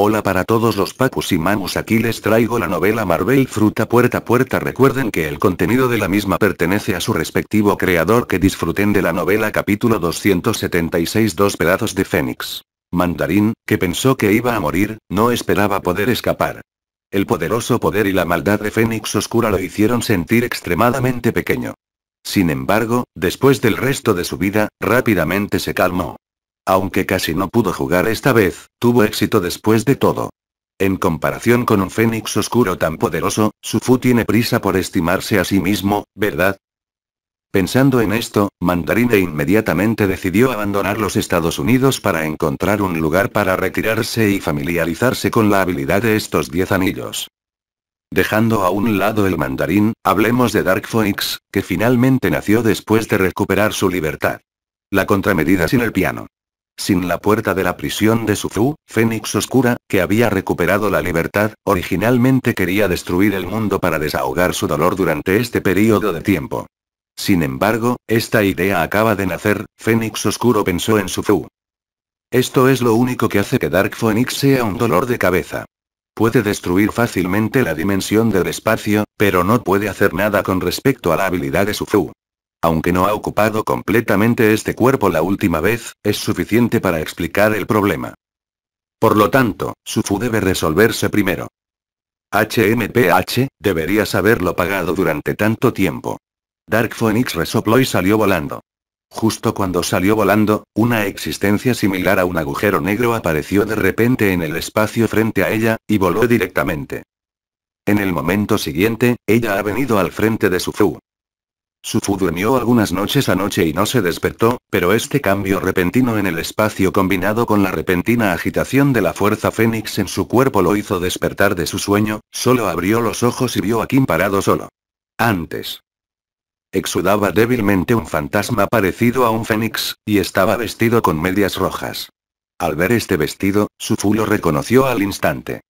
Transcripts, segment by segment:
Hola para todos los papus y mamus aquí les traigo la novela Marvel Fruta Puerta Puerta recuerden que el contenido de la misma pertenece a su respectivo creador que disfruten de la novela capítulo 276 Dos pedazos de Fénix. Mandarín, que pensó que iba a morir, no esperaba poder escapar. El poderoso poder y la maldad de Fénix Oscura lo hicieron sentir extremadamente pequeño. Sin embargo, después del resto de su vida, rápidamente se calmó. Aunque casi no pudo jugar esta vez, tuvo éxito después de todo. En comparación con un fénix oscuro tan poderoso, Sufu tiene prisa por estimarse a sí mismo, ¿verdad? Pensando en esto, Mandarine inmediatamente decidió abandonar los Estados Unidos para encontrar un lugar para retirarse y familiarizarse con la habilidad de estos 10 anillos. Dejando a un lado el mandarín, hablemos de Dark Phoenix, que finalmente nació después de recuperar su libertad. La contramedida sin el piano sin la puerta de la prisión de Suzu, Fénix Oscura, que había recuperado la libertad, originalmente quería destruir el mundo para desahogar su dolor durante este periodo de tiempo. Sin embargo, esta idea acaba de nacer, Fénix Oscuro pensó en Suzu. Esto es lo único que hace que Dark Phoenix sea un dolor de cabeza. Puede destruir fácilmente la dimensión del espacio, pero no puede hacer nada con respecto a la habilidad de Suzu. Aunque no ha ocupado completamente este cuerpo la última vez, es suficiente para explicar el problema. Por lo tanto, su debe resolverse primero. HMPH, deberías haberlo pagado durante tanto tiempo. Dark Phoenix resopló y salió volando. Justo cuando salió volando, una existencia similar a un agujero negro apareció de repente en el espacio frente a ella, y voló directamente. En el momento siguiente, ella ha venido al frente de su Sufu durmió algunas noches anoche y no se despertó, pero este cambio repentino en el espacio combinado con la repentina agitación de la fuerza fénix en su cuerpo lo hizo despertar de su sueño, solo abrió los ojos y vio a Kim parado solo. Antes. Exudaba débilmente un fantasma parecido a un fénix, y estaba vestido con medias rojas. Al ver este vestido, Sufu lo reconoció al instante.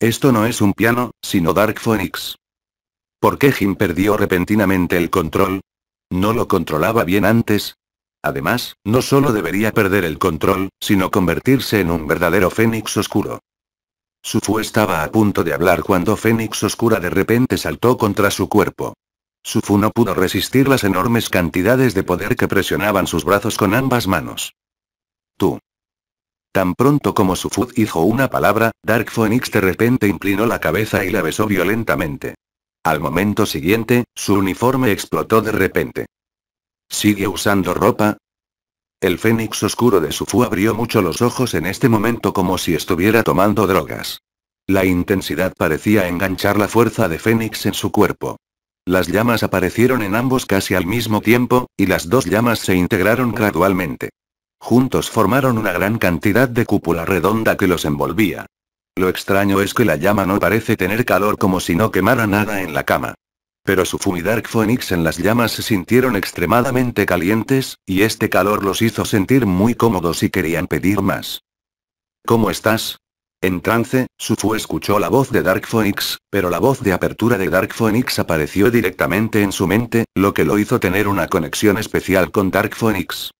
Esto no es un piano, sino Dark Phoenix. ¿Por qué Jim perdió repentinamente el control? ¿No lo controlaba bien antes? Además, no solo debería perder el control, sino convertirse en un verdadero fénix oscuro. Sufu estaba a punto de hablar cuando Fénix Oscura de repente saltó contra su cuerpo. Sufu no pudo resistir las enormes cantidades de poder que presionaban sus brazos con ambas manos. Tú. Tan pronto como Sufu dijo una palabra, Dark Phoenix de repente inclinó la cabeza y la besó violentamente. Al momento siguiente, su uniforme explotó de repente. ¿Sigue usando ropa? El fénix oscuro de Sufu abrió mucho los ojos en este momento como si estuviera tomando drogas. La intensidad parecía enganchar la fuerza de fénix en su cuerpo. Las llamas aparecieron en ambos casi al mismo tiempo, y las dos llamas se integraron gradualmente. Juntos formaron una gran cantidad de cúpula redonda que los envolvía. Lo extraño es que la llama no parece tener calor como si no quemara nada en la cama. Pero su Dark Phoenix en las llamas se sintieron extremadamente calientes, y este calor los hizo sentir muy cómodos y querían pedir más. ¿Cómo estás? En trance, Sufu escuchó la voz de Dark Phoenix, pero la voz de apertura de Dark Phoenix apareció directamente en su mente, lo que lo hizo tener una conexión especial con Dark Phoenix.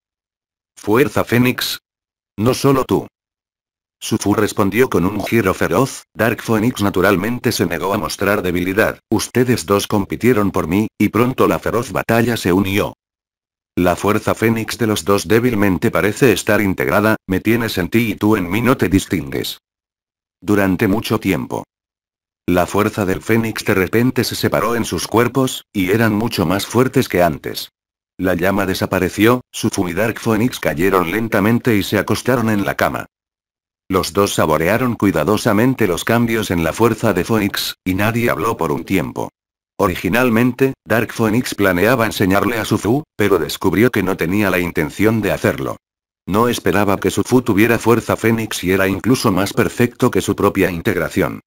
Fuerza Fénix. No solo tú. Sufu respondió con un giro feroz, Dark Phoenix naturalmente se negó a mostrar debilidad, ustedes dos compitieron por mí, y pronto la feroz batalla se unió. La fuerza fénix de los dos débilmente parece estar integrada, me tienes en ti y tú en mí no te distingues. Durante mucho tiempo. La fuerza del fénix de repente se separó en sus cuerpos, y eran mucho más fuertes que antes. La llama desapareció, Sufu y Dark Phoenix cayeron lentamente y se acostaron en la cama. Los dos saborearon cuidadosamente los cambios en la fuerza de Phoenix, y nadie habló por un tiempo. Originalmente, Dark Phoenix planeaba enseñarle a Sufu, pero descubrió que no tenía la intención de hacerlo. No esperaba que Sufu tuviera fuerza Fénix y era incluso más perfecto que su propia integración.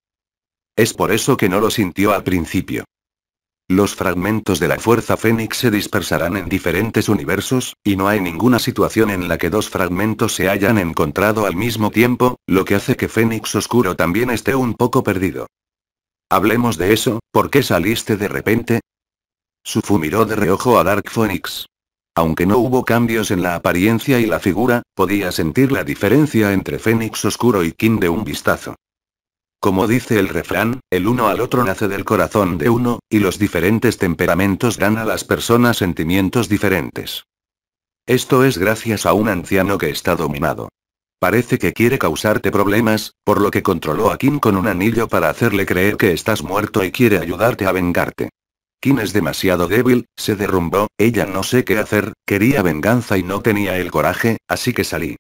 Es por eso que no lo sintió al principio. Los fragmentos de la fuerza fénix se dispersarán en diferentes universos, y no hay ninguna situación en la que dos fragmentos se hayan encontrado al mismo tiempo, lo que hace que Fénix Oscuro también esté un poco perdido. Hablemos de eso, ¿por qué saliste de repente? Su miró de reojo a Dark Fénix. Aunque no hubo cambios en la apariencia y la figura, podía sentir la diferencia entre Fénix Oscuro y King de un vistazo. Como dice el refrán, el uno al otro nace del corazón de uno, y los diferentes temperamentos dan a las personas sentimientos diferentes. Esto es gracias a un anciano que está dominado. Parece que quiere causarte problemas, por lo que controló a Kim con un anillo para hacerle creer que estás muerto y quiere ayudarte a vengarte. Kim es demasiado débil, se derrumbó, ella no sé qué hacer, quería venganza y no tenía el coraje, así que salí.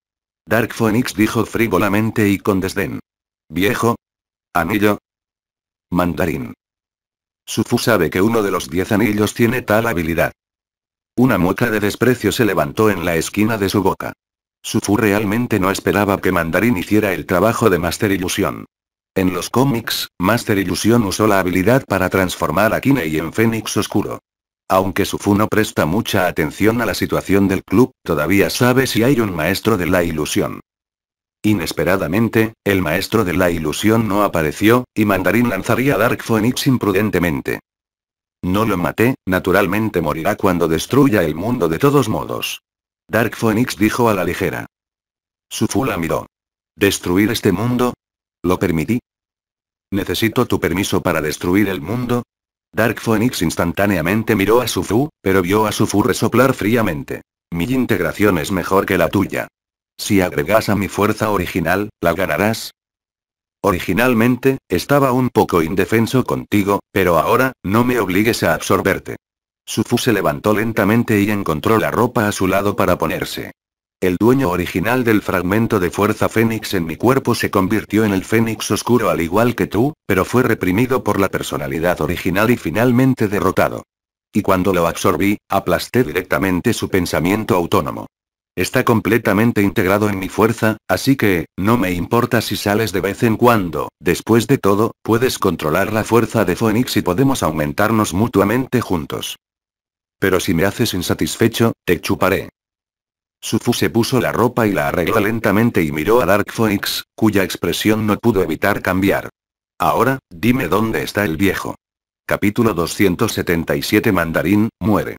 Dark Phoenix dijo frívolamente y con desdén. Viejo, Anillo. Mandarín. Sufu sabe que uno de los diez anillos tiene tal habilidad. Una mueca de desprecio se levantó en la esquina de su boca. Sufu realmente no esperaba que Mandarín hiciera el trabajo de Master Illusion. En los cómics, Master Illusion usó la habilidad para transformar a Kinei en Fénix Oscuro. Aunque Sufu no presta mucha atención a la situación del club, todavía sabe si hay un maestro de la ilusión. Inesperadamente, el maestro de la ilusión no apareció, y Mandarín lanzaría a Dark Phoenix imprudentemente. No lo maté, naturalmente morirá cuando destruya el mundo de todos modos. Dark Phoenix dijo a la ligera. Sufu la miró. ¿Destruir este mundo? ¿Lo permití? ¿Necesito tu permiso para destruir el mundo? Dark Phoenix instantáneamente miró a Sufu, pero vio a Sufu resoplar fríamente. Mi integración es mejor que la tuya. Si agregas a mi fuerza original, la ganarás. Originalmente, estaba un poco indefenso contigo, pero ahora, no me obligues a absorberte. Sufu se levantó lentamente y encontró la ropa a su lado para ponerse. El dueño original del fragmento de fuerza fénix en mi cuerpo se convirtió en el fénix oscuro al igual que tú, pero fue reprimido por la personalidad original y finalmente derrotado. Y cuando lo absorbí, aplasté directamente su pensamiento autónomo. Está completamente integrado en mi fuerza, así que, no me importa si sales de vez en cuando, después de todo, puedes controlar la fuerza de Phoenix y podemos aumentarnos mutuamente juntos. Pero si me haces insatisfecho, te chuparé. Sufu se puso la ropa y la arregló lentamente y miró a Dark Phoenix, cuya expresión no pudo evitar cambiar. Ahora, dime dónde está el viejo. Capítulo 277 Mandarín, muere.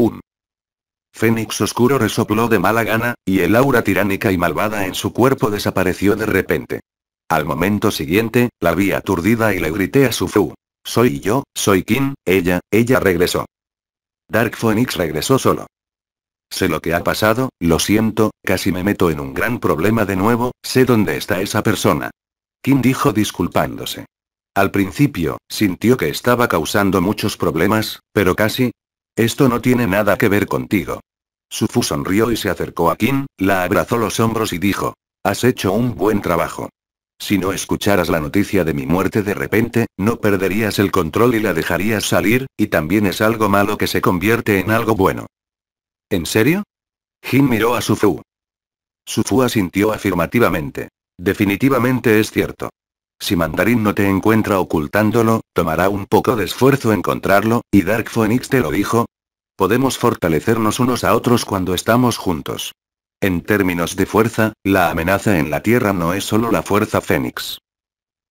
1. Fénix Oscuro resopló de mala gana, y el aura tiránica y malvada en su cuerpo desapareció de repente. Al momento siguiente, la vi aturdida y le grité a Sufu. Soy yo, soy Kim, ella, ella regresó. Dark Phoenix regresó solo. Sé lo que ha pasado, lo siento, casi me meto en un gran problema de nuevo, sé dónde está esa persona. Kim dijo disculpándose. Al principio, sintió que estaba causando muchos problemas, pero casi... Esto no tiene nada que ver contigo. Sufu sonrió y se acercó a Kim, la abrazó los hombros y dijo. Has hecho un buen trabajo. Si no escucharas la noticia de mi muerte de repente, no perderías el control y la dejarías salir, y también es algo malo que se convierte en algo bueno. ¿En serio? Jin miró a Sufu. Sufu asintió afirmativamente. Definitivamente es cierto. Si Mandarín no te encuentra ocultándolo, tomará un poco de esfuerzo encontrarlo, y Dark Phoenix te lo dijo, Podemos fortalecernos unos a otros cuando estamos juntos. En términos de fuerza, la amenaza en la Tierra no es solo la fuerza Fénix.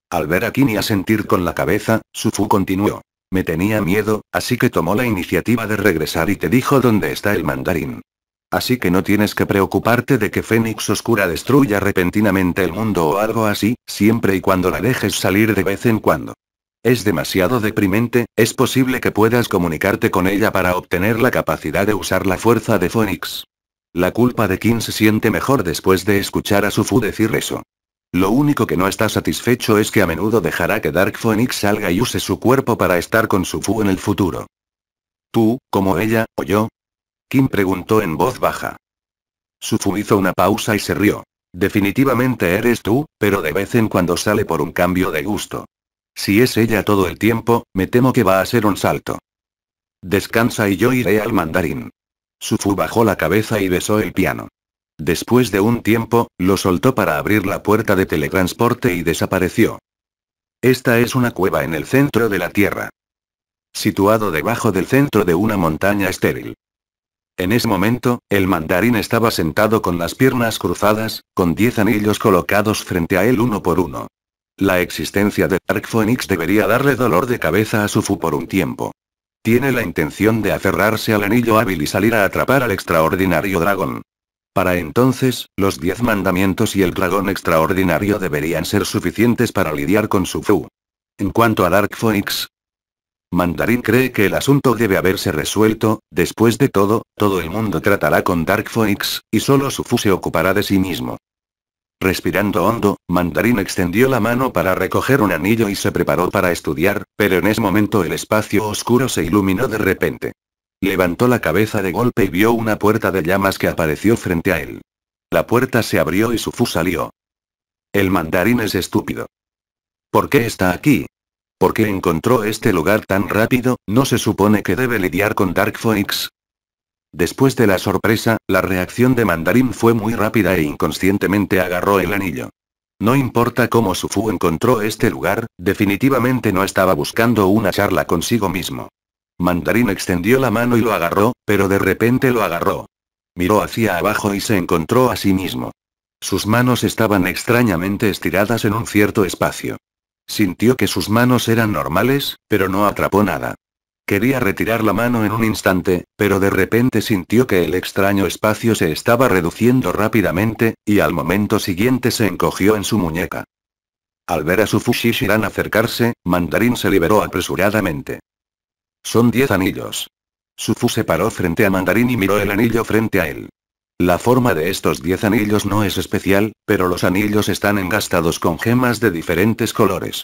Al ver a Kini sentir con la cabeza, Sufu continuó. Me tenía miedo, así que tomó la iniciativa de regresar y te dijo dónde está el mandarín. Así que no tienes que preocuparte de que Fénix Oscura destruya repentinamente el mundo o algo así, siempre y cuando la dejes salir de vez en cuando. Es demasiado deprimente, es posible que puedas comunicarte con ella para obtener la capacidad de usar la fuerza de Phoenix. La culpa de Kim se siente mejor después de escuchar a Sufu decir eso. Lo único que no está satisfecho es que a menudo dejará que Dark Phoenix salga y use su cuerpo para estar con Sufu en el futuro. ¿Tú, como ella, o yo? Kim preguntó en voz baja. Sufu hizo una pausa y se rió. Definitivamente eres tú, pero de vez en cuando sale por un cambio de gusto. Si es ella todo el tiempo, me temo que va a ser un salto. Descansa y yo iré al mandarín. Sufu bajó la cabeza y besó el piano. Después de un tiempo, lo soltó para abrir la puerta de teletransporte y desapareció. Esta es una cueva en el centro de la Tierra. Situado debajo del centro de una montaña estéril. En ese momento, el mandarín estaba sentado con las piernas cruzadas, con diez anillos colocados frente a él uno por uno. La existencia de Dark Phoenix debería darle dolor de cabeza a Sufu por un tiempo. Tiene la intención de aferrarse al anillo hábil y salir a atrapar al extraordinario dragón. Para entonces, los diez mandamientos y el dragón extraordinario deberían ser suficientes para lidiar con Sufu. En cuanto a Dark Phoenix, Mandarín cree que el asunto debe haberse resuelto, después de todo, todo el mundo tratará con Dark Phoenix, y solo Sufu se ocupará de sí mismo. Respirando hondo, Mandarín extendió la mano para recoger un anillo y se preparó para estudiar, pero en ese momento el espacio oscuro se iluminó de repente. Levantó la cabeza de golpe y vio una puerta de llamas que apareció frente a él. La puerta se abrió y Sufu salió. El mandarín es estúpido. ¿Por qué está aquí? ¿Por qué encontró este lugar tan rápido? ¿No se supone que debe lidiar con Dark Phoenix? Después de la sorpresa, la reacción de Mandarín fue muy rápida e inconscientemente agarró el anillo. No importa cómo Sufu encontró este lugar, definitivamente no estaba buscando una charla consigo mismo. Mandarín extendió la mano y lo agarró, pero de repente lo agarró. Miró hacia abajo y se encontró a sí mismo. Sus manos estaban extrañamente estiradas en un cierto espacio. Sintió que sus manos eran normales, pero no atrapó nada. Quería retirar la mano en un instante, pero de repente sintió que el extraño espacio se estaba reduciendo rápidamente, y al momento siguiente se encogió en su muñeca. Al ver a su Shishiran acercarse, Mandarín se liberó apresuradamente. Son diez anillos. Sufu se paró frente a Mandarín y miró el anillo frente a él. La forma de estos diez anillos no es especial, pero los anillos están engastados con gemas de diferentes colores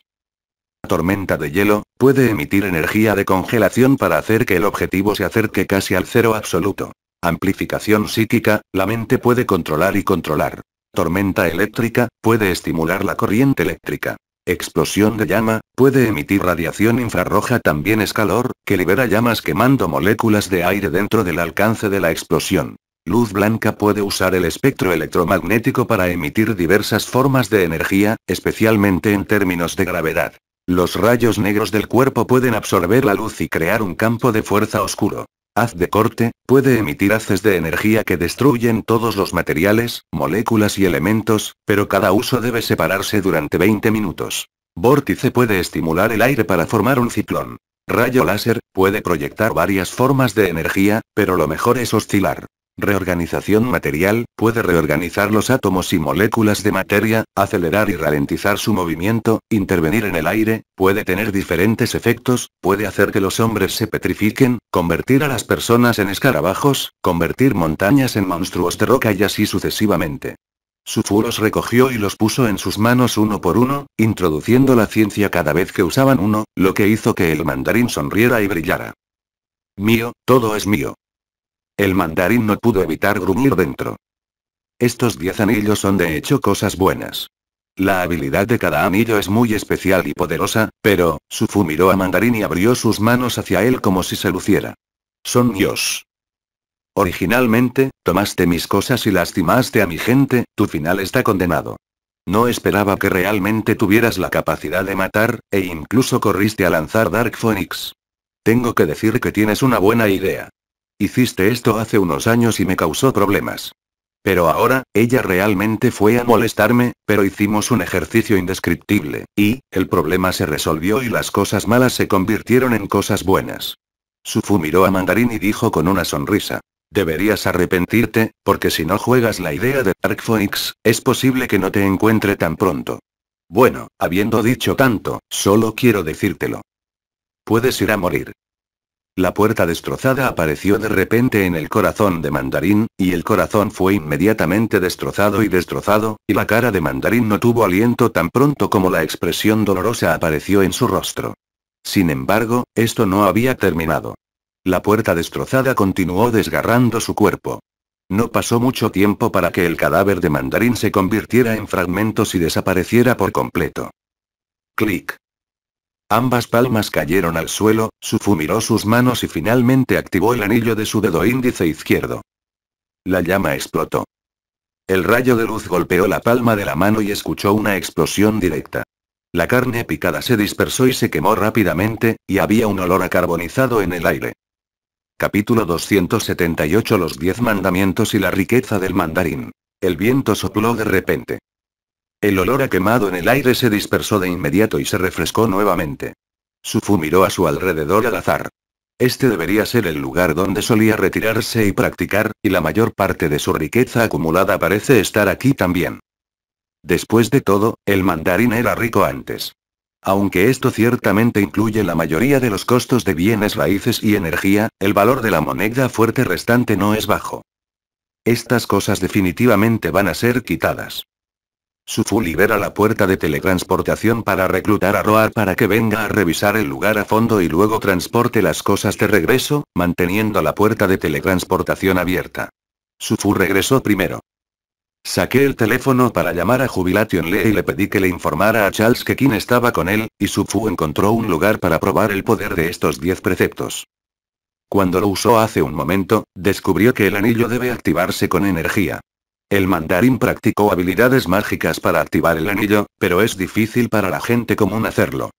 tormenta de hielo, puede emitir energía de congelación para hacer que el objetivo se acerque casi al cero absoluto. Amplificación psíquica, la mente puede controlar y controlar. Tormenta eléctrica, puede estimular la corriente eléctrica. Explosión de llama, puede emitir radiación infrarroja también es calor, que libera llamas quemando moléculas de aire dentro del alcance de la explosión. Luz blanca puede usar el espectro electromagnético para emitir diversas formas de energía, especialmente en términos de gravedad. Los rayos negros del cuerpo pueden absorber la luz y crear un campo de fuerza oscuro. Haz de corte, puede emitir haces de energía que destruyen todos los materiales, moléculas y elementos, pero cada uso debe separarse durante 20 minutos. Vórtice puede estimular el aire para formar un ciclón. Rayo láser, puede proyectar varias formas de energía, pero lo mejor es oscilar. Reorganización material, puede reorganizar los átomos y moléculas de materia, acelerar y ralentizar su movimiento, intervenir en el aire, puede tener diferentes efectos, puede hacer que los hombres se petrifiquen, convertir a las personas en escarabajos, convertir montañas en monstruos de roca y así sucesivamente. Sufu los recogió y los puso en sus manos uno por uno, introduciendo la ciencia cada vez que usaban uno, lo que hizo que el mandarín sonriera y brillara. Mío, todo es mío. El mandarín no pudo evitar gruñir dentro. Estos diez anillos son de hecho cosas buenas. La habilidad de cada anillo es muy especial y poderosa, pero, Sufu miró a Mandarín y abrió sus manos hacia él como si se luciera. Son míos. Originalmente, tomaste mis cosas y lastimaste a mi gente, tu final está condenado. No esperaba que realmente tuvieras la capacidad de matar, e incluso corriste a lanzar Dark Phoenix. Tengo que decir que tienes una buena idea. Hiciste esto hace unos años y me causó problemas. Pero ahora, ella realmente fue a molestarme, pero hicimos un ejercicio indescriptible, y, el problema se resolvió y las cosas malas se convirtieron en cosas buenas. Sufu miró a Mandarín y dijo con una sonrisa. Deberías arrepentirte, porque si no juegas la idea de Dark Phoenix, es posible que no te encuentre tan pronto. Bueno, habiendo dicho tanto, solo quiero decírtelo. Puedes ir a morir. La puerta destrozada apareció de repente en el corazón de Mandarín, y el corazón fue inmediatamente destrozado y destrozado, y la cara de Mandarín no tuvo aliento tan pronto como la expresión dolorosa apareció en su rostro. Sin embargo, esto no había terminado. La puerta destrozada continuó desgarrando su cuerpo. No pasó mucho tiempo para que el cadáver de Mandarín se convirtiera en fragmentos y desapareciera por completo. Clic. Ambas palmas cayeron al suelo, sufumiró sus manos y finalmente activó el anillo de su dedo índice izquierdo. La llama explotó. El rayo de luz golpeó la palma de la mano y escuchó una explosión directa. La carne picada se dispersó y se quemó rápidamente, y había un olor acarbonizado carbonizado en el aire. Capítulo 278 Los diez mandamientos y la riqueza del mandarín. El viento sopló de repente. El olor a quemado en el aire se dispersó de inmediato y se refrescó nuevamente. Sufu miró a su alrededor al azar. Este debería ser el lugar donde solía retirarse y practicar, y la mayor parte de su riqueza acumulada parece estar aquí también. Después de todo, el mandarín era rico antes. Aunque esto ciertamente incluye la mayoría de los costos de bienes raíces y energía, el valor de la moneda fuerte restante no es bajo. Estas cosas definitivamente van a ser quitadas. Sufu libera la puerta de teletransportación para reclutar a Roar para que venga a revisar el lugar a fondo y luego transporte las cosas de regreso, manteniendo la puerta de teletransportación abierta. Sufu regresó primero. Saqué el teléfono para llamar a Jubilation Lee y le pedí que le informara a Charles que King estaba con él, y Sufu encontró un lugar para probar el poder de estos 10 preceptos. Cuando lo usó hace un momento, descubrió que el anillo debe activarse con energía. El mandarín practicó habilidades mágicas para activar el anillo, pero es difícil para la gente común hacerlo.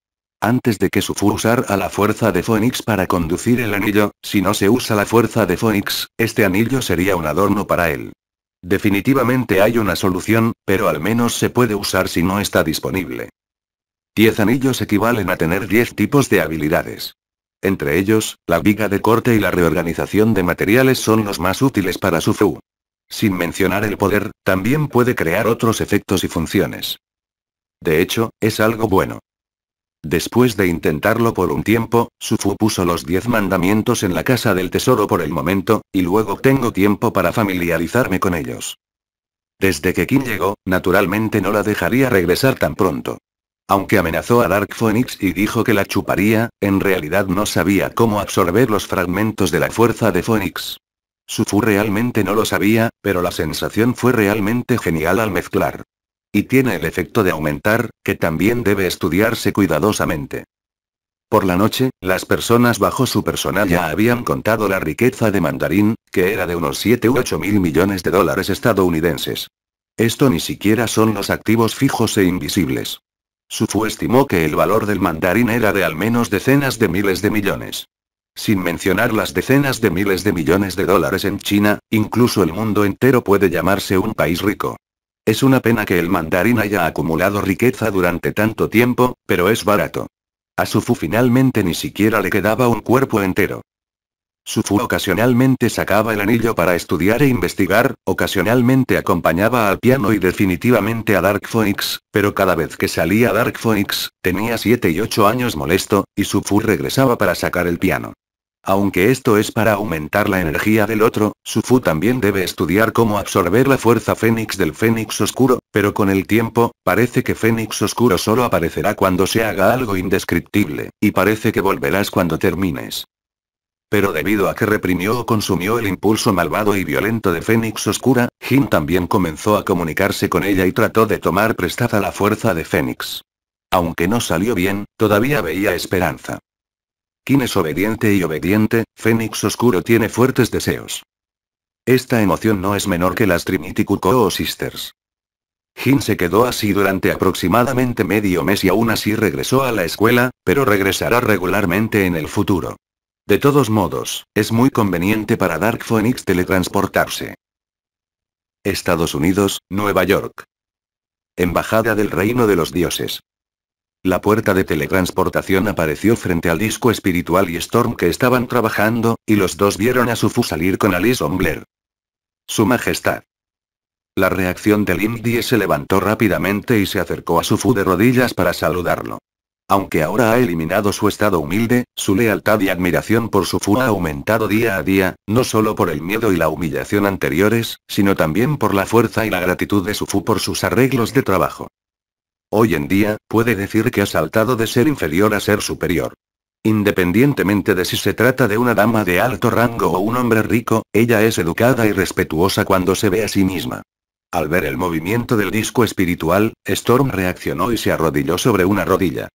Antes de que Sufu a la fuerza de Phoenix para conducir el anillo, si no se usa la fuerza de Phoenix, este anillo sería un adorno para él. Definitivamente hay una solución, pero al menos se puede usar si no está disponible. 10 anillos equivalen a tener 10 tipos de habilidades. Entre ellos, la viga de corte y la reorganización de materiales son los más útiles para Sufu. Sin mencionar el poder, también puede crear otros efectos y funciones. De hecho, es algo bueno. Después de intentarlo por un tiempo, Sufu puso los 10 mandamientos en la casa del tesoro por el momento, y luego tengo tiempo para familiarizarme con ellos. Desde que Kim llegó, naturalmente no la dejaría regresar tan pronto. Aunque amenazó a Dark Phoenix y dijo que la chuparía, en realidad no sabía cómo absorber los fragmentos de la fuerza de Phoenix. Sufu realmente no lo sabía, pero la sensación fue realmente genial al mezclar. Y tiene el efecto de aumentar, que también debe estudiarse cuidadosamente. Por la noche, las personas bajo su personal ya habían contado la riqueza de Mandarín, que era de unos 7 u 8 mil millones de dólares estadounidenses. Esto ni siquiera son los activos fijos e invisibles. Sufu estimó que el valor del mandarín era de al menos decenas de miles de millones. Sin mencionar las decenas de miles de millones de dólares en China, incluso el mundo entero puede llamarse un país rico. Es una pena que el mandarín haya acumulado riqueza durante tanto tiempo, pero es barato. A Sufu finalmente ni siquiera le quedaba un cuerpo entero. Sufu ocasionalmente sacaba el anillo para estudiar e investigar, ocasionalmente acompañaba al piano y definitivamente a Dark Phoenix, pero cada vez que salía Dark Phoenix, tenía 7 y 8 años molesto, y Sufu regresaba para sacar el piano. Aunque esto es para aumentar la energía del otro, Sufu también debe estudiar cómo absorber la fuerza Fénix del Fénix Oscuro, pero con el tiempo, parece que Fénix Oscuro solo aparecerá cuando se haga algo indescriptible, y parece que volverás cuando termines. Pero debido a que reprimió o consumió el impulso malvado y violento de Fénix Oscura, Jin también comenzó a comunicarse con ella y trató de tomar prestada la fuerza de Fénix. Aunque no salió bien, todavía veía esperanza. Kim es obediente y obediente, Fénix Oscuro tiene fuertes deseos. Esta emoción no es menor que las Trinity o Sisters. Jin se quedó así durante aproximadamente medio mes y aún así regresó a la escuela, pero regresará regularmente en el futuro. De todos modos, es muy conveniente para Dark Phoenix teletransportarse. Estados Unidos, Nueva York. Embajada del Reino de los Dioses. La puerta de teletransportación apareció frente al disco espiritual y Storm que estaban trabajando, y los dos vieron a Sufu salir con Alice Ombler. Su Majestad. La reacción del Indie se levantó rápidamente y se acercó a Sufu de rodillas para saludarlo. Aunque ahora ha eliminado su estado humilde, su lealtad y admiración por Sufu ha aumentado día a día, no solo por el miedo y la humillación anteriores, sino también por la fuerza y la gratitud de Sufu por sus arreglos de trabajo. Hoy en día, puede decir que ha saltado de ser inferior a ser superior. Independientemente de si se trata de una dama de alto rango o un hombre rico, ella es educada y respetuosa cuando se ve a sí misma. Al ver el movimiento del disco espiritual, Storm reaccionó y se arrodilló sobre una rodilla.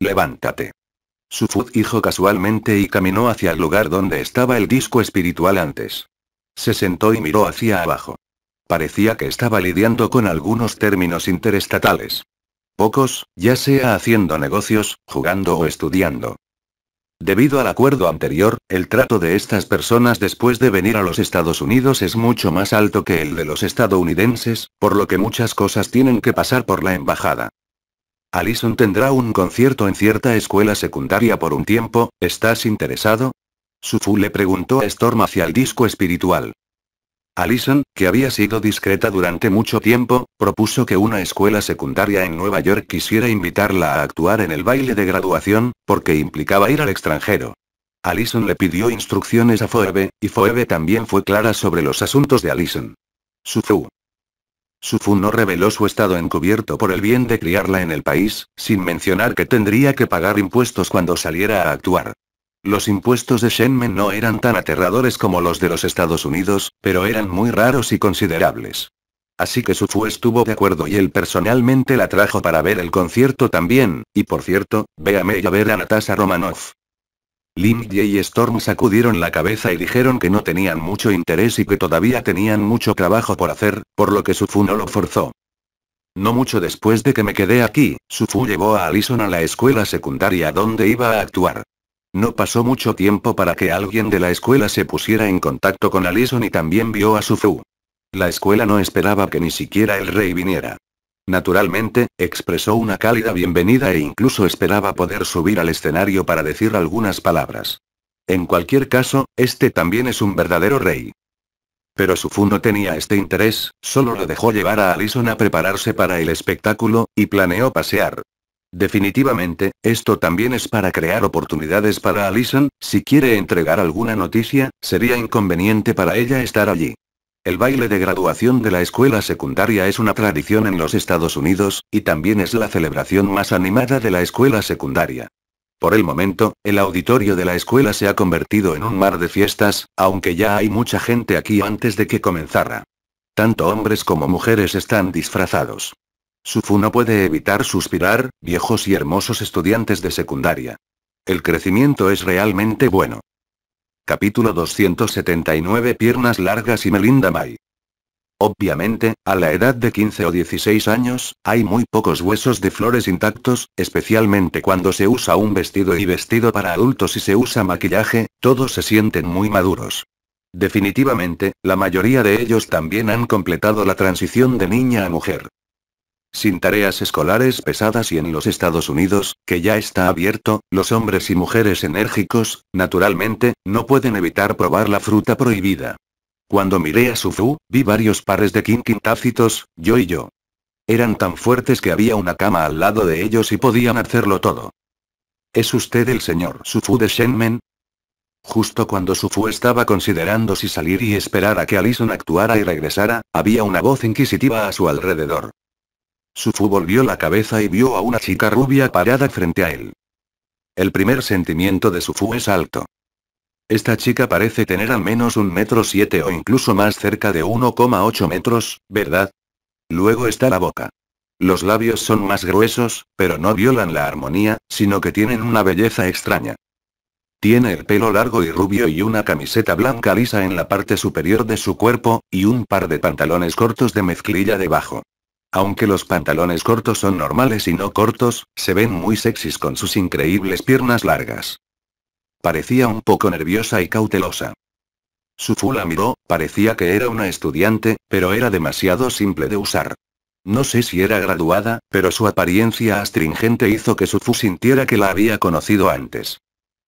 Levántate. Sufud hijo casualmente y caminó hacia el lugar donde estaba el disco espiritual antes. Se sentó y miró hacia abajo. Parecía que estaba lidiando con algunos términos interestatales. Pocos, ya sea haciendo negocios, jugando o estudiando. Debido al acuerdo anterior, el trato de estas personas después de venir a los Estados Unidos es mucho más alto que el de los estadounidenses, por lo que muchas cosas tienen que pasar por la embajada. Alison tendrá un concierto en cierta escuela secundaria por un tiempo, ¿estás interesado? Sufu le preguntó a Storm hacia el disco espiritual. Allison, que había sido discreta durante mucho tiempo, propuso que una escuela secundaria en Nueva York quisiera invitarla a actuar en el baile de graduación, porque implicaba ir al extranjero. Allison le pidió instrucciones a Phoebe, y Phoebe también fue clara sobre los asuntos de Allison. Sufu. Sufu no reveló su estado encubierto por el bien de criarla en el país, sin mencionar que tendría que pagar impuestos cuando saliera a actuar. Los impuestos de Shenmen no eran tan aterradores como los de los Estados Unidos, pero eran muy raros y considerables. Así que Sufu estuvo de acuerdo y él personalmente la trajo para ver el concierto también, y por cierto, véame y a ver a Natasha Romanoff. Lin Ye y Storm sacudieron la cabeza y dijeron que no tenían mucho interés y que todavía tenían mucho trabajo por hacer, por lo que Sufu no lo forzó. No mucho después de que me quedé aquí, Sufu llevó a Alison a la escuela secundaria donde iba a actuar. No pasó mucho tiempo para que alguien de la escuela se pusiera en contacto con Alison y también vio a Sufu. La escuela no esperaba que ni siquiera el rey viniera. Naturalmente, expresó una cálida bienvenida e incluso esperaba poder subir al escenario para decir algunas palabras. En cualquier caso, este también es un verdadero rey. Pero Sufu no tenía este interés, solo lo dejó llevar a Alison a prepararse para el espectáculo, y planeó pasear, Definitivamente, esto también es para crear oportunidades para Alison, si quiere entregar alguna noticia, sería inconveniente para ella estar allí. El baile de graduación de la escuela secundaria es una tradición en los Estados Unidos, y también es la celebración más animada de la escuela secundaria. Por el momento, el auditorio de la escuela se ha convertido en un mar de fiestas, aunque ya hay mucha gente aquí antes de que comenzara. Tanto hombres como mujeres están disfrazados. Sufu no puede evitar suspirar, viejos y hermosos estudiantes de secundaria. El crecimiento es realmente bueno. Capítulo 279 Piernas largas y Melinda Mai Obviamente, a la edad de 15 o 16 años, hay muy pocos huesos de flores intactos, especialmente cuando se usa un vestido y vestido para adultos y se usa maquillaje, todos se sienten muy maduros. Definitivamente, la mayoría de ellos también han completado la transición de niña a mujer. Sin tareas escolares pesadas y en los Estados Unidos, que ya está abierto, los hombres y mujeres enérgicos, naturalmente, no pueden evitar probar la fruta prohibida. Cuando miré a Sufu, vi varios pares de kinkin tácitos, yo y yo. Eran tan fuertes que había una cama al lado de ellos y podían hacerlo todo. ¿Es usted el señor Sufu de Shenmen? Justo cuando Sufu estaba considerando si salir y esperar a que Alison actuara y regresara, había una voz inquisitiva a su alrededor. Sufu volvió la cabeza y vio a una chica rubia parada frente a él. El primer sentimiento de Sufu es alto. Esta chica parece tener al menos un metro siete o incluso más cerca de 1,8 metros, ¿verdad? Luego está la boca. Los labios son más gruesos, pero no violan la armonía, sino que tienen una belleza extraña. Tiene el pelo largo y rubio y una camiseta blanca lisa en la parte superior de su cuerpo, y un par de pantalones cortos de mezclilla debajo. Aunque los pantalones cortos son normales y no cortos, se ven muy sexys con sus increíbles piernas largas. Parecía un poco nerviosa y cautelosa. Sufu la miró, parecía que era una estudiante, pero era demasiado simple de usar. No sé si era graduada, pero su apariencia astringente hizo que Sufu sintiera que la había conocido antes.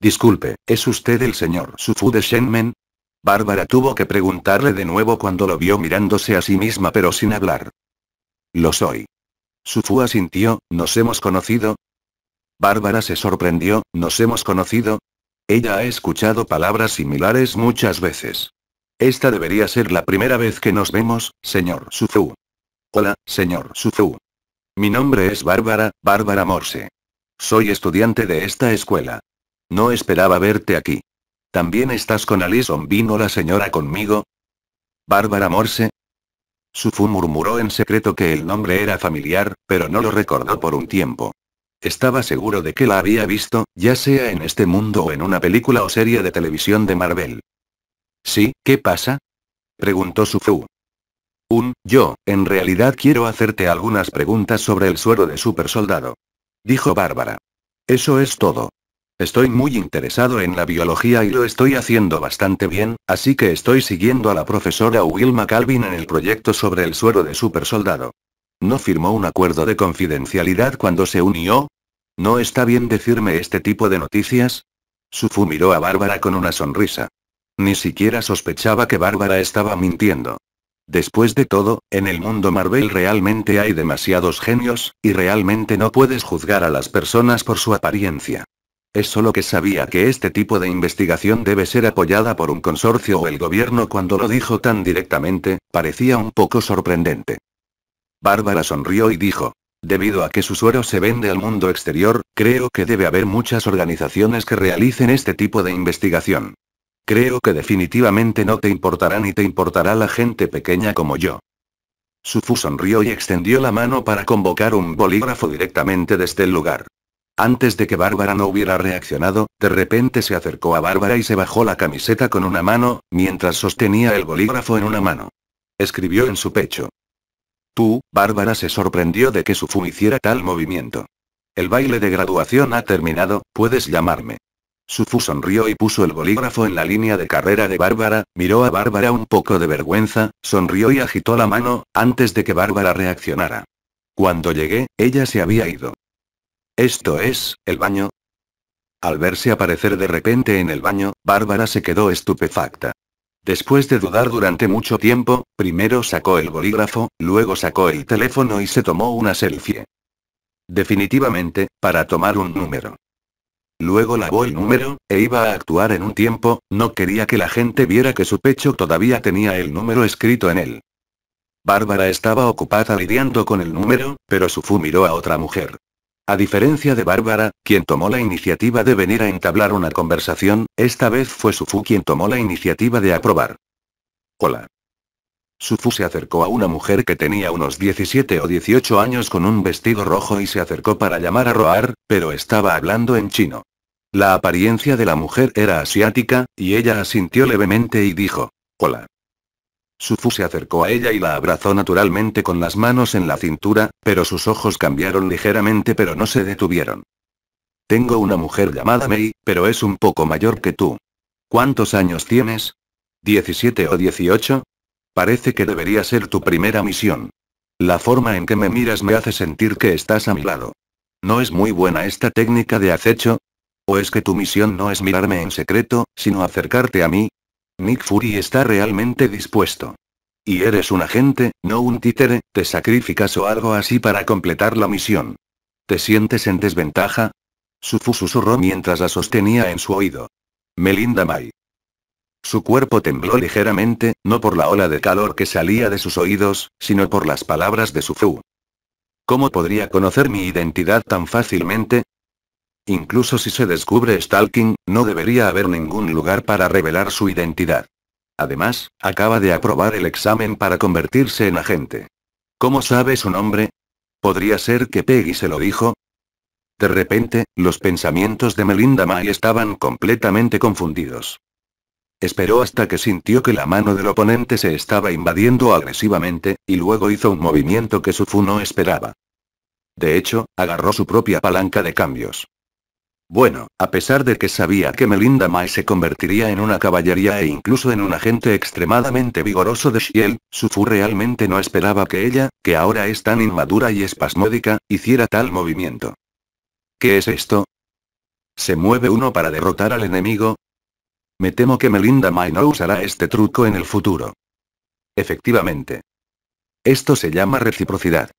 Disculpe, ¿es usted el señor Sufu de Shenmen? Bárbara tuvo que preguntarle de nuevo cuando lo vio mirándose a sí misma pero sin hablar. Lo soy. Suzu asintió, ¿nos hemos conocido? Bárbara se sorprendió, ¿nos hemos conocido? Ella ha escuchado palabras similares muchas veces. Esta debería ser la primera vez que nos vemos, señor Suzu. Hola, señor Suzu. Mi nombre es Bárbara, Bárbara Morse. Soy estudiante de esta escuela. No esperaba verte aquí. ¿También estás con Alison? ¿Vino la señora conmigo? Bárbara Morse, Sufu murmuró en secreto que el nombre era familiar, pero no lo recordó por un tiempo. Estaba seguro de que la había visto, ya sea en este mundo o en una película o serie de televisión de Marvel. ¿Sí, qué pasa? preguntó Sufu. Un, yo, en realidad quiero hacerte algunas preguntas sobre el suero de supersoldado. Dijo Bárbara. Eso es todo. Estoy muy interesado en la biología y lo estoy haciendo bastante bien, así que estoy siguiendo a la profesora Wilma Calvin en el proyecto sobre el suero de supersoldado. ¿No firmó un acuerdo de confidencialidad cuando se unió? ¿No está bien decirme este tipo de noticias? Sufu miró a Bárbara con una sonrisa. Ni siquiera sospechaba que Bárbara estaba mintiendo. Después de todo, en el mundo Marvel realmente hay demasiados genios, y realmente no puedes juzgar a las personas por su apariencia. Es solo que sabía que este tipo de investigación debe ser apoyada por un consorcio o el gobierno cuando lo dijo tan directamente, parecía un poco sorprendente. Bárbara sonrió y dijo, Debido a que su suero se vende al mundo exterior, creo que debe haber muchas organizaciones que realicen este tipo de investigación. Creo que definitivamente no te importará ni te importará la gente pequeña como yo. Sufu sonrió y extendió la mano para convocar un bolígrafo directamente desde el lugar. Antes de que Bárbara no hubiera reaccionado, de repente se acercó a Bárbara y se bajó la camiseta con una mano, mientras sostenía el bolígrafo en una mano. Escribió en su pecho. Tú, Bárbara se sorprendió de que Sufu hiciera tal movimiento. El baile de graduación ha terminado, puedes llamarme. Sufu sonrió y puso el bolígrafo en la línea de carrera de Bárbara, miró a Bárbara un poco de vergüenza, sonrió y agitó la mano, antes de que Bárbara reaccionara. Cuando llegué, ella se había ido. ¿Esto es, el baño? Al verse aparecer de repente en el baño, Bárbara se quedó estupefacta. Después de dudar durante mucho tiempo, primero sacó el bolígrafo, luego sacó el teléfono y se tomó una selfie. Definitivamente, para tomar un número. Luego lavó el número, e iba a actuar en un tiempo, no quería que la gente viera que su pecho todavía tenía el número escrito en él. Bárbara estaba ocupada lidiando con el número, pero Sufu miró a otra mujer. A diferencia de Bárbara, quien tomó la iniciativa de venir a entablar una conversación, esta vez fue Sufu quien tomó la iniciativa de aprobar. Hola. Sufu se acercó a una mujer que tenía unos 17 o 18 años con un vestido rojo y se acercó para llamar a Roar, pero estaba hablando en chino. La apariencia de la mujer era asiática, y ella asintió levemente y dijo, Hola. Sufu se acercó a ella y la abrazó naturalmente con las manos en la cintura, pero sus ojos cambiaron ligeramente pero no se detuvieron. Tengo una mujer llamada Mei, pero es un poco mayor que tú. ¿Cuántos años tienes? ¿17 o 18? Parece que debería ser tu primera misión. La forma en que me miras me hace sentir que estás a mi lado. ¿No es muy buena esta técnica de acecho? ¿O es que tu misión no es mirarme en secreto, sino acercarte a mí, Nick Fury está realmente dispuesto. Y eres un agente, no un títere, te sacrificas o algo así para completar la misión. ¿Te sientes en desventaja? Sufu susurró mientras la sostenía en su oído. Melinda May. Su cuerpo tembló ligeramente, no por la ola de calor que salía de sus oídos, sino por las palabras de Sufu. ¿Cómo podría conocer mi identidad tan fácilmente? Incluso si se descubre Stalking, no debería haber ningún lugar para revelar su identidad. Además, acaba de aprobar el examen para convertirse en agente. ¿Cómo sabe su nombre? ¿Podría ser que Peggy se lo dijo? De repente, los pensamientos de Melinda May estaban completamente confundidos. Esperó hasta que sintió que la mano del oponente se estaba invadiendo agresivamente, y luego hizo un movimiento que Sufu no esperaba. De hecho, agarró su propia palanca de cambios. Bueno, a pesar de que sabía que Melinda May se convertiría en una caballería e incluso en un agente extremadamente vigoroso de Shield, Sufu realmente no esperaba que ella, que ahora es tan inmadura y espasmódica, hiciera tal movimiento. ¿Qué es esto? ¿Se mueve uno para derrotar al enemigo? Me temo que Melinda May no usará este truco en el futuro. Efectivamente. Esto se llama reciprocidad.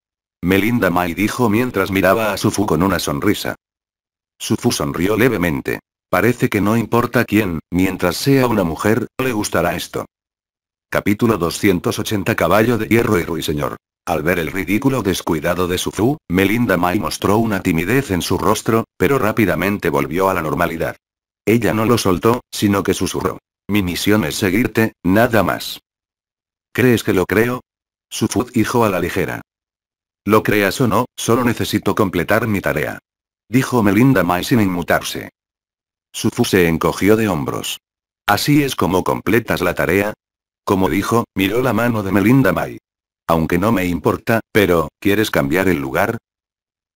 Melinda May dijo mientras miraba a Sufu con una sonrisa. Sufu sonrió levemente. Parece que no importa quién, mientras sea una mujer, le gustará esto. Capítulo 280 Caballo de Hierro y Ruiseñor. Al ver el ridículo descuidado de Sufu, Melinda Mai mostró una timidez en su rostro, pero rápidamente volvió a la normalidad. Ella no lo soltó, sino que susurró. Mi misión es seguirte, nada más. ¿Crees que lo creo? Sufu dijo a la ligera. Lo creas o no, solo necesito completar mi tarea. Dijo Melinda May sin inmutarse. Sufu se encogió de hombros. Así es como completas la tarea. Como dijo, miró la mano de Melinda May. Aunque no me importa, pero, ¿quieres cambiar el lugar?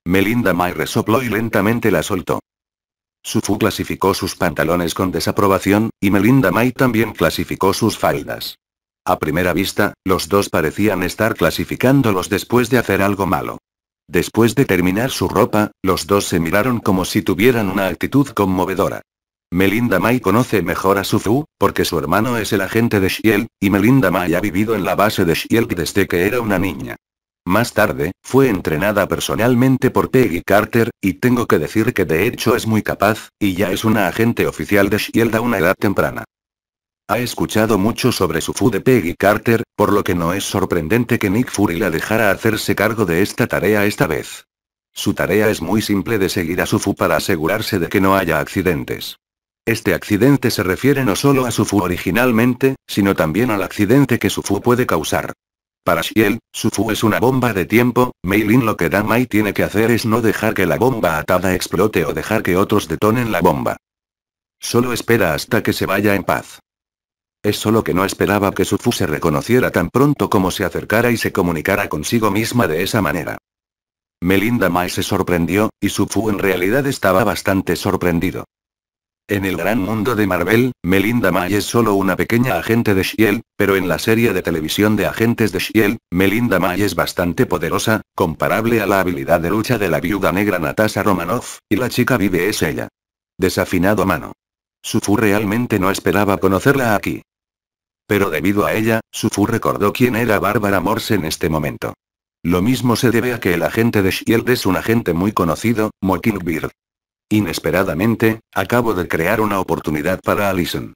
Melinda May resopló y lentamente la soltó. Sufu clasificó sus pantalones con desaprobación, y Melinda May también clasificó sus faldas. A primera vista, los dos parecían estar clasificándolos después de hacer algo malo. Después de terminar su ropa, los dos se miraron como si tuvieran una actitud conmovedora. Melinda May conoce mejor a Suzu, porque su hermano es el agente de Shield, y Melinda May ha vivido en la base de Shield desde que era una niña. Más tarde, fue entrenada personalmente por Peggy Carter, y tengo que decir que de hecho es muy capaz, y ya es una agente oficial de Shield a una edad temprana. Ha escuchado mucho sobre su de Peggy Carter, por lo que no es sorprendente que Nick Fury la dejara hacerse cargo de esta tarea esta vez. Su tarea es muy simple de seguir a su para asegurarse de que no haya accidentes. Este accidente se refiere no solo a su originalmente, sino también al accidente que su puede causar. Para Shiel, su fu es una bomba de tiempo, Meilin lo que damai tiene que hacer es no dejar que la bomba atada explote o dejar que otros detonen la bomba. Solo espera hasta que se vaya en paz. Es solo que no esperaba que Sufu se reconociera tan pronto como se acercara y se comunicara consigo misma de esa manera. Melinda May se sorprendió, y Sufu en realidad estaba bastante sorprendido. En el gran mundo de Marvel, Melinda May es solo una pequeña agente de Shield, pero en la serie de televisión de agentes de Shield, Melinda May es bastante poderosa, comparable a la habilidad de lucha de la viuda negra Natasha Romanoff, y la chica vive es ella. Desafinado mano. Sufu realmente no esperaba conocerla aquí pero debido a ella, Sufu recordó quién era Bárbara Morse en este momento. Lo mismo se debe a que el agente de Shield es un agente muy conocido, Mockingbird. Inesperadamente, acabo de crear una oportunidad para Allison.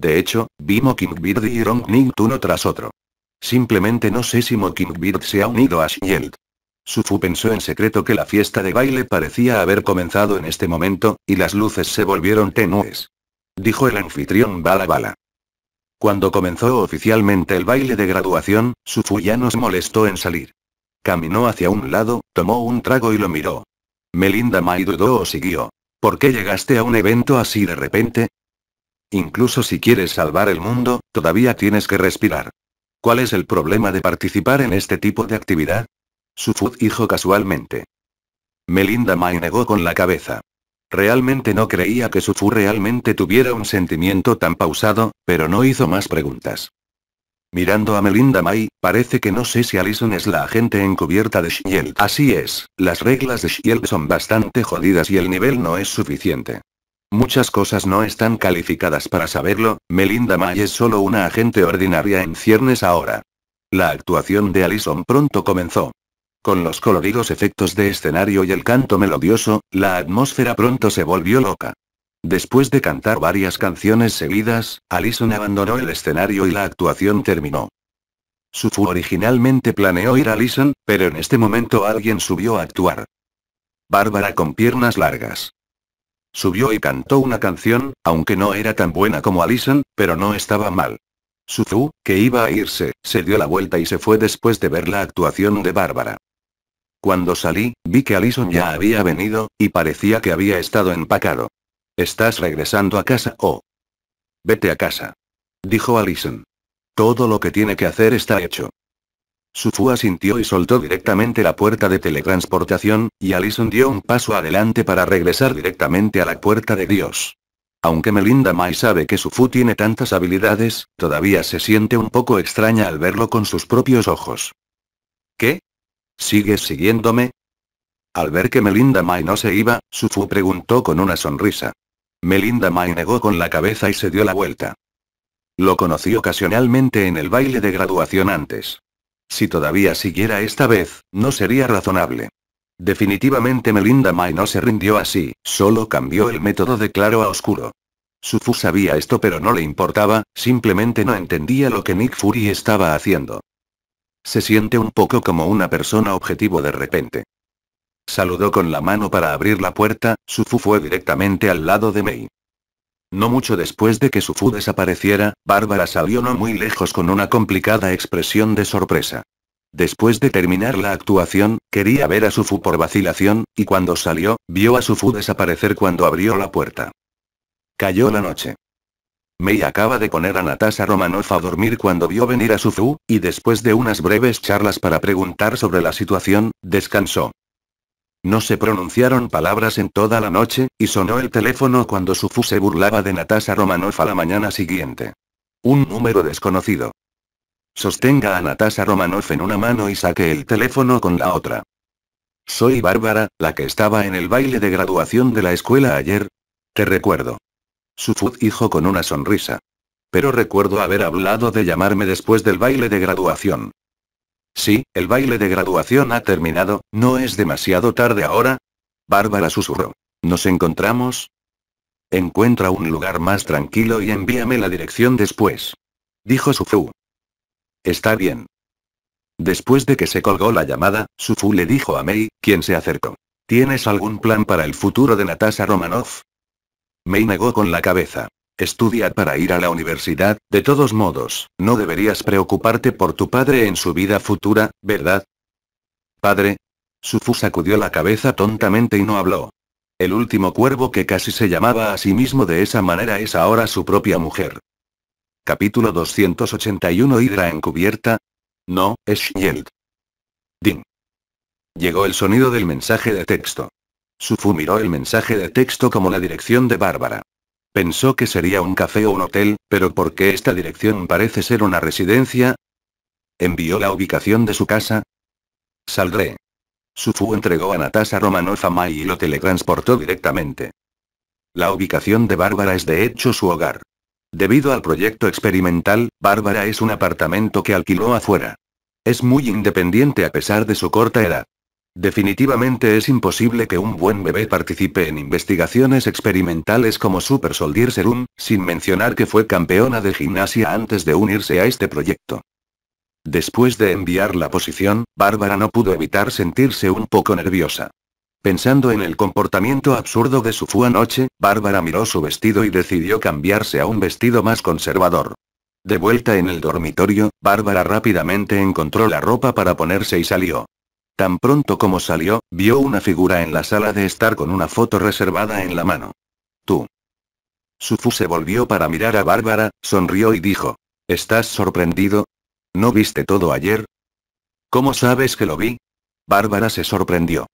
De hecho, vi Mockingbird y Ningt uno tras otro. Simplemente no sé si Mockingbird se ha unido a Shield. Sufu pensó en secreto que la fiesta de baile parecía haber comenzado en este momento, y las luces se volvieron tenues. Dijo el anfitrión bala bala. Cuando comenzó oficialmente el baile de graduación, Sufu ya nos se molestó en salir. Caminó hacia un lado, tomó un trago y lo miró. Melinda Mai dudó o siguió. ¿Por qué llegaste a un evento así de repente? Incluso si quieres salvar el mundo, todavía tienes que respirar. ¿Cuál es el problema de participar en este tipo de actividad? Sufu dijo casualmente. Melinda Mai negó con la cabeza. Realmente no creía que Suzu realmente tuviera un sentimiento tan pausado, pero no hizo más preguntas. Mirando a Melinda May, parece que no sé si Allison es la agente encubierta de Shield. Así es, las reglas de Shield son bastante jodidas y el nivel no es suficiente. Muchas cosas no están calificadas para saberlo, Melinda May es solo una agente ordinaria en ciernes ahora. La actuación de Allison pronto comenzó. Con los coloridos efectos de escenario y el canto melodioso, la atmósfera pronto se volvió loca. Después de cantar varias canciones seguidas, Alison abandonó el escenario y la actuación terminó. Sufu originalmente planeó ir a Alison, pero en este momento alguien subió a actuar. Bárbara con piernas largas. Subió y cantó una canción, aunque no era tan buena como Alison, pero no estaba mal. Sufu, que iba a irse, se dio la vuelta y se fue después de ver la actuación de Bárbara. Cuando salí, vi que Alison ya había venido, y parecía que había estado empacado. ¿Estás regresando a casa o...? Oh. Vete a casa. Dijo Alison. Todo lo que tiene que hacer está hecho. Sufu asintió y soltó directamente la puerta de teletransportación, y Alison dio un paso adelante para regresar directamente a la puerta de Dios. Aunque Melinda May sabe que Sufu tiene tantas habilidades, todavía se siente un poco extraña al verlo con sus propios ojos. ¿Qué? ¿Sigues siguiéndome? Al ver que Melinda May no se iba, Sufu preguntó con una sonrisa. Melinda May negó con la cabeza y se dio la vuelta. Lo conocí ocasionalmente en el baile de graduación antes. Si todavía siguiera esta vez, no sería razonable. Definitivamente Melinda May no se rindió así, solo cambió el método de claro a oscuro. Sufu sabía esto pero no le importaba, simplemente no entendía lo que Nick Fury estaba haciendo. Se siente un poco como una persona objetivo de repente. Saludó con la mano para abrir la puerta, Sufu fue directamente al lado de Mei. No mucho después de que Sufu desapareciera, Bárbara salió no muy lejos con una complicada expresión de sorpresa. Después de terminar la actuación, quería ver a Sufu por vacilación, y cuando salió, vio a Sufu desaparecer cuando abrió la puerta. Cayó la noche. Mei acaba de poner a Natasha Romanoff a dormir cuando vio venir a Sufu, y después de unas breves charlas para preguntar sobre la situación, descansó. No se pronunciaron palabras en toda la noche, y sonó el teléfono cuando Sufu se burlaba de Natasha Romanoff a la mañana siguiente. Un número desconocido. Sostenga a Natasha Romanoff en una mano y saque el teléfono con la otra. Soy Bárbara, la que estaba en el baile de graduación de la escuela ayer. Te recuerdo. Sufu dijo con una sonrisa. Pero recuerdo haber hablado de llamarme después del baile de graduación. Sí, el baile de graduación ha terminado, ¿no es demasiado tarde ahora? Bárbara susurró. ¿Nos encontramos? Encuentra un lugar más tranquilo y envíame la dirección después. Dijo Sufu. Está bien. Después de que se colgó la llamada, Sufu le dijo a Mei, quien se acercó. ¿Tienes algún plan para el futuro de Natasha Romanoff? May negó con la cabeza. Estudia para ir a la universidad, de todos modos, no deberías preocuparte por tu padre en su vida futura, ¿verdad? Padre. Sufu sacudió la cabeza tontamente y no habló. El último cuervo que casi se llamaba a sí mismo de esa manera es ahora su propia mujer. Capítulo 281 Hidra encubierta. No, es Shield. Ding. Llegó el sonido del mensaje de texto. Sufu miró el mensaje de texto como la dirección de Bárbara. Pensó que sería un café o un hotel, pero ¿por qué esta dirección parece ser una residencia? Envió la ubicación de su casa. Saldré. Sufu entregó a Natasha Romanoff a y lo teletransportó directamente. La ubicación de Bárbara es de hecho su hogar. Debido al proyecto experimental, Bárbara es un apartamento que alquiló afuera. Es muy independiente a pesar de su corta edad. Definitivamente es imposible que un buen bebé participe en investigaciones experimentales como Super Soldier Serum, sin mencionar que fue campeona de gimnasia antes de unirse a este proyecto. Después de enviar la posición, Bárbara no pudo evitar sentirse un poco nerviosa. Pensando en el comportamiento absurdo de su fue anoche, Bárbara miró su vestido y decidió cambiarse a un vestido más conservador. De vuelta en el dormitorio, Bárbara rápidamente encontró la ropa para ponerse y salió. Tan pronto como salió, vio una figura en la sala de estar con una foto reservada en la mano. Tú. Sufu se volvió para mirar a Bárbara, sonrió y dijo. ¿Estás sorprendido? ¿No viste todo ayer? ¿Cómo sabes que lo vi? Bárbara se sorprendió.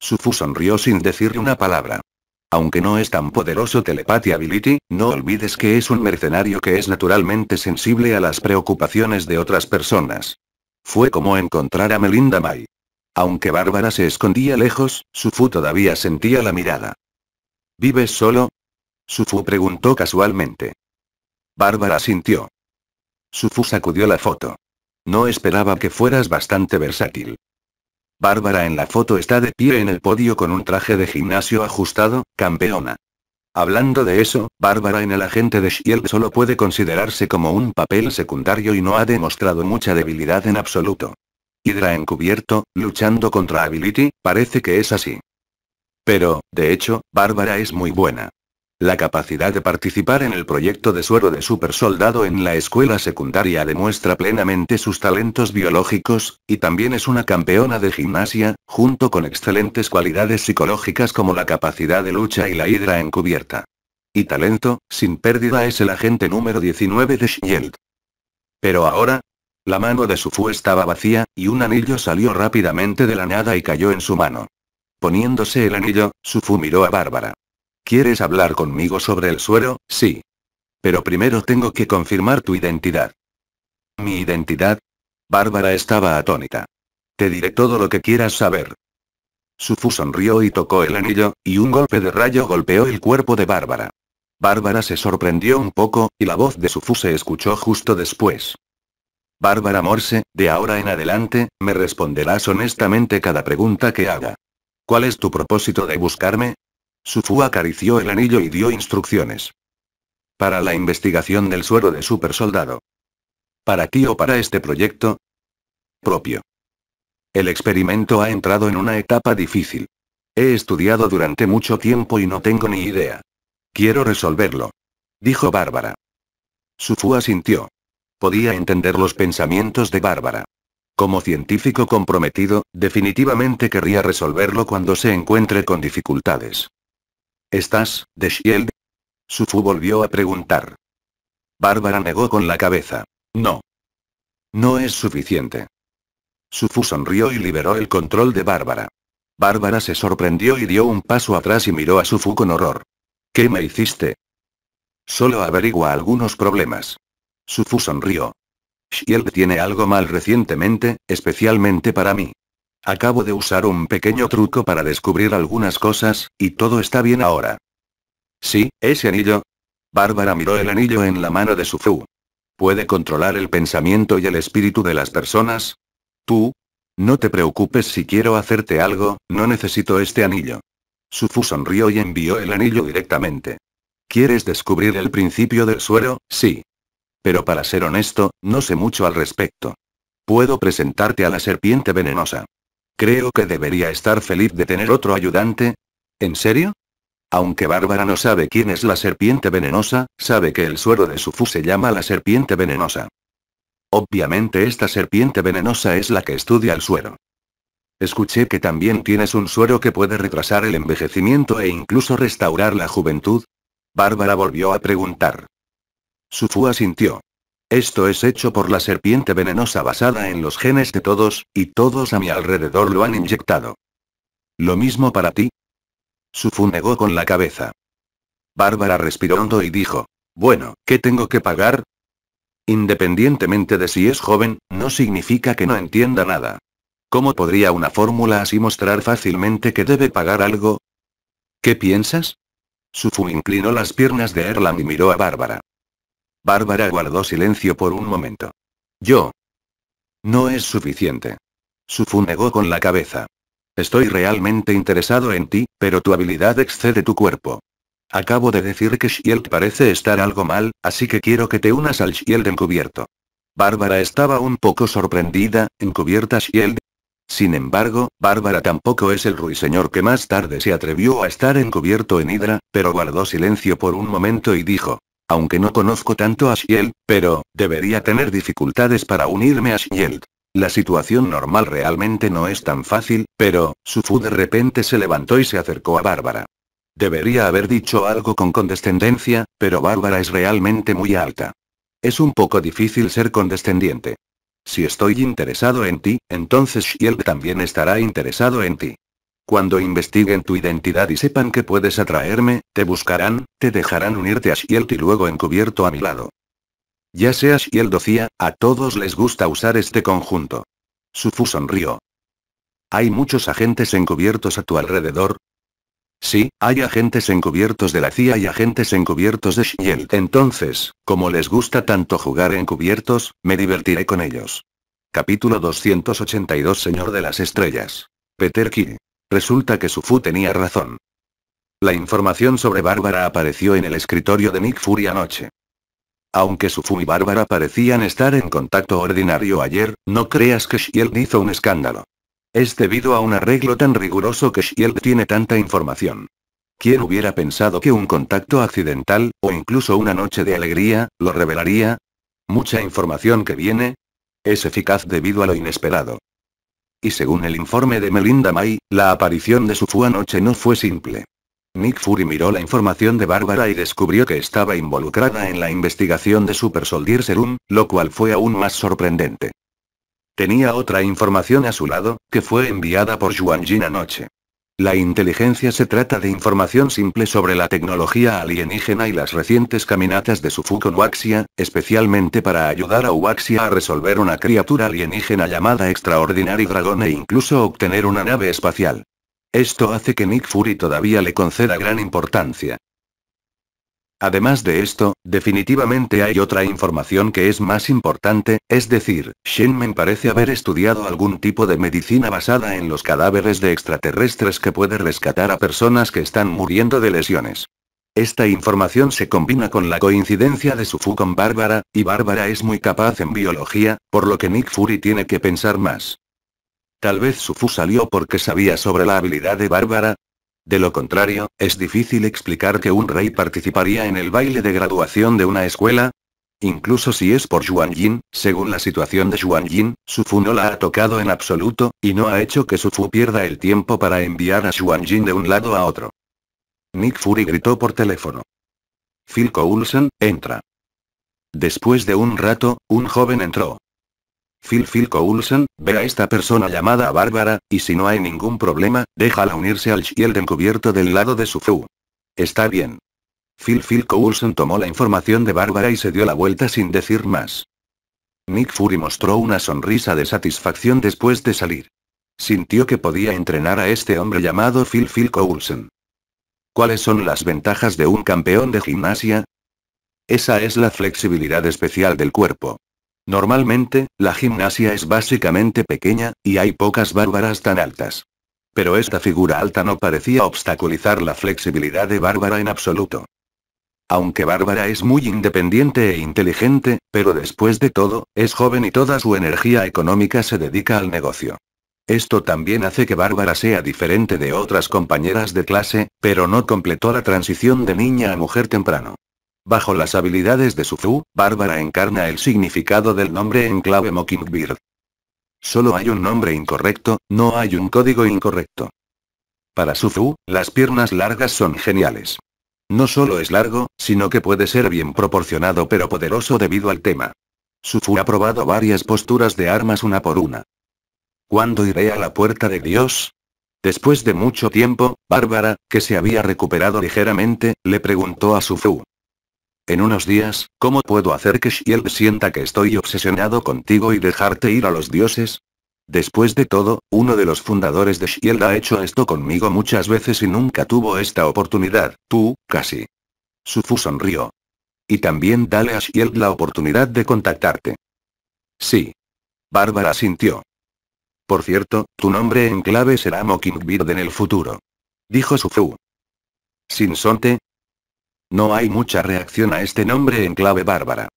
Sufu sonrió sin decirle una palabra. Aunque no es tan poderoso Telepathy Ability, no olvides que es un mercenario que es naturalmente sensible a las preocupaciones de otras personas. Fue como encontrar a Melinda May. Aunque Bárbara se escondía lejos, Sufu todavía sentía la mirada. ¿Vives solo? Sufu preguntó casualmente. Bárbara sintió. Sufu sacudió la foto. No esperaba que fueras bastante versátil. Bárbara en la foto está de pie en el podio con un traje de gimnasio ajustado, campeona. Hablando de eso, Bárbara en el agente de Shield solo puede considerarse como un papel secundario y no ha demostrado mucha debilidad en absoluto. Hidra encubierto, luchando contra Ability, parece que es así. Pero, de hecho, Bárbara es muy buena. La capacidad de participar en el proyecto de suero de soldado en la escuela secundaria demuestra plenamente sus talentos biológicos, y también es una campeona de gimnasia, junto con excelentes cualidades psicológicas como la capacidad de lucha y la hidra encubierta. Y talento, sin pérdida es el agente número 19 de Shield. Pero ahora, la mano de Sufu estaba vacía, y un anillo salió rápidamente de la nada y cayó en su mano. Poniéndose el anillo, Sufu miró a Bárbara. ¿Quieres hablar conmigo sobre el suero? Sí. Pero primero tengo que confirmar tu identidad. ¿Mi identidad? Bárbara estaba atónita. Te diré todo lo que quieras saber. Sufu sonrió y tocó el anillo, y un golpe de rayo golpeó el cuerpo de Bárbara. Bárbara se sorprendió un poco, y la voz de Sufu se escuchó justo después. Bárbara Morse, de ahora en adelante, me responderás honestamente cada pregunta que haga. ¿Cuál es tu propósito de buscarme? Sufu acarició el anillo y dio instrucciones. Para la investigación del suero de supersoldado. ¿Para ti o para este proyecto? Propio. El experimento ha entrado en una etapa difícil. He estudiado durante mucho tiempo y no tengo ni idea. Quiero resolverlo. Dijo Bárbara. Sufu asintió. Podía entender los pensamientos de Bárbara. Como científico comprometido, definitivamente querría resolverlo cuando se encuentre con dificultades. ¿Estás, de Shield? Sufu volvió a preguntar. Bárbara negó con la cabeza. No. No es suficiente. Sufu sonrió y liberó el control de Bárbara. Bárbara se sorprendió y dio un paso atrás y miró a Sufu con horror. ¿Qué me hiciste? Solo averigua algunos problemas. Sufu sonrió. Shield tiene algo mal recientemente, especialmente para mí. Acabo de usar un pequeño truco para descubrir algunas cosas, y todo está bien ahora. Sí, ese anillo. Bárbara miró el anillo en la mano de Sufu. ¿Puede controlar el pensamiento y el espíritu de las personas? Tú. No te preocupes si quiero hacerte algo, no necesito este anillo. Sufu sonrió y envió el anillo directamente. ¿Quieres descubrir el principio del suero? Sí. Pero para ser honesto, no sé mucho al respecto. Puedo presentarte a la serpiente venenosa. Creo que debería estar feliz de tener otro ayudante. ¿En serio? Aunque Bárbara no sabe quién es la serpiente venenosa, sabe que el suero de Sufu se llama la serpiente venenosa. Obviamente esta serpiente venenosa es la que estudia el suero. Escuché que también tienes un suero que puede retrasar el envejecimiento e incluso restaurar la juventud. Bárbara volvió a preguntar. Sufu asintió. Esto es hecho por la serpiente venenosa basada en los genes de todos, y todos a mi alrededor lo han inyectado. ¿Lo mismo para ti? Sufu negó con la cabeza. Bárbara respiró hondo y dijo, bueno, ¿qué tengo que pagar? Independientemente de si es joven, no significa que no entienda nada. ¿Cómo podría una fórmula así mostrar fácilmente que debe pagar algo? ¿Qué piensas? Sufu inclinó las piernas de Erland y miró a Bárbara. Bárbara guardó silencio por un momento. Yo. No es suficiente. Sufu negó con la cabeza. Estoy realmente interesado en ti, pero tu habilidad excede tu cuerpo. Acabo de decir que Shield parece estar algo mal, así que quiero que te unas al Shield encubierto. Bárbara estaba un poco sorprendida, encubierta Shield. Sin embargo, Bárbara tampoco es el ruiseñor que más tarde se atrevió a estar encubierto en Hydra, pero guardó silencio por un momento y dijo, aunque no conozco tanto a Shield, pero, debería tener dificultades para unirme a Shield. La situación normal realmente no es tan fácil, pero, Sufu de repente se levantó y se acercó a Bárbara. Debería haber dicho algo con condescendencia, pero Bárbara es realmente muy alta. Es un poco difícil ser condescendiente. Si estoy interesado en ti, entonces Shield también estará interesado en ti. Cuando investiguen tu identidad y sepan que puedes atraerme, te buscarán, te dejarán unirte a Shield y luego encubierto a mi lado. Ya sea Shield o CIA, a todos les gusta usar este conjunto. Sufu sonrió. ¿Hay muchos agentes encubiertos a tu alrededor? Sí, hay agentes encubiertos de la CIA y agentes encubiertos de Shield. Entonces, como les gusta tanto jugar encubiertos, me divertiré con ellos. Capítulo 282 Señor de las Estrellas. Peter Ki. Resulta que Sufu tenía razón. La información sobre Bárbara apareció en el escritorio de Nick Fury anoche. Aunque Sufu y Bárbara parecían estar en contacto ordinario ayer, no creas que Shield hizo un escándalo. Es debido a un arreglo tan riguroso que Shield tiene tanta información. ¿Quién hubiera pensado que un contacto accidental, o incluso una noche de alegría, lo revelaría? Mucha información que viene. Es eficaz debido a lo inesperado y según el informe de Melinda May, la aparición de su anoche no fue simple. Nick Fury miró la información de Bárbara y descubrió que estaba involucrada en la investigación de Super Soldier Serum, lo cual fue aún más sorprendente. Tenía otra información a su lado, que fue enviada por Yuan Jin anoche. La inteligencia se trata de información simple sobre la tecnología alienígena y las recientes caminatas de Sufu con Waxia, especialmente para ayudar a Waxia a resolver una criatura alienígena llamada Extraordinary Dragon e incluso obtener una nave espacial. Esto hace que Nick Fury todavía le conceda gran importancia. Además de esto, definitivamente hay otra información que es más importante, es decir, Shenmen parece haber estudiado algún tipo de medicina basada en los cadáveres de extraterrestres que puede rescatar a personas que están muriendo de lesiones. Esta información se combina con la coincidencia de Sufu con Bárbara, y Bárbara es muy capaz en biología, por lo que Nick Fury tiene que pensar más. Tal vez Sufu salió porque sabía sobre la habilidad de Bárbara, de lo contrario, es difícil explicar que un rey participaría en el baile de graduación de una escuela. Incluso si es por Yuan Yin, según la situación de Yuan Yin, Su Fu no la ha tocado en absoluto, y no ha hecho que Su Fu pierda el tiempo para enviar a Yuan Yin de un lado a otro. Nick Fury gritó por teléfono. Phil Coulson, entra. Después de un rato, un joven entró. Phil Phil Coulson, ve a esta persona llamada Bárbara, y si no hay ningún problema, déjala unirse al Shield encubierto del lado de su Está bien. Phil Phil Coulson tomó la información de Bárbara y se dio la vuelta sin decir más. Nick Fury mostró una sonrisa de satisfacción después de salir. Sintió que podía entrenar a este hombre llamado Phil Phil Coulson. ¿Cuáles son las ventajas de un campeón de gimnasia? Esa es la flexibilidad especial del cuerpo. Normalmente, la gimnasia es básicamente pequeña, y hay pocas bárbaras tan altas. Pero esta figura alta no parecía obstaculizar la flexibilidad de Bárbara en absoluto. Aunque Bárbara es muy independiente e inteligente, pero después de todo, es joven y toda su energía económica se dedica al negocio. Esto también hace que Bárbara sea diferente de otras compañeras de clase, pero no completó la transición de niña a mujer temprano. Bajo las habilidades de Suzu, Bárbara encarna el significado del nombre en clave Mockingbird. Solo hay un nombre incorrecto, no hay un código incorrecto. Para Suzu, las piernas largas son geniales. No solo es largo, sino que puede ser bien proporcionado pero poderoso debido al tema. Suzu ha probado varias posturas de armas una por una. ¿Cuándo iré a la puerta de Dios? Después de mucho tiempo, Bárbara, que se había recuperado ligeramente, le preguntó a Suzu. En unos días, ¿cómo puedo hacer que Shield sienta que estoy obsesionado contigo y dejarte ir a los dioses? Después de todo, uno de los fundadores de Shield ha hecho esto conmigo muchas veces y nunca tuvo esta oportunidad, tú, casi. Sufu sonrió. Y también dale a Shield la oportunidad de contactarte. Sí. Bárbara sintió. Por cierto, tu nombre en clave será Mockingbird en el futuro. Dijo Sufu. sonte. No hay mucha reacción a este nombre en clave bárbara.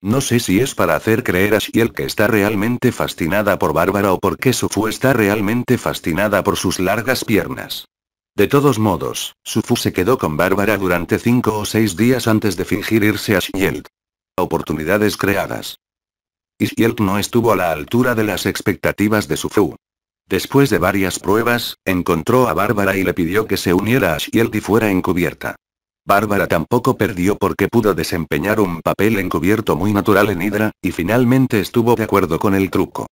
No sé si es para hacer creer a Shiel que está realmente fascinada por Bárbara o porque Sufu está realmente fascinada por sus largas piernas. De todos modos, Sufu se quedó con Bárbara durante cinco o seis días antes de fingir irse a Shiel. Oportunidades creadas. Y no estuvo a la altura de las expectativas de Sufu. Después de varias pruebas, encontró a Bárbara y le pidió que se uniera a Shiel y fuera encubierta. Bárbara tampoco perdió porque pudo desempeñar un papel encubierto muy natural en Hydra, y finalmente estuvo de acuerdo con el truco.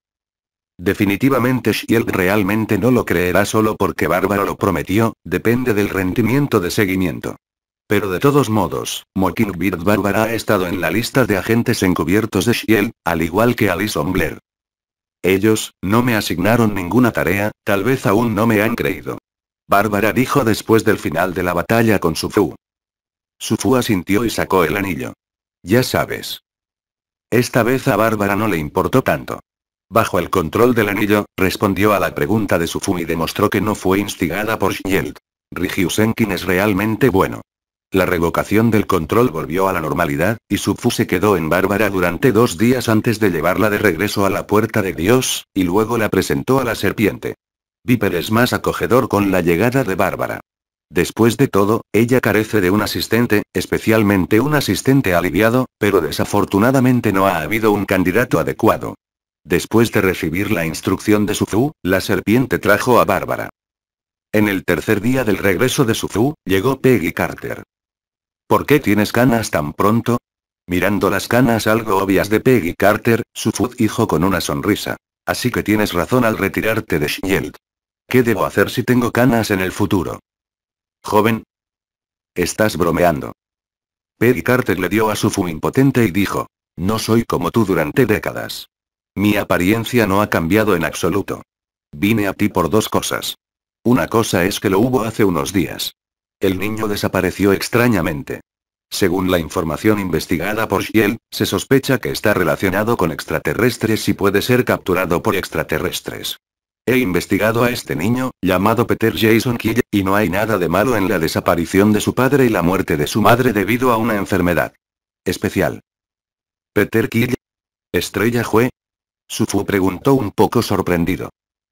Definitivamente Shield realmente no lo creerá solo porque Bárbara lo prometió, depende del rendimiento de seguimiento. Pero de todos modos, Mockingbird Bárbara ha estado en la lista de agentes encubiertos de Shield, al igual que Alice Blair. Ellos, no me asignaron ninguna tarea, tal vez aún no me han creído. Bárbara dijo después del final de la batalla con Sufu. Sufu asintió y sacó el anillo. Ya sabes. Esta vez a Bárbara no le importó tanto. Bajo el control del anillo, respondió a la pregunta de Sufu y demostró que no fue instigada por Shield. Rigiusenkin es realmente bueno. La revocación del control volvió a la normalidad, y Sufu se quedó en Bárbara durante dos días antes de llevarla de regreso a la puerta de Dios, y luego la presentó a la serpiente. Viper es más acogedor con la llegada de Bárbara. Después de todo, ella carece de un asistente, especialmente un asistente aliviado, pero desafortunadamente no ha habido un candidato adecuado. Después de recibir la instrucción de Suzu, la serpiente trajo a Bárbara. En el tercer día del regreso de Suzu, llegó Peggy Carter. ¿Por qué tienes canas tan pronto? Mirando las canas algo obvias de Peggy Carter, Suzu dijo con una sonrisa. Así que tienes razón al retirarte de Shield. ¿Qué debo hacer si tengo canas en el futuro? Joven. Estás bromeando. Peggy Carter le dio a su fum impotente y dijo. No soy como tú durante décadas. Mi apariencia no ha cambiado en absoluto. Vine a ti por dos cosas. Una cosa es que lo hubo hace unos días. El niño desapareció extrañamente. Según la información investigada por Shiel, se sospecha que está relacionado con extraterrestres y puede ser capturado por extraterrestres. He investigado a este niño, llamado Peter Jason Kill, y no hay nada de malo en la desaparición de su padre y la muerte de su madre debido a una enfermedad. Especial. Peter Kill. Estrella Jue. Sufu preguntó un poco sorprendido.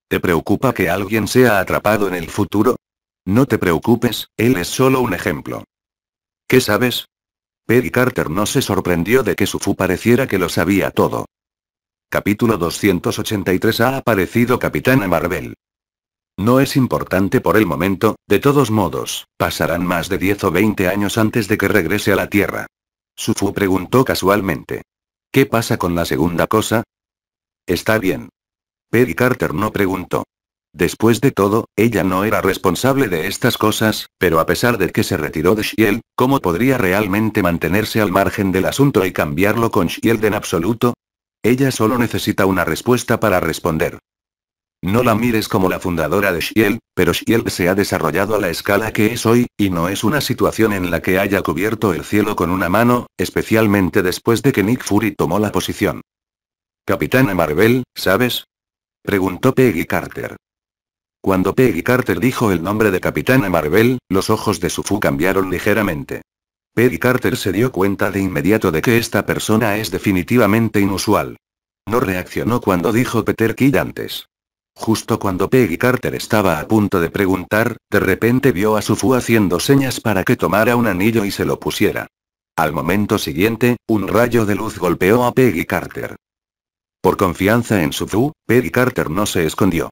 ¿Te preocupa que alguien sea atrapado en el futuro? No te preocupes, él es solo un ejemplo. ¿Qué sabes? Perry Carter no se sorprendió de que Sufu pareciera que lo sabía todo. Capítulo 283 ha aparecido Capitana Marvel. No es importante por el momento, de todos modos, pasarán más de 10 o 20 años antes de que regrese a la Tierra. Sufu preguntó casualmente. ¿Qué pasa con la segunda cosa? Está bien. Peggy Carter no preguntó. Después de todo, ella no era responsable de estas cosas, pero a pesar de que se retiró de Shield, ¿cómo podría realmente mantenerse al margen del asunto y cambiarlo con Shield en absoluto? Ella solo necesita una respuesta para responder. No la mires como la fundadora de Shield, pero Shield se ha desarrollado a la escala que es hoy, y no es una situación en la que haya cubierto el cielo con una mano, especialmente después de que Nick Fury tomó la posición. Capitana Marvel, ¿sabes? Preguntó Peggy Carter. Cuando Peggy Carter dijo el nombre de Capitana Marvel, los ojos de Sufu cambiaron ligeramente. Peggy Carter se dio cuenta de inmediato de que esta persona es definitivamente inusual. No reaccionó cuando dijo Peter Kidd antes. Justo cuando Peggy Carter estaba a punto de preguntar, de repente vio a Sufu haciendo señas para que tomara un anillo y se lo pusiera. Al momento siguiente, un rayo de luz golpeó a Peggy Carter. Por confianza en Sufu, Peggy Carter no se escondió.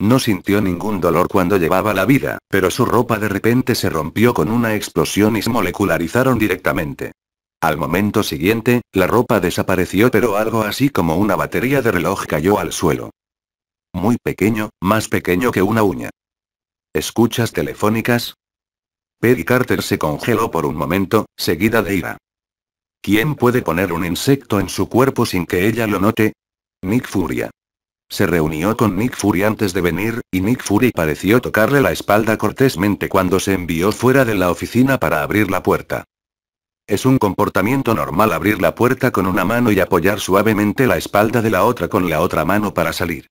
No sintió ningún dolor cuando llevaba la vida, pero su ropa de repente se rompió con una explosión y se molecularizaron directamente. Al momento siguiente, la ropa desapareció pero algo así como una batería de reloj cayó al suelo. Muy pequeño, más pequeño que una uña. ¿Escuchas telefónicas? perry Carter se congeló por un momento, seguida de ira. ¿Quién puede poner un insecto en su cuerpo sin que ella lo note? Nick Furia. Se reunió con Nick Fury antes de venir, y Nick Fury pareció tocarle la espalda cortésmente cuando se envió fuera de la oficina para abrir la puerta. Es un comportamiento normal abrir la puerta con una mano y apoyar suavemente la espalda de la otra con la otra mano para salir.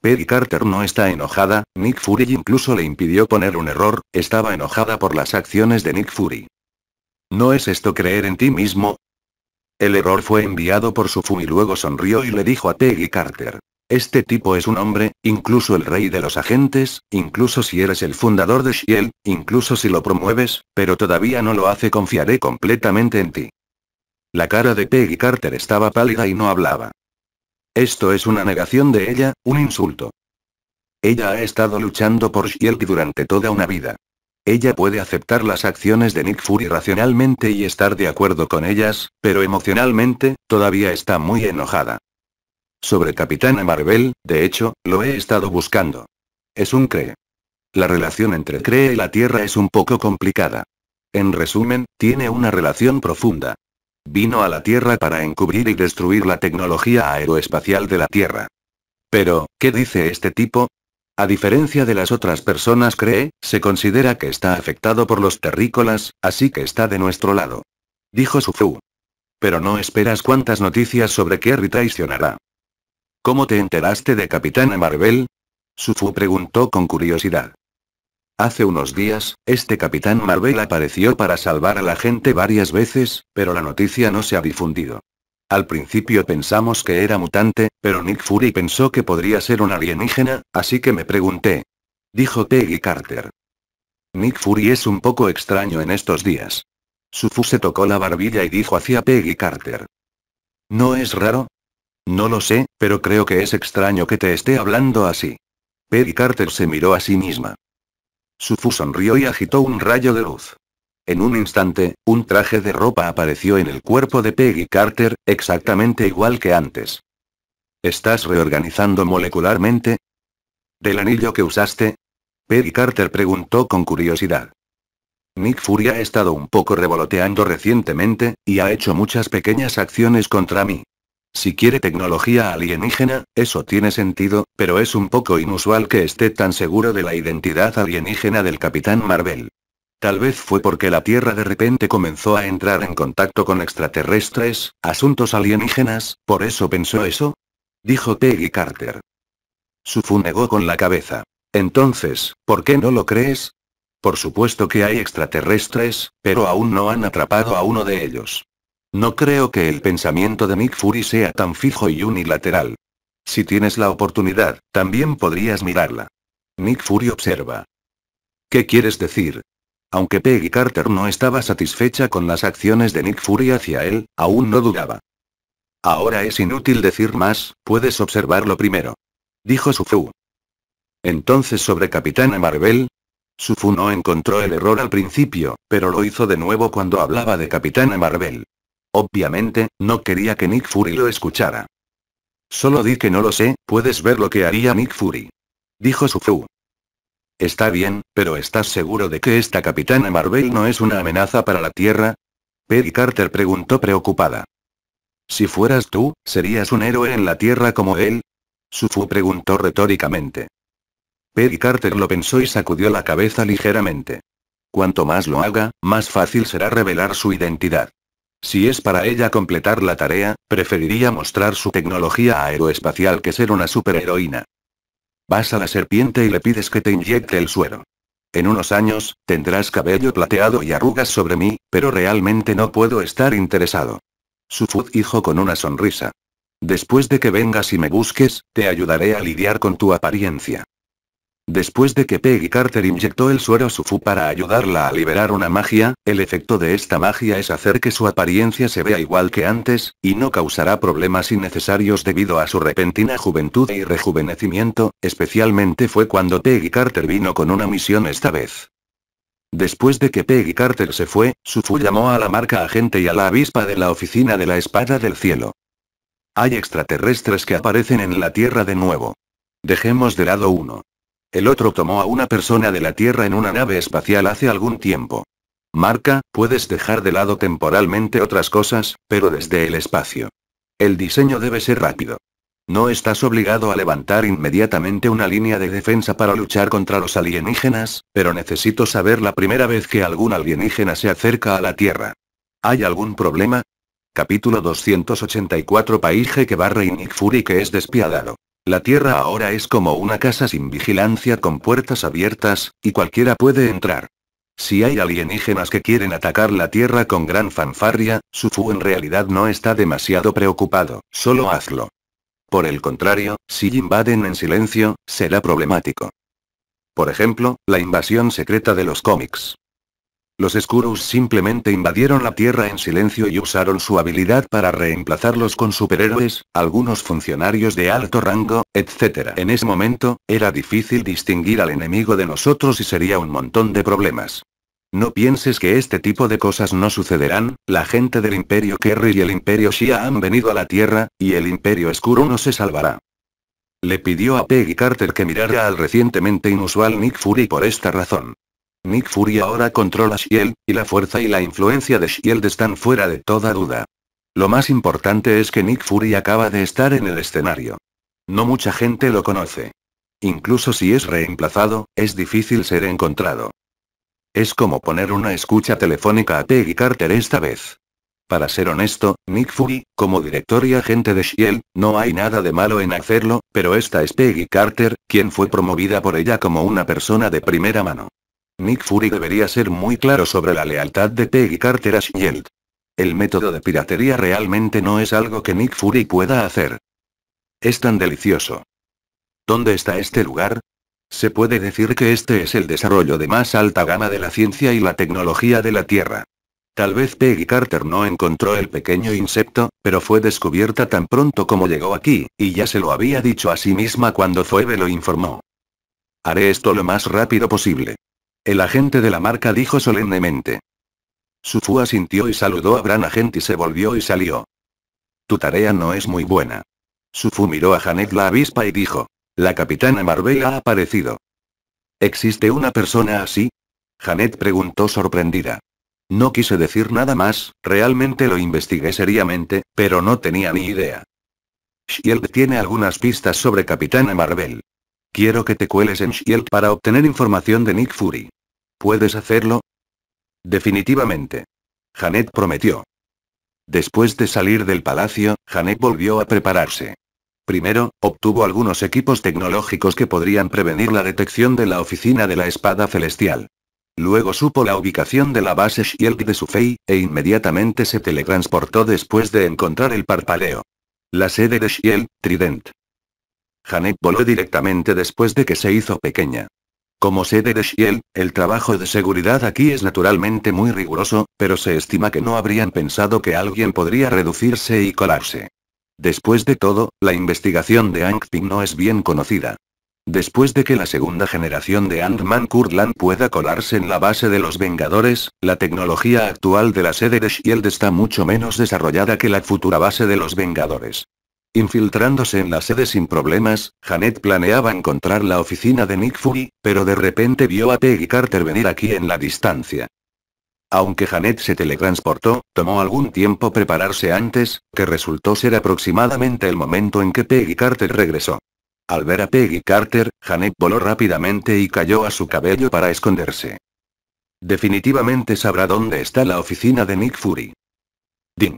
Peggy Carter no está enojada, Nick Fury incluso le impidió poner un error, estaba enojada por las acciones de Nick Fury. ¿No es esto creer en ti mismo? El error fue enviado por su y luego sonrió y le dijo a Peggy Carter, este tipo es un hombre, incluso el rey de los agentes, incluso si eres el fundador de Shield, incluso si lo promueves, pero todavía no lo hace confiaré completamente en ti. La cara de Peggy Carter estaba pálida y no hablaba. Esto es una negación de ella, un insulto. Ella ha estado luchando por Shield durante toda una vida. Ella puede aceptar las acciones de Nick Fury racionalmente y estar de acuerdo con ellas, pero emocionalmente, todavía está muy enojada. Sobre Capitana Marvel, de hecho, lo he estado buscando. Es un Cree. La relación entre Cree y la Tierra es un poco complicada. En resumen, tiene una relación profunda. Vino a la Tierra para encubrir y destruir la tecnología aeroespacial de la Tierra. Pero, ¿qué dice este tipo? A diferencia de las otras personas cree, se considera que está afectado por los terrícolas, así que está de nuestro lado. Dijo Sufu. Pero no esperas cuántas noticias sobre qué traicionará. ¿Cómo te enteraste de Capitán Marvel? Sufu preguntó con curiosidad. Hace unos días, este Capitán Marvel apareció para salvar a la gente varias veces, pero la noticia no se ha difundido. Al principio pensamos que era mutante, pero Nick Fury pensó que podría ser un alienígena, así que me pregunté. Dijo Peggy Carter. Nick Fury es un poco extraño en estos días. Sufu se tocó la barbilla y dijo hacia Peggy Carter. ¿No es raro? No lo sé, pero creo que es extraño que te esté hablando así. Peggy Carter se miró a sí misma. Sufu sonrió y agitó un rayo de luz. En un instante, un traje de ropa apareció en el cuerpo de Peggy Carter, exactamente igual que antes. ¿Estás reorganizando molecularmente? ¿Del anillo que usaste? Peggy Carter preguntó con curiosidad. Nick Fury ha estado un poco revoloteando recientemente, y ha hecho muchas pequeñas acciones contra mí. Si quiere tecnología alienígena, eso tiene sentido, pero es un poco inusual que esté tan seguro de la identidad alienígena del Capitán Marvel. Tal vez fue porque la Tierra de repente comenzó a entrar en contacto con extraterrestres, asuntos alienígenas, ¿por eso pensó eso? Dijo Peggy Carter. Sufu negó con la cabeza. Entonces, ¿por qué no lo crees? Por supuesto que hay extraterrestres, pero aún no han atrapado a uno de ellos. No creo que el pensamiento de Nick Fury sea tan fijo y unilateral. Si tienes la oportunidad, también podrías mirarla. Nick Fury observa. ¿Qué quieres decir? Aunque Peggy Carter no estaba satisfecha con las acciones de Nick Fury hacia él, aún no dudaba. Ahora es inútil decir más, puedes observarlo primero. Dijo Sufu. Entonces sobre Capitana Marvel. Sufu no encontró el error al principio, pero lo hizo de nuevo cuando hablaba de Capitana Marvel. Obviamente, no quería que Nick Fury lo escuchara. Solo di que no lo sé, puedes ver lo que haría Nick Fury. Dijo Sufu. Está bien, pero ¿estás seguro de que esta capitana Marvel no es una amenaza para la Tierra? Peggy Carter preguntó preocupada. Si fueras tú, ¿serías un héroe en la Tierra como él? Sufu preguntó retóricamente. Peggy Carter lo pensó y sacudió la cabeza ligeramente. Cuanto más lo haga, más fácil será revelar su identidad. Si es para ella completar la tarea, preferiría mostrar su tecnología aeroespacial que ser una superheroína. Vas a la serpiente y le pides que te inyecte el suero. En unos años, tendrás cabello plateado y arrugas sobre mí, pero realmente no puedo estar interesado. Sufud dijo con una sonrisa. Después de que vengas y me busques, te ayudaré a lidiar con tu apariencia. Después de que Peggy Carter inyectó el suero Sufu para ayudarla a liberar una magia, el efecto de esta magia es hacer que su apariencia se vea igual que antes, y no causará problemas innecesarios debido a su repentina juventud y rejuvenecimiento, especialmente fue cuando Peggy Carter vino con una misión esta vez. Después de que Peggy Carter se fue, Sufu llamó a la marca agente y a la avispa de la oficina de la espada del cielo. Hay extraterrestres que aparecen en la Tierra de nuevo. Dejemos de lado uno. El otro tomó a una persona de la Tierra en una nave espacial hace algún tiempo. Marca, puedes dejar de lado temporalmente otras cosas, pero desde el espacio. El diseño debe ser rápido. No estás obligado a levantar inmediatamente una línea de defensa para luchar contra los alienígenas, pero necesito saber la primera vez que algún alienígena se acerca a la Tierra. ¿Hay algún problema? Capítulo 284 Paige que barre y Nick Fury que es despiadado. La tierra ahora es como una casa sin vigilancia con puertas abiertas, y cualquiera puede entrar. Si hay alienígenas que quieren atacar la Tierra con gran fanfarria, Sufu en realidad no está demasiado preocupado, solo hazlo. Por el contrario, si invaden en silencio, será problemático. Por ejemplo, la invasión secreta de los cómics. Los Skurus simplemente invadieron la Tierra en silencio y usaron su habilidad para reemplazarlos con superhéroes, algunos funcionarios de alto rango, etc. En ese momento, era difícil distinguir al enemigo de nosotros y sería un montón de problemas. No pienses que este tipo de cosas no sucederán, la gente del Imperio Kerry y el Imperio Shia han venido a la Tierra, y el Imperio Skuru no se salvará. Le pidió a Peggy Carter que mirara al recientemente inusual Nick Fury por esta razón. Nick Fury ahora controla Shield, y la fuerza y la influencia de Shield están fuera de toda duda. Lo más importante es que Nick Fury acaba de estar en el escenario. No mucha gente lo conoce. Incluso si es reemplazado, es difícil ser encontrado. Es como poner una escucha telefónica a Peggy Carter esta vez. Para ser honesto, Nick Fury, como director y agente de Shield, no hay nada de malo en hacerlo, pero esta es Peggy Carter, quien fue promovida por ella como una persona de primera mano. Nick Fury debería ser muy claro sobre la lealtad de Peggy Carter a Shield. El método de piratería realmente no es algo que Nick Fury pueda hacer. Es tan delicioso. ¿Dónde está este lugar? Se puede decir que este es el desarrollo de más alta gama de la ciencia y la tecnología de la Tierra. Tal vez Peggy Carter no encontró el pequeño insecto, pero fue descubierta tan pronto como llegó aquí, y ya se lo había dicho a sí misma cuando Zoebe lo informó. Haré esto lo más rápido posible. El agente de la marca dijo solemnemente. Sufu asintió y saludó a Bran Agent y se volvió y salió. Tu tarea no es muy buena. Sufu miró a Janet la avispa y dijo. La capitana Marvel ha aparecido. ¿Existe una persona así? Janet preguntó sorprendida. No quise decir nada más, realmente lo investigué seriamente, pero no tenía ni idea. Shield tiene algunas pistas sobre Capitana Marvel. Quiero que te cueles en Shield para obtener información de Nick Fury. ¿Puedes hacerlo? Definitivamente. Janet prometió. Después de salir del palacio, Janet volvió a prepararse. Primero, obtuvo algunos equipos tecnológicos que podrían prevenir la detección de la oficina de la espada celestial. Luego supo la ubicación de la base Shield de su fei e inmediatamente se teletransportó después de encontrar el parpadeo. La sede de Shield, Trident. Janet voló directamente después de que se hizo pequeña. Como sede de Shield, el trabajo de seguridad aquí es naturalmente muy riguroso, pero se estima que no habrían pensado que alguien podría reducirse y colarse. Después de todo, la investigación de Ankh-Ping no es bien conocida. Después de que la segunda generación de Ant-Man Kurlan pueda colarse en la base de los Vengadores, la tecnología actual de la sede de Shield está mucho menos desarrollada que la futura base de los Vengadores. Infiltrándose en la sede sin problemas, Janet planeaba encontrar la oficina de Nick Fury, pero de repente vio a Peggy Carter venir aquí en la distancia. Aunque Janet se teletransportó, tomó algún tiempo prepararse antes, que resultó ser aproximadamente el momento en que Peggy Carter regresó. Al ver a Peggy Carter, Janet voló rápidamente y cayó a su cabello para esconderse. Definitivamente sabrá dónde está la oficina de Nick Fury. Ding.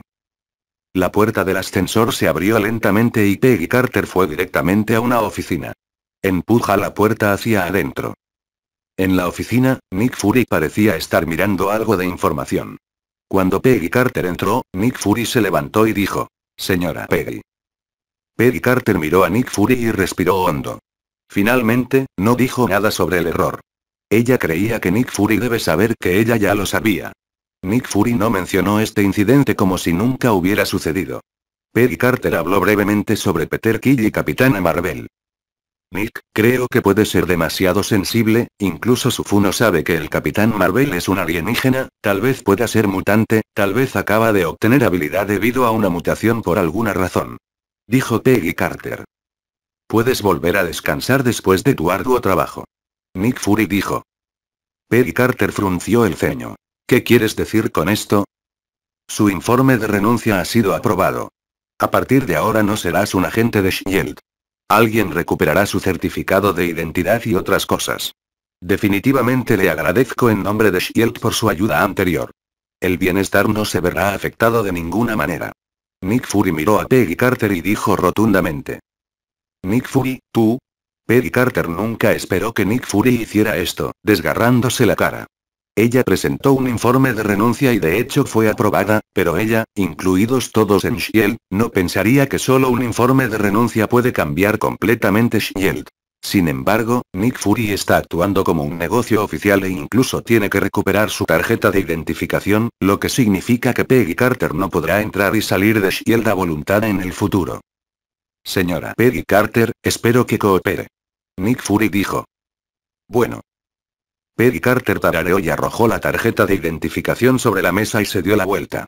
La puerta del ascensor se abrió lentamente y Peggy Carter fue directamente a una oficina. Empuja la puerta hacia adentro. En la oficina, Nick Fury parecía estar mirando algo de información. Cuando Peggy Carter entró, Nick Fury se levantó y dijo, Señora Peggy. Peggy Carter miró a Nick Fury y respiró hondo. Finalmente, no dijo nada sobre el error. Ella creía que Nick Fury debe saber que ella ya lo sabía. Nick Fury no mencionó este incidente como si nunca hubiera sucedido. Peggy Carter habló brevemente sobre Peter Quill y Capitana Marvel. Nick, creo que puede ser demasiado sensible, incluso no sabe que el Capitán Marvel es un alienígena, tal vez pueda ser mutante, tal vez acaba de obtener habilidad debido a una mutación por alguna razón. Dijo Peggy Carter. Puedes volver a descansar después de tu arduo trabajo. Nick Fury dijo. Peggy Carter frunció el ceño. ¿Qué quieres decir con esto? Su informe de renuncia ha sido aprobado. A partir de ahora no serás un agente de Shield. Alguien recuperará su certificado de identidad y otras cosas. Definitivamente le agradezco en nombre de Shield por su ayuda anterior. El bienestar no se verá afectado de ninguna manera. Nick Fury miró a Peggy Carter y dijo rotundamente. Nick Fury, tú. Peggy Carter nunca esperó que Nick Fury hiciera esto, desgarrándose la cara. Ella presentó un informe de renuncia y de hecho fue aprobada, pero ella, incluidos todos en Shield, no pensaría que solo un informe de renuncia puede cambiar completamente Shield. Sin embargo, Nick Fury está actuando como un negocio oficial e incluso tiene que recuperar su tarjeta de identificación, lo que significa que Peggy Carter no podrá entrar y salir de Shield a voluntad en el futuro. Señora Peggy Carter, espero que coopere. Nick Fury dijo. Bueno, Peggy Carter tarareó y arrojó la tarjeta de identificación sobre la mesa y se dio la vuelta.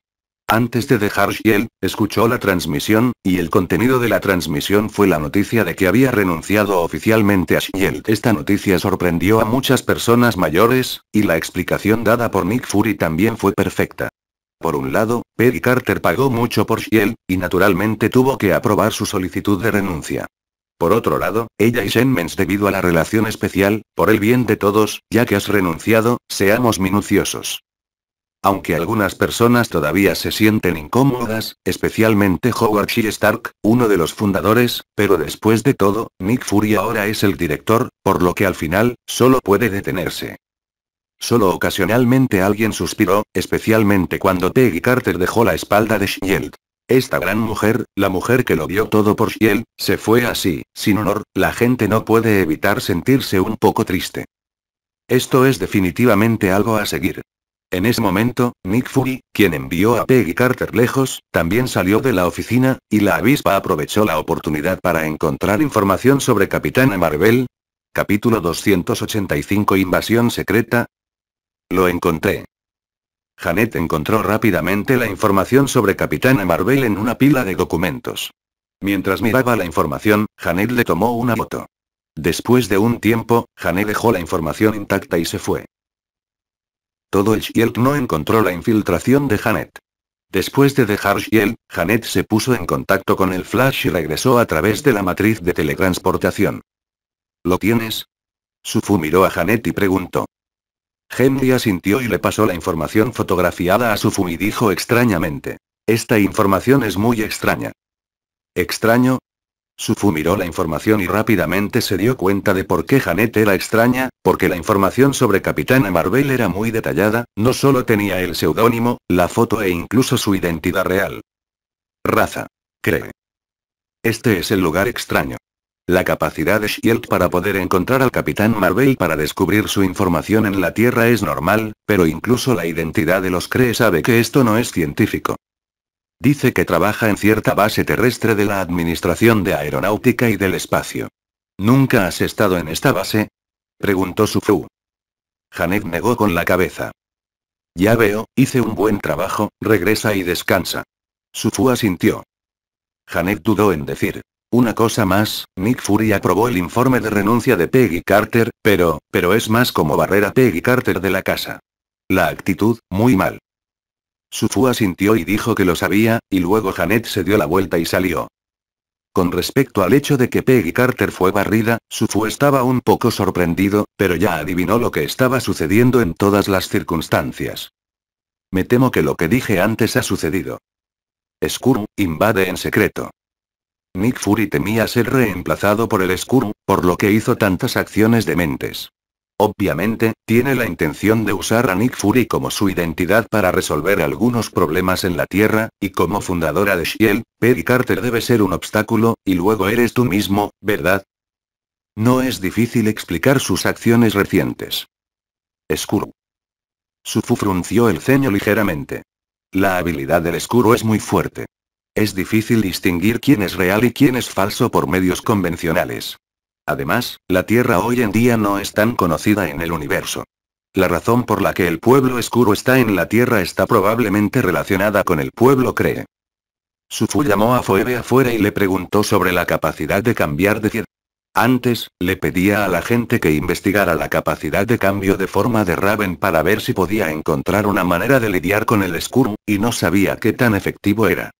Antes de dejar Shell, escuchó la transmisión, y el contenido de la transmisión fue la noticia de que había renunciado oficialmente a Shell. Esta noticia sorprendió a muchas personas mayores, y la explicación dada por Nick Fury también fue perfecta. Por un lado, Peggy Carter pagó mucho por Shell, y naturalmente tuvo que aprobar su solicitud de renuncia. Por otro lado, ella y Shenmens debido a la relación especial, por el bien de todos, ya que has renunciado, seamos minuciosos. Aunque algunas personas todavía se sienten incómodas, especialmente Howard y Stark, uno de los fundadores, pero después de todo, Nick Fury ahora es el director, por lo que al final, solo puede detenerse. Solo ocasionalmente alguien suspiró, especialmente cuando Peggy Carter dejó la espalda de Shield. Esta gran mujer, la mujer que lo vio todo por Shiel, se fue así, sin honor, la gente no puede evitar sentirse un poco triste. Esto es definitivamente algo a seguir. En ese momento, Nick Fury, quien envió a Peggy Carter lejos, también salió de la oficina, y la avispa aprovechó la oportunidad para encontrar información sobre Capitana Marvel. Capítulo 285 Invasión Secreta. Lo encontré. Janet encontró rápidamente la información sobre Capitana Marvel en una pila de documentos. Mientras miraba la información, Janet le tomó una foto. Después de un tiempo, Janet dejó la información intacta y se fue. Todo el Shield no encontró la infiltración de Janet. Después de dejar Shield, Janet se puso en contacto con el Flash y regresó a través de la matriz de teletransportación. ¿Lo tienes? Sufu miró a Janet y preguntó. Henry asintió y le pasó la información fotografiada a Sufu y dijo extrañamente. Esta información es muy extraña. ¿Extraño? Sufu miró la información y rápidamente se dio cuenta de por qué Janet era extraña, porque la información sobre Capitana Marvel era muy detallada, no solo tenía el seudónimo, la foto e incluso su identidad real. Raza. Cree. Este es el lugar extraño. La capacidad de Shield para poder encontrar al Capitán Marvel para descubrir su información en la Tierra es normal, pero incluso la identidad de los Cree sabe que esto no es científico. Dice que trabaja en cierta base terrestre de la Administración de Aeronáutica y del Espacio. ¿Nunca has estado en esta base? preguntó Sufu. Janet negó con la cabeza. Ya veo, hice un buen trabajo, regresa y descansa. Sufu asintió. Janet dudó en decir, una cosa más, Nick Fury aprobó el informe de renuncia de Peggy Carter, pero, pero es más como a Peggy Carter de la casa. La actitud, muy mal. Sufu asintió y dijo que lo sabía, y luego Janet se dio la vuelta y salió. Con respecto al hecho de que Peggy Carter fue barrida, Sufu estaba un poco sorprendido, pero ya adivinó lo que estaba sucediendo en todas las circunstancias. Me temo que lo que dije antes ha sucedido. Skurm, invade en secreto. Nick Fury temía ser reemplazado por el Skrull, por lo que hizo tantas acciones dementes. Obviamente, tiene la intención de usar a Nick Fury como su identidad para resolver algunos problemas en la Tierra, y como fundadora de Shield, Peggy Carter debe ser un obstáculo, y luego eres tú mismo, ¿verdad? No es difícil explicar sus acciones recientes. Skrull. Sufu frunció el ceño ligeramente. La habilidad del Skrull es muy fuerte. Es difícil distinguir quién es real y quién es falso por medios convencionales. Además, la Tierra hoy en día no es tan conocida en el universo. La razón por la que el pueblo escuro está en la Tierra está probablemente relacionada con el pueblo cree. Sufu llamó a Phoebe afuera y le preguntó sobre la capacidad de cambiar de tierra. Antes, le pedía a la gente que investigara la capacidad de cambio de forma de Raven para ver si podía encontrar una manera de lidiar con el Escuro, y no sabía qué tan efectivo era.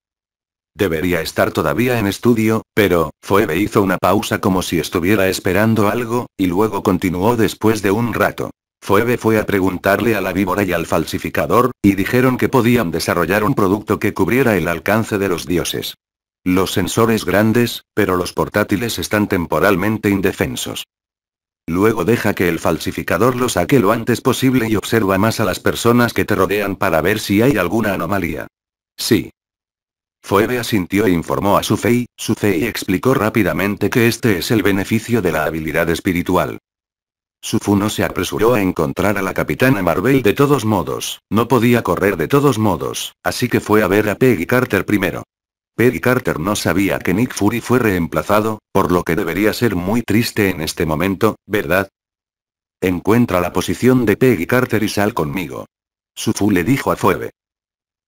Debería estar todavía en estudio, pero, Phoebe e hizo una pausa como si estuviera esperando algo, y luego continuó después de un rato. Phoebe e fue a preguntarle a la víbora y al falsificador, y dijeron que podían desarrollar un producto que cubriera el alcance de los dioses. Los sensores grandes, pero los portátiles están temporalmente indefensos. Luego deja que el falsificador lo saque lo antes posible y observa más a las personas que te rodean para ver si hay alguna anomalía. Sí, Fuebe asintió e informó a Sufei, Sufei explicó rápidamente que este es el beneficio de la habilidad espiritual. Sufu no se apresuró a encontrar a la capitana Marvel de todos modos, no podía correr de todos modos, así que fue a ver a Peggy Carter primero. Peggy Carter no sabía que Nick Fury fue reemplazado, por lo que debería ser muy triste en este momento, ¿verdad? Encuentra la posición de Peggy Carter y sal conmigo. Sufu le dijo a Fuebe.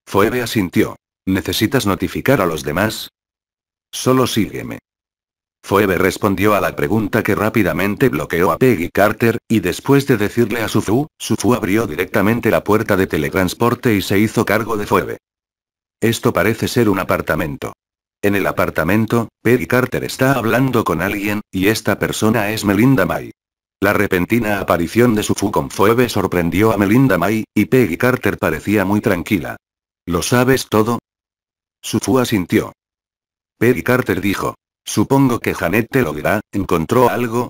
Fuebe asintió. ¿Necesitas notificar a los demás? Solo sígueme. Phoebe respondió a la pregunta que rápidamente bloqueó a Peggy Carter, y después de decirle a Sufu, Sufu abrió directamente la puerta de teletransporte y se hizo cargo de Phoebe. Esto parece ser un apartamento. En el apartamento, Peggy Carter está hablando con alguien, y esta persona es Melinda May. La repentina aparición de Sufu con Phoebe sorprendió a Melinda May, y Peggy Carter parecía muy tranquila. Lo sabes todo, Sufu asintió. Peggy Carter dijo. Supongo que Janet te lo dirá, ¿encontró algo?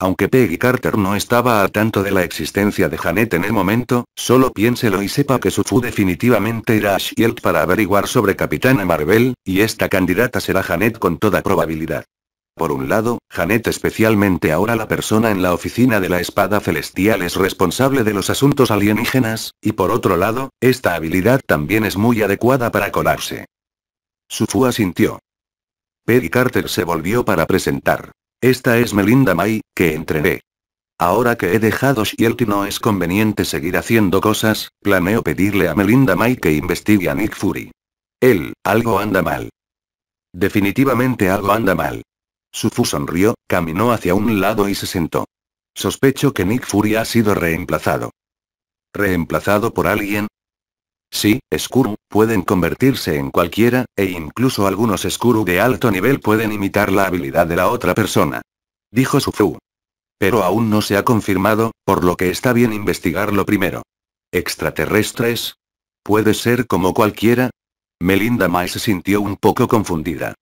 Aunque Peggy Carter no estaba a tanto de la existencia de Janet en el momento, solo piénselo y sepa que Sufu definitivamente irá a Shield para averiguar sobre Capitana Marvel, y esta candidata será Janet con toda probabilidad. Por un lado, Janet especialmente ahora la persona en la oficina de la espada celestial es responsable de los asuntos alienígenas, y por otro lado, esta habilidad también es muy adecuada para colarse. Sufu asintió. Perry Carter se volvió para presentar. Esta es Melinda May, que entrené. Ahora que he dejado Shielty no es conveniente seguir haciendo cosas, planeo pedirle a Melinda May que investigue a Nick Fury. Él, algo anda mal. Definitivamente algo anda mal. Sufu sonrió, caminó hacia un lado y se sentó. Sospecho que Nick Fury ha sido reemplazado. ¿Reemplazado por alguien? Sí, Skuru, pueden convertirse en cualquiera, e incluso algunos Skuru de alto nivel pueden imitar la habilidad de la otra persona. Dijo Sufu. Pero aún no se ha confirmado, por lo que está bien investigarlo primero. ¿Extraterrestres? ¿Puede ser como cualquiera? Melinda Mae se sintió un poco confundida.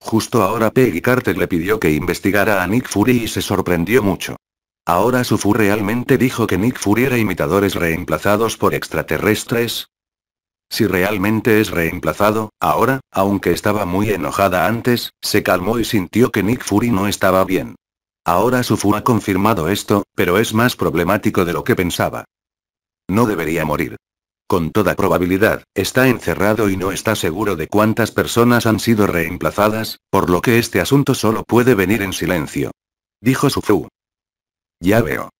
Justo ahora Peggy Carter le pidió que investigara a Nick Fury y se sorprendió mucho. Ahora Sufu realmente dijo que Nick Fury era imitadores reemplazados por extraterrestres, si realmente es reemplazado, ahora, aunque estaba muy enojada antes, se calmó y sintió que Nick Fury no estaba bien. Ahora Sufu ha confirmado esto, pero es más problemático de lo que pensaba. No debería morir. Con toda probabilidad, está encerrado y no está seguro de cuántas personas han sido reemplazadas, por lo que este asunto solo puede venir en silencio. Dijo Sufu. Ya veo.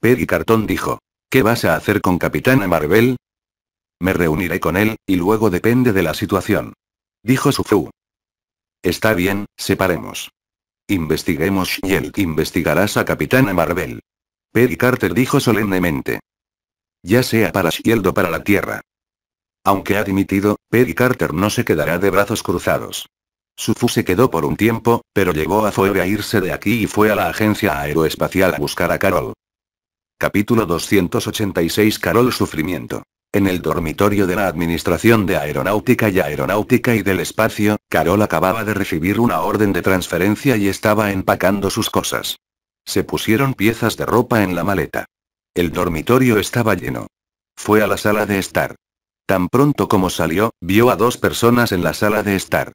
Peggy Cartón dijo. ¿Qué vas a hacer con Capitana Marvel? Me reuniré con él, y luego depende de la situación. Dijo Sufu. Está bien, separemos. Investiguemos y él investigarás a Capitana Marvel. Perry Carter dijo solemnemente. Ya sea para Shield o para la Tierra. Aunque ha dimitido, Perry Carter no se quedará de brazos cruzados. Sufu se quedó por un tiempo, pero llegó a Zoe a irse de aquí y fue a la agencia aeroespacial a buscar a Carol. Capítulo 286 Carol Sufrimiento. En el dormitorio de la Administración de Aeronáutica y Aeronáutica y del Espacio, Carol acababa de recibir una orden de transferencia y estaba empacando sus cosas. Se pusieron piezas de ropa en la maleta. El dormitorio estaba lleno. Fue a la sala de estar. Tan pronto como salió, vio a dos personas en la sala de estar.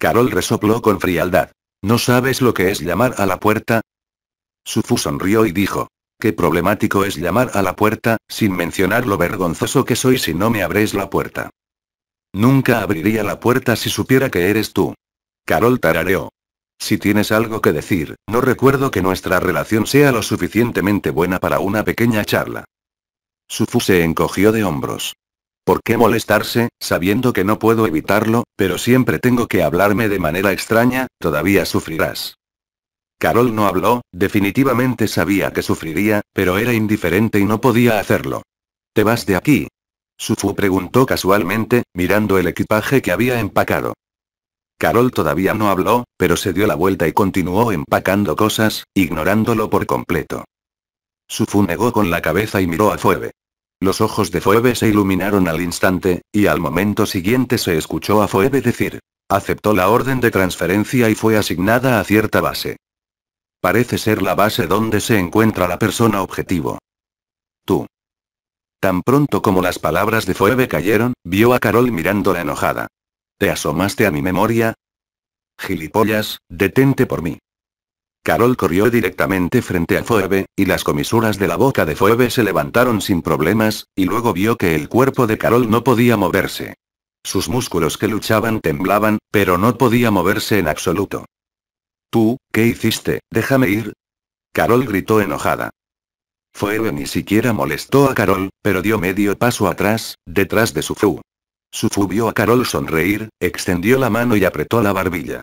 Carol resopló con frialdad. ¿No sabes lo que es llamar a la puerta? Sufu sonrió y dijo, Qué problemático es llamar a la puerta, sin mencionar lo vergonzoso que soy si no me abres la puerta. Nunca abriría la puerta si supiera que eres tú. Carol tarareó. Si tienes algo que decir, no recuerdo que nuestra relación sea lo suficientemente buena para una pequeña charla. Sufu se encogió de hombros. ¿Por qué molestarse, sabiendo que no puedo evitarlo, pero siempre tengo que hablarme de manera extraña, todavía sufrirás? Carol no habló, definitivamente sabía que sufriría, pero era indiferente y no podía hacerlo. ¿Te vas de aquí? Sufu preguntó casualmente, mirando el equipaje que había empacado. Carol todavía no habló, pero se dio la vuelta y continuó empacando cosas, ignorándolo por completo. Sufu negó con la cabeza y miró a Fuebe. Los ojos de Fuebe se iluminaron al instante, y al momento siguiente se escuchó a Fuebe decir. Aceptó la orden de transferencia y fue asignada a cierta base. Parece ser la base donde se encuentra la persona objetivo. Tú. Tan pronto como las palabras de Fuebe cayeron, vio a Carol mirándola enojada. ¿Te asomaste a mi memoria? Gilipollas, detente por mí. Carol corrió directamente frente a Fuebe, y las comisuras de la boca de Fuebe se levantaron sin problemas, y luego vio que el cuerpo de Carol no podía moverse. Sus músculos que luchaban temblaban, pero no podía moverse en absoluto. Tú, ¿qué hiciste? Déjame ir. Carol gritó enojada. Fuebe ni siquiera molestó a Carol, pero dio medio paso atrás, detrás de Sufu. Sufu vio a Carol sonreír, extendió la mano y apretó la barbilla.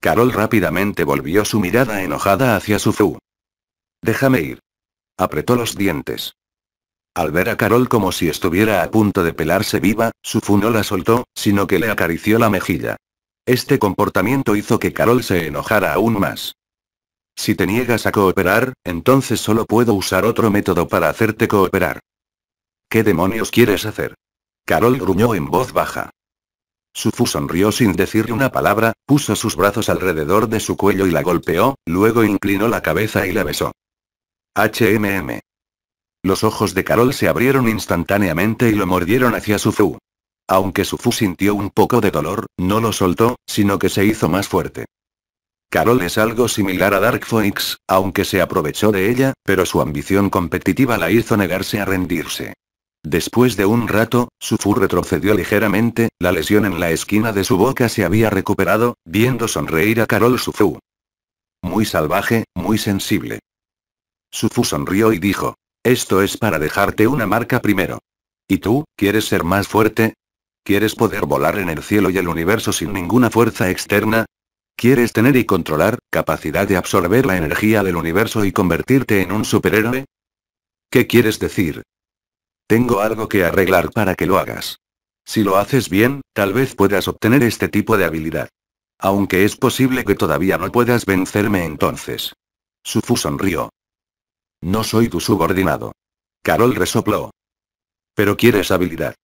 Carol rápidamente volvió su mirada enojada hacia Sufu. Déjame ir. Apretó los dientes. Al ver a Carol como si estuviera a punto de pelarse viva, Sufu no la soltó, sino que le acarició la mejilla. Este comportamiento hizo que Carol se enojara aún más. Si te niegas a cooperar, entonces solo puedo usar otro método para hacerte cooperar. ¿Qué demonios quieres hacer? Carol gruñó en voz baja. Sufu sonrió sin decirle una palabra, puso sus brazos alrededor de su cuello y la golpeó, luego inclinó la cabeza y la besó. HMM. Los ojos de Carol se abrieron instantáneamente y lo mordieron hacia Sufu. Aunque Sufu sintió un poco de dolor, no lo soltó, sino que se hizo más fuerte. Carol es algo similar a Dark Phoenix, aunque se aprovechó de ella, pero su ambición competitiva la hizo negarse a rendirse. Después de un rato, Sufu retrocedió ligeramente, la lesión en la esquina de su boca se había recuperado, viendo sonreír a Carol Sufu. Muy salvaje, muy sensible. Sufu sonrió y dijo, esto es para dejarte una marca primero. ¿Y tú, quieres ser más fuerte? ¿Quieres poder volar en el cielo y el universo sin ninguna fuerza externa? ¿Quieres tener y controlar, capacidad de absorber la energía del universo y convertirte en un superhéroe? ¿Qué quieres decir? Tengo algo que arreglar para que lo hagas. Si lo haces bien, tal vez puedas obtener este tipo de habilidad. Aunque es posible que todavía no puedas vencerme entonces. Sufu sonrió. No soy tu subordinado. Carol resopló. Pero quieres habilidad.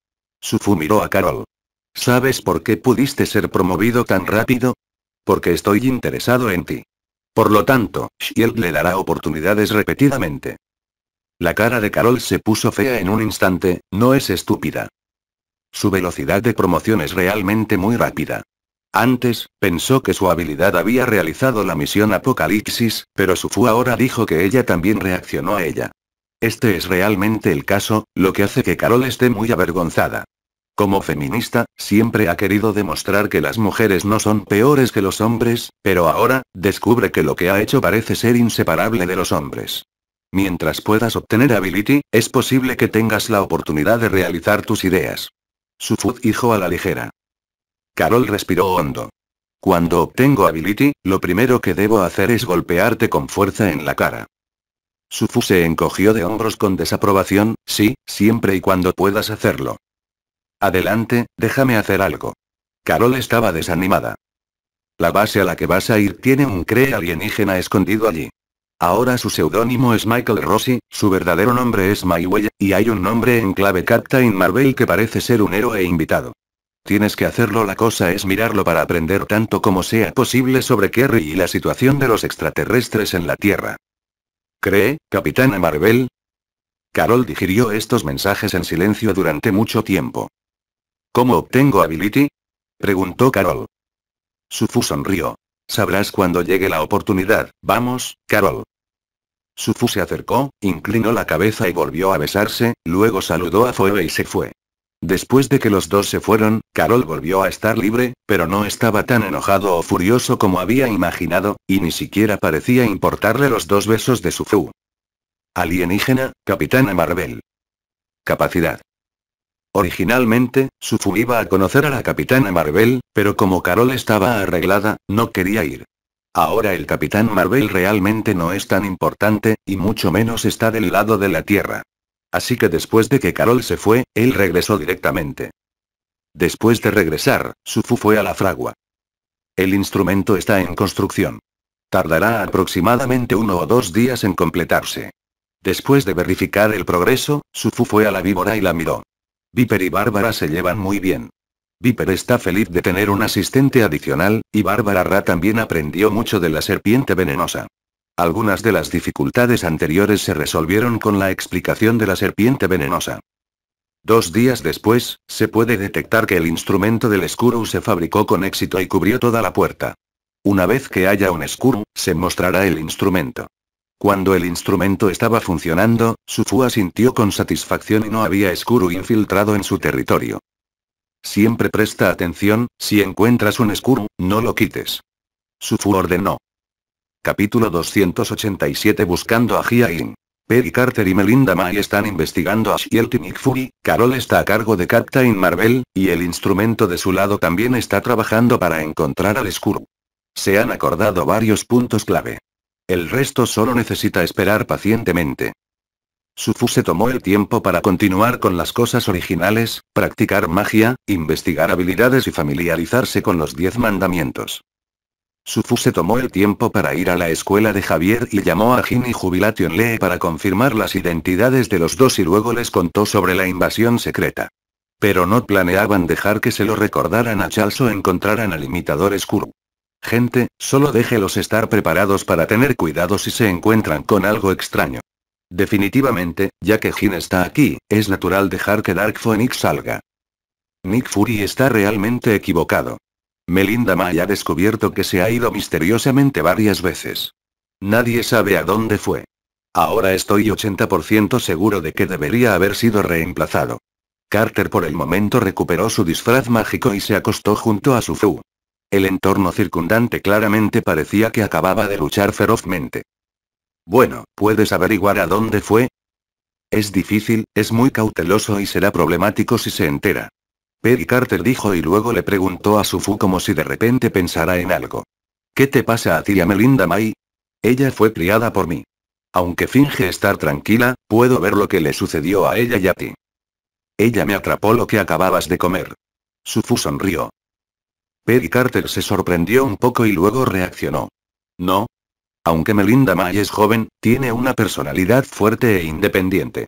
Sufu miró a Carol. ¿Sabes por qué pudiste ser promovido tan rápido? Porque estoy interesado en ti. Por lo tanto, Shield le dará oportunidades repetidamente. La cara de Carol se puso fea en un instante, no es estúpida. Su velocidad de promoción es realmente muy rápida. Antes, pensó que su habilidad había realizado la misión Apocalipsis, pero Sufu ahora dijo que ella también reaccionó a ella. Este es realmente el caso, lo que hace que Carol esté muy avergonzada. Como feminista, siempre ha querido demostrar que las mujeres no son peores que los hombres, pero ahora, descubre que lo que ha hecho parece ser inseparable de los hombres. Mientras puedas obtener Ability, es posible que tengas la oportunidad de realizar tus ideas. food hijo a la ligera. Carol respiró hondo. Cuando obtengo Ability, lo primero que debo hacer es golpearte con fuerza en la cara. Sufu se encogió de hombros con desaprobación, sí, siempre y cuando puedas hacerlo. Adelante, déjame hacer algo. Carol estaba desanimada. La base a la que vas a ir tiene un cree alienígena escondido allí. Ahora su seudónimo es Michael Rossi, su verdadero nombre es Way, y hay un nombre en clave Captain Marvel que parece ser un héroe invitado. Tienes que hacerlo, la cosa es mirarlo para aprender tanto como sea posible sobre Kerry y la situación de los extraterrestres en la Tierra. ¿Cree, Capitana Marvel? Carol digirió estos mensajes en silencio durante mucho tiempo. ¿Cómo obtengo Ability? preguntó Carol. Sufu sonrió. Sabrás cuando llegue la oportunidad, vamos, Carol. Sufu se acercó, inclinó la cabeza y volvió a besarse, luego saludó a Zoe y se fue. Después de que los dos se fueron, Carol volvió a estar libre, pero no estaba tan enojado o furioso como había imaginado, y ni siquiera parecía importarle los dos besos de Suzu. Alienígena, Capitana Marvel. Capacidad. Originalmente, Suzu iba a conocer a la Capitana Marvel, pero como Carol estaba arreglada, no quería ir. Ahora el Capitán Marvel realmente no es tan importante, y mucho menos está del lado de la Tierra. Así que después de que Carol se fue, él regresó directamente. Después de regresar, Sufu fue a la fragua. El instrumento está en construcción. Tardará aproximadamente uno o dos días en completarse. Después de verificar el progreso, Sufu fue a la víbora y la miró. Viper y Bárbara se llevan muy bien. Viper está feliz de tener un asistente adicional, y Bárbara Ra también aprendió mucho de la serpiente venenosa. Algunas de las dificultades anteriores se resolvieron con la explicación de la serpiente venenosa. Dos días después, se puede detectar que el instrumento del Skuru se fabricó con éxito y cubrió toda la puerta. Una vez que haya un Skuru, se mostrará el instrumento. Cuando el instrumento estaba funcionando, Sufu sintió con satisfacción y no había Skuru infiltrado en su territorio. Siempre presta atención, si encuentras un Skuru, no lo quites. Sufu ordenó. Capítulo 287 Buscando a Gia-In. Perry Carter y Melinda May están investigando a Shielty Fury Carol está a cargo de Captain Marvel, y el instrumento de su lado también está trabajando para encontrar al Skrull. Se han acordado varios puntos clave. El resto solo necesita esperar pacientemente. Sufu se tomó el tiempo para continuar con las cosas originales, practicar magia, investigar habilidades y familiarizarse con los diez mandamientos. Sufu se tomó el tiempo para ir a la escuela de Javier y llamó a Jin y Jubilation Lee para confirmar las identidades de los dos y luego les contó sobre la invasión secreta. Pero no planeaban dejar que se lo recordaran a Chalso o encontraran al imitador Skuru. Gente, solo déjelos estar preparados para tener cuidado si se encuentran con algo extraño. Definitivamente, ya que Jin está aquí, es natural dejar que Dark Phoenix salga. Nick Fury está realmente equivocado. Melinda May ha descubierto que se ha ido misteriosamente varias veces. Nadie sabe a dónde fue. Ahora estoy 80% seguro de que debería haber sido reemplazado. Carter por el momento recuperó su disfraz mágico y se acostó junto a su El entorno circundante claramente parecía que acababa de luchar ferozmente. Bueno, ¿puedes averiguar a dónde fue? Es difícil, es muy cauteloso y será problemático si se entera. Perry Carter dijo y luego le preguntó a Sufu como si de repente pensara en algo. ¿Qué te pasa a ti a Melinda May? Ella fue criada por mí. Aunque finge estar tranquila, puedo ver lo que le sucedió a ella y a ti. Ella me atrapó lo que acababas de comer. Sufu sonrió. Perry Carter se sorprendió un poco y luego reaccionó. No. Aunque Melinda May es joven, tiene una personalidad fuerte e independiente.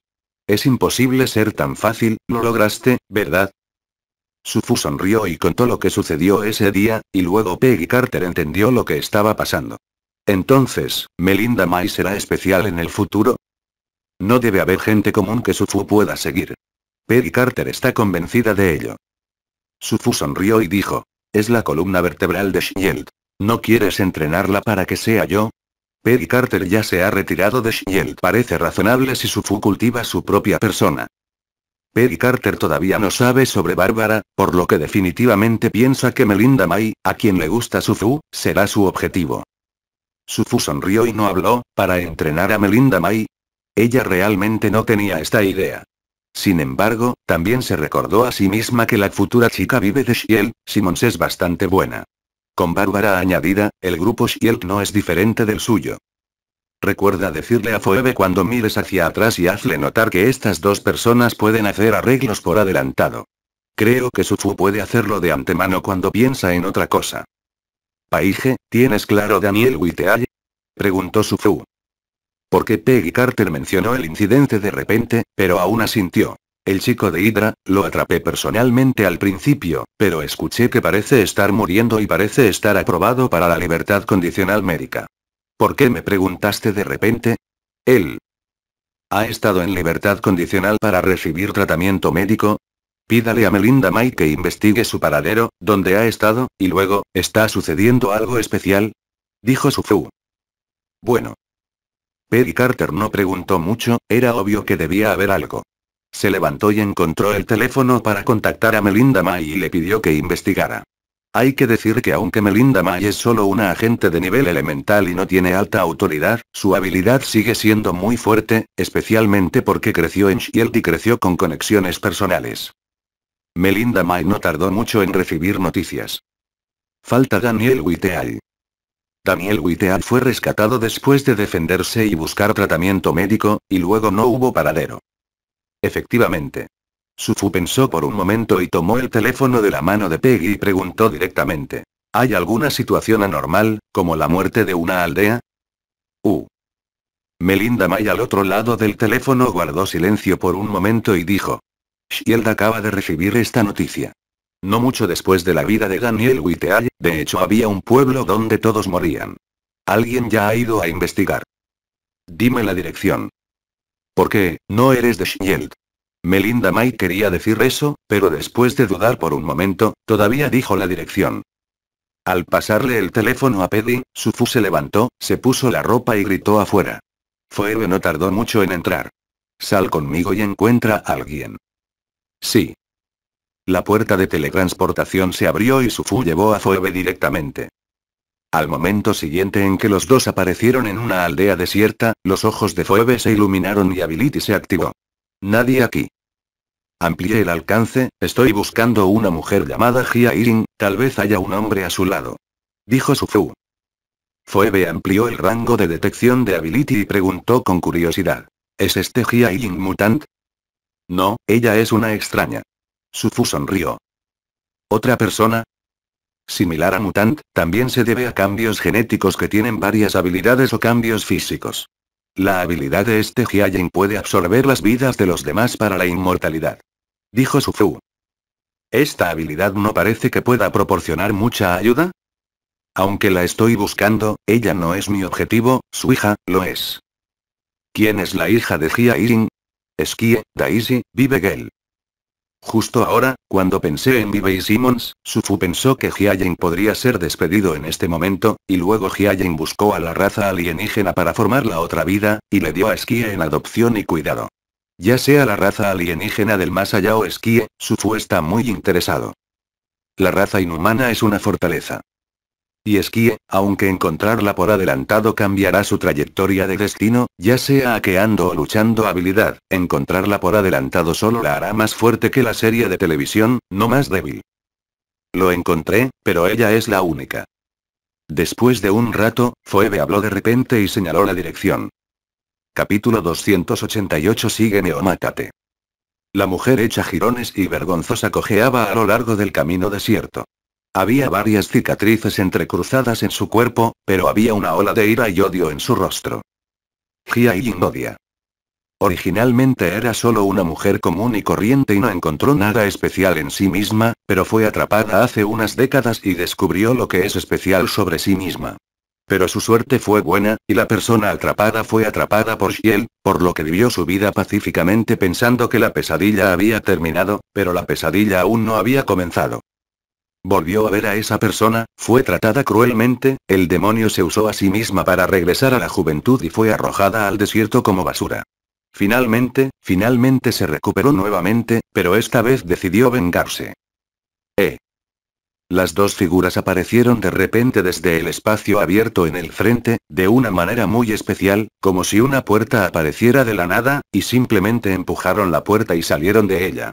Es imposible ser tan fácil, lo lograste, ¿verdad? Sufu sonrió y contó lo que sucedió ese día, y luego Peggy Carter entendió lo que estaba pasando. Entonces, ¿Melinda May será especial en el futuro? No debe haber gente común que Sufu pueda seguir. Peggy Carter está convencida de ello. Sufu sonrió y dijo, es la columna vertebral de Shield. ¿No quieres entrenarla para que sea yo? Peggy Carter ya se ha retirado de Shield. Parece razonable si Sufu cultiva su propia persona. Peggy Carter todavía no sabe sobre Bárbara, por lo que definitivamente piensa que Melinda May, a quien le gusta Sufu, será su objetivo. Sufu sonrió y no habló, para entrenar a Melinda May. Ella realmente no tenía esta idea. Sin embargo, también se recordó a sí misma que la futura chica vive de Shield, Simons es bastante buena. Con Bárbara añadida, el grupo Shield no es diferente del suyo. Recuerda decirle a Phoebe cuando mires hacia atrás y hazle notar que estas dos personas pueden hacer arreglos por adelantado. Creo que Sufu puede hacerlo de antemano cuando piensa en otra cosa. Paige, ¿tienes claro Daniel Witealle? Preguntó Sufu. qué Peggy Carter mencionó el incidente de repente, pero aún asintió. El chico de Hydra, lo atrapé personalmente al principio, pero escuché que parece estar muriendo y parece estar aprobado para la libertad condicional médica. ¿Por qué me preguntaste de repente? Él. Ha estado en libertad condicional para recibir tratamiento médico, Pídale a Melinda May que investigue su paradero, dónde ha estado, y luego, ¿está sucediendo algo especial? Dijo Suzu. Bueno. Perry Carter no preguntó mucho, era obvio que debía haber algo. Se levantó y encontró el teléfono para contactar a Melinda May y le pidió que investigara. Hay que decir que aunque Melinda May es solo una agente de nivel elemental y no tiene alta autoridad, su habilidad sigue siendo muy fuerte, especialmente porque creció en Shield y creció con conexiones personales. Melinda May no tardó mucho en recibir noticias. Falta Daniel Witteal. Daniel Witteal fue rescatado después de defenderse y buscar tratamiento médico, y luego no hubo paradero. Efectivamente, Sufu pensó por un momento y tomó el teléfono de la mano de Peggy y preguntó directamente. ¿Hay alguna situación anormal, como la muerte de una aldea? Uh. Melinda May al otro lado del teléfono guardó silencio por un momento y dijo. Shield acaba de recibir esta noticia. No mucho después de la vida de Daniel Witteay, de hecho había un pueblo donde todos morían. Alguien ya ha ido a investigar. Dime la dirección. ¿Por qué, no eres de Shield. Melinda May quería decir eso, pero después de dudar por un momento, todavía dijo la dirección. Al pasarle el teléfono a Peddy, Sufu se levantó, se puso la ropa y gritó afuera. Fuebe no tardó mucho en entrar. Sal conmigo y encuentra a alguien. Sí. La puerta de teletransportación se abrió y Sufu llevó a Fuebe directamente. Al momento siguiente en que los dos aparecieron en una aldea desierta, los ojos de Fuebe se iluminaron y Ability se activó. Nadie aquí. Amplié el alcance, estoy buscando una mujer llamada Jia Ying, tal vez haya un hombre a su lado. Dijo Sufu. Phoebe amplió el rango de detección de Ability y preguntó con curiosidad. ¿Es este Jia Ying mutant? No, ella es una extraña. Sufu sonrió. ¿Otra persona? Similar a mutant, también se debe a cambios genéticos que tienen varias habilidades o cambios físicos. La habilidad de este Jiayin puede absorber las vidas de los demás para la inmortalidad. Dijo Suzu. Esta habilidad no parece que pueda proporcionar mucha ayuda. Aunque la estoy buscando, ella no es mi objetivo, su hija, lo es. ¿Quién es la hija de Jia Es Daisy, Vive Gel. Justo ahora, cuando pensé en Vive Simmons, Sufu pensó que Jiayin podría ser despedido en este momento, y luego Jiayin buscó a la raza alienígena para formar la otra vida, y le dio a Skie en adopción y cuidado. Ya sea la raza alienígena del más allá o Esquie, Sufu está muy interesado. La raza inhumana es una fortaleza. Y esquíe, aunque encontrarla por adelantado cambiará su trayectoria de destino, ya sea aqueando o luchando habilidad, encontrarla por adelantado solo la hará más fuerte que la serie de televisión, no más débil. Lo encontré, pero ella es la única. Después de un rato, Fuebe habló de repente y señaló la dirección. Capítulo 288 sigue o mátate. La mujer hecha jirones y vergonzosa cojeaba a lo largo del camino desierto. Había varias cicatrices entrecruzadas en su cuerpo, pero había una ola de ira y odio en su rostro. Gia y Originalmente era solo una mujer común y corriente y no encontró nada especial en sí misma, pero fue atrapada hace unas décadas y descubrió lo que es especial sobre sí misma. Pero su suerte fue buena, y la persona atrapada fue atrapada por Xiel, por lo que vivió su vida pacíficamente pensando que la pesadilla había terminado, pero la pesadilla aún no había comenzado. Volvió a ver a esa persona, fue tratada cruelmente, el demonio se usó a sí misma para regresar a la juventud y fue arrojada al desierto como basura. Finalmente, finalmente se recuperó nuevamente, pero esta vez decidió vengarse. Eh. Las dos figuras aparecieron de repente desde el espacio abierto en el frente, de una manera muy especial, como si una puerta apareciera de la nada, y simplemente empujaron la puerta y salieron de ella.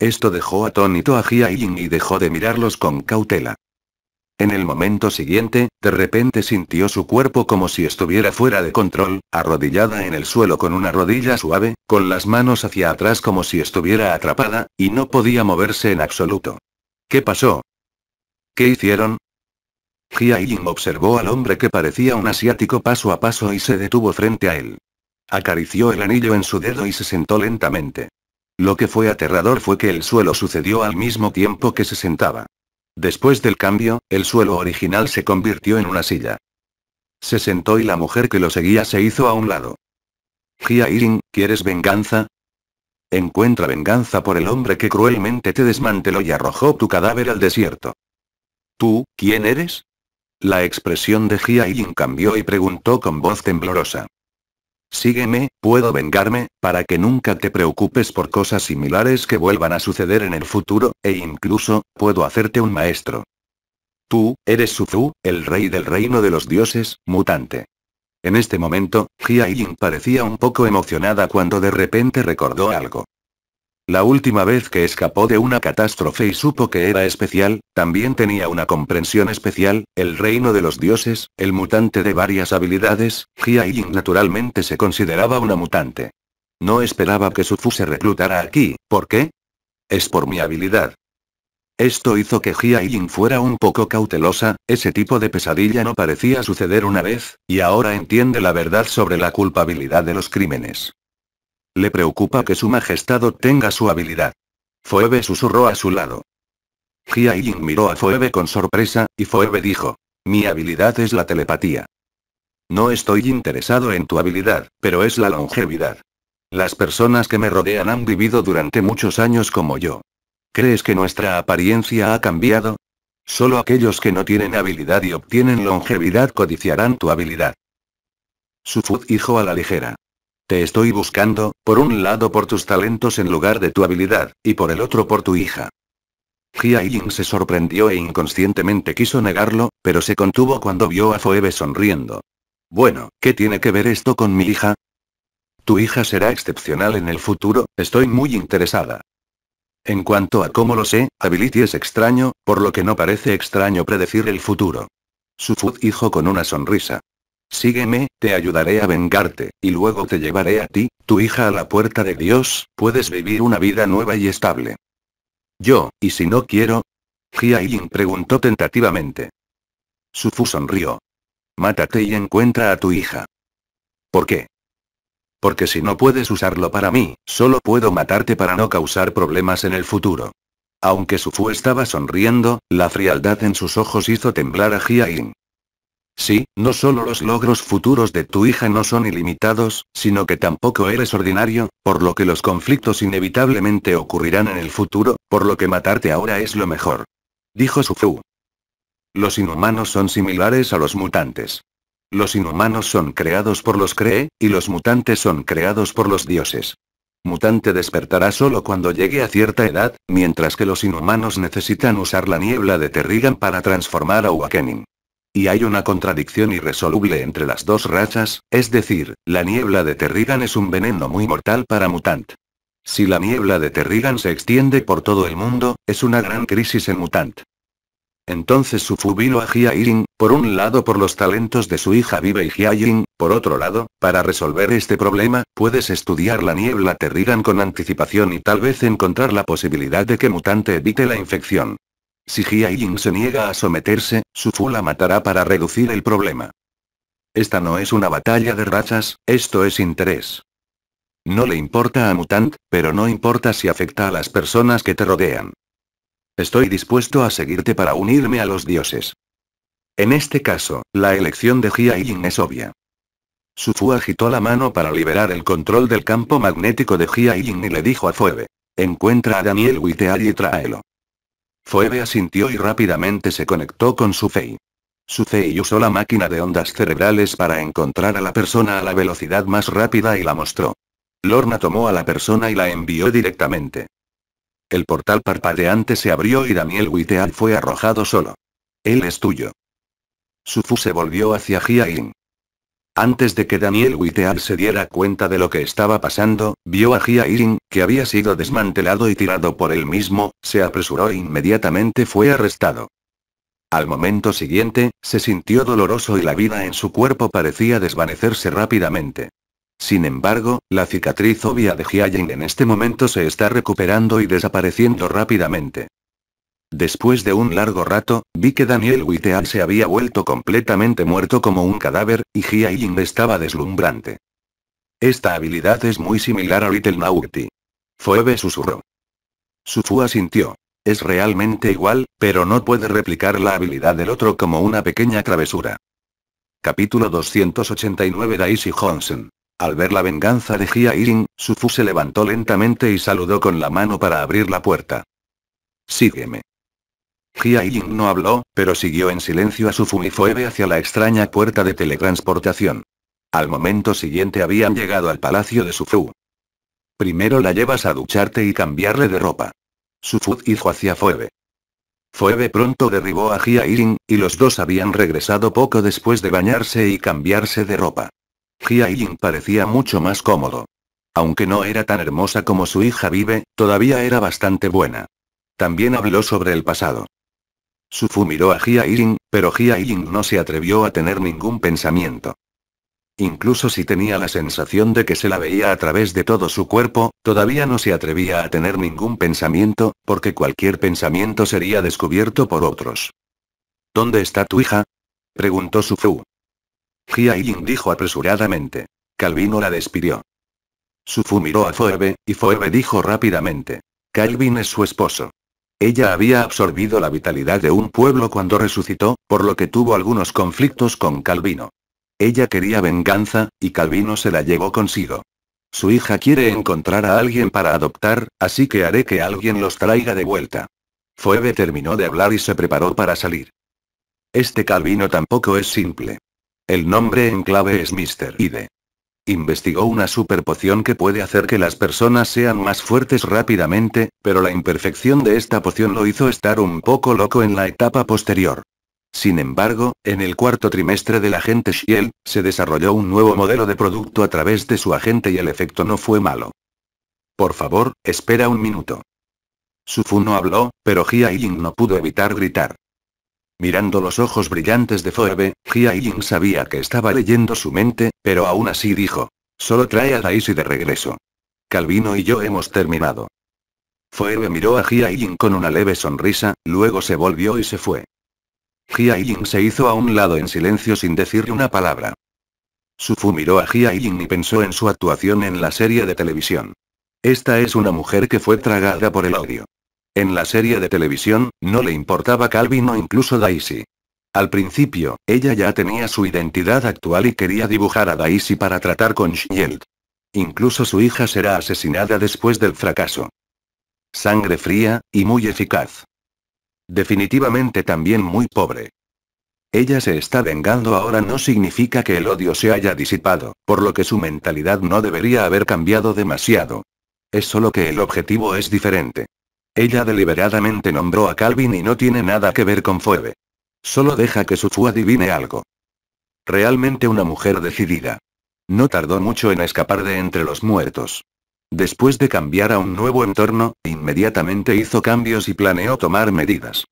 Esto dejó atónito a Jia Yin y dejó de mirarlos con cautela. En el momento siguiente, de repente sintió su cuerpo como si estuviera fuera de control, arrodillada en el suelo con una rodilla suave, con las manos hacia atrás como si estuviera atrapada, y no podía moverse en absoluto. ¿Qué pasó? ¿Qué hicieron? Jia Ying observó al hombre que parecía un asiático paso a paso y se detuvo frente a él. Acarició el anillo en su dedo y se sentó lentamente. Lo que fue aterrador fue que el suelo sucedió al mismo tiempo que se sentaba. Después del cambio, el suelo original se convirtió en una silla. Se sentó y la mujer que lo seguía se hizo a un lado. «Jia Yin, ¿quieres venganza? Encuentra venganza por el hombre que cruelmente te desmanteló y arrojó tu cadáver al desierto. ¿Tú, quién eres? La expresión de Gia Yin cambió y preguntó con voz temblorosa. Sígueme, puedo vengarme, para que nunca te preocupes por cosas similares que vuelvan a suceder en el futuro, e incluso, puedo hacerte un maestro. Tú, eres Suzu, el rey del reino de los dioses, mutante. En este momento, Jia parecía un poco emocionada cuando de repente recordó algo. La última vez que escapó de una catástrofe y supo que era especial, también tenía una comprensión especial, el reino de los dioses, el mutante de varias habilidades, Jia naturalmente se consideraba una mutante. No esperaba que Sufu se reclutara aquí, ¿por qué? Es por mi habilidad. Esto hizo que Jia fuera un poco cautelosa, ese tipo de pesadilla no parecía suceder una vez, y ahora entiende la verdad sobre la culpabilidad de los crímenes. Le preocupa que su majestad obtenga su habilidad. Fuebe susurró a su lado. Jia Ying miró a Fuebe con sorpresa, y Fuebe dijo. Mi habilidad es la telepatía. No estoy interesado en tu habilidad, pero es la longevidad. Las personas que me rodean han vivido durante muchos años como yo. ¿Crees que nuestra apariencia ha cambiado? Solo aquellos que no tienen habilidad y obtienen longevidad codiciarán tu habilidad. Sufud dijo a la ligera. Te estoy buscando, por un lado por tus talentos en lugar de tu habilidad, y por el otro por tu hija. Jia Ying se sorprendió e inconscientemente quiso negarlo, pero se contuvo cuando vio a Phoebe sonriendo. Bueno, ¿qué tiene que ver esto con mi hija? Tu hija será excepcional en el futuro, estoy muy interesada. En cuanto a cómo lo sé, Ability es extraño, por lo que no parece extraño predecir el futuro. Su Fu dijo con una sonrisa. Sígueme, te ayudaré a vengarte, y luego te llevaré a ti, tu hija a la puerta de Dios, puedes vivir una vida nueva y estable. Yo, ¿y si no quiero? Jia preguntó tentativamente. Sufu sonrió. Mátate y encuentra a tu hija. ¿Por qué? Porque si no puedes usarlo para mí, solo puedo matarte para no causar problemas en el futuro. Aunque Sufu estaba sonriendo, la frialdad en sus ojos hizo temblar a Jia Sí, no solo los logros futuros de tu hija no son ilimitados, sino que tampoco eres ordinario, por lo que los conflictos inevitablemente ocurrirán en el futuro, por lo que matarte ahora es lo mejor. Dijo Fu. Los inhumanos son similares a los mutantes. Los inhumanos son creados por los Cree, y los mutantes son creados por los dioses. Mutante despertará solo cuando llegue a cierta edad, mientras que los inhumanos necesitan usar la niebla de Terrigan para transformar a Wakenin. Y hay una contradicción irresoluble entre las dos rachas, es decir, la niebla de Terrigan es un veneno muy mortal para Mutant. Si la niebla de Terrigan se extiende por todo el mundo, es una gran crisis en Mutant. Entonces su fúbilo a por un lado por los talentos de su hija Vive y por otro lado, para resolver este problema, puedes estudiar la niebla Terrigan con anticipación y tal vez encontrar la posibilidad de que Mutante evite la infección. Si Jia Ying se niega a someterse, Su la matará para reducir el problema. Esta no es una batalla de rachas, esto es interés. No le importa a Mutant, pero no importa si afecta a las personas que te rodean. Estoy dispuesto a seguirte para unirme a los dioses. En este caso, la elección de Jia Ying es obvia. Su Fu agitó la mano para liberar el control del campo magnético de Jia Ying y le dijo a Fuebe. Encuentra a Daniel Witeal y tráelo. Fuebe asintió y rápidamente se conectó con Sufei. Fei usó la máquina de ondas cerebrales para encontrar a la persona a la velocidad más rápida y la mostró. Lorna tomó a la persona y la envió directamente. El portal parpadeante se abrió y Daniel Witeal fue arrojado solo. Él es tuyo. Fu se volvió hacia Jiain. Antes de que Daniel Witteal se diera cuenta de lo que estaba pasando, vio a Jia que había sido desmantelado y tirado por él mismo, se apresuró e inmediatamente fue arrestado. Al momento siguiente, se sintió doloroso y la vida en su cuerpo parecía desvanecerse rápidamente. Sin embargo, la cicatriz obvia de Jia en este momento se está recuperando y desapareciendo rápidamente. Después de un largo rato, vi que Daniel Witeal se había vuelto completamente muerto como un cadáver, y Jia Ying estaba deslumbrante. Esta habilidad es muy similar a Little Naughty. Fuebe susurró. Sufu asintió. Es realmente igual, pero no puede replicar la habilidad del otro como una pequeña travesura. Capítulo 289 Daisy Johnson. Al ver la venganza de Jia Ying, Sufu se levantó lentamente y saludó con la mano para abrir la puerta. Sígueme. Jia no habló, pero siguió en silencio a su fumifoebe hacia la extraña puerta de teletransportación. Al momento siguiente habían llegado al palacio de Sufu. Primero la llevas a ducharte y cambiarle de ropa. Sufu hizo hacia Fuebe. Fuebe pronto derribó a Jia y los dos habían regresado poco después de bañarse y cambiarse de ropa. Jia parecía mucho más cómodo. Aunque no era tan hermosa como su hija vive, todavía era bastante buena. También habló sobre el pasado. Sufu miró a Jia Ying, pero Jia Ying no se atrevió a tener ningún pensamiento. Incluso si tenía la sensación de que se la veía a través de todo su cuerpo, todavía no se atrevía a tener ningún pensamiento, porque cualquier pensamiento sería descubierto por otros. ¿Dónde está tu hija? preguntó Sufu. Jia Ying dijo apresuradamente. Calvino la despidió. Sufu miró a Phoebe, y Phoebe dijo rápidamente. Calvin es su esposo. Ella había absorbido la vitalidad de un pueblo cuando resucitó, por lo que tuvo algunos conflictos con Calvino. Ella quería venganza, y Calvino se la llevó consigo. Su hija quiere encontrar a alguien para adoptar, así que haré que alguien los traiga de vuelta. Fue terminó de hablar y se preparó para salir. Este Calvino tampoco es simple. El nombre en clave es Mr. Ide. Investigó una superpoción que puede hacer que las personas sean más fuertes rápidamente, pero la imperfección de esta poción lo hizo estar un poco loco en la etapa posterior. Sin embargo, en el cuarto trimestre del agente Shiel, se desarrolló un nuevo modelo de producto a través de su agente y el efecto no fue malo. Por favor, espera un minuto. Sufu no habló, pero Jia Ying no pudo evitar gritar. Mirando los ojos brillantes de Foebe, Jia Ying sabía que estaba leyendo su mente, pero aún así dijo. Solo trae a Daisy de regreso. Calvino y yo hemos terminado. Foebe miró a Jia con una leve sonrisa, luego se volvió y se fue. Jia se hizo a un lado en silencio sin decir una palabra. Sufu miró a Jia y pensó en su actuación en la serie de televisión. Esta es una mujer que fue tragada por el odio. En la serie de televisión, no le importaba Calvin o incluso Daisy. Al principio, ella ya tenía su identidad actual y quería dibujar a Daisy para tratar con Shield. Incluso su hija será asesinada después del fracaso. Sangre fría, y muy eficaz. Definitivamente también muy pobre. Ella se está vengando ahora no significa que el odio se haya disipado, por lo que su mentalidad no debería haber cambiado demasiado. Es solo que el objetivo es diferente. Ella deliberadamente nombró a Calvin y no tiene nada que ver con Phoebe. Solo deja que Sufu adivine algo. Realmente una mujer decidida. No tardó mucho en escapar de entre los muertos. Después de cambiar a un nuevo entorno, inmediatamente hizo cambios y planeó tomar medidas.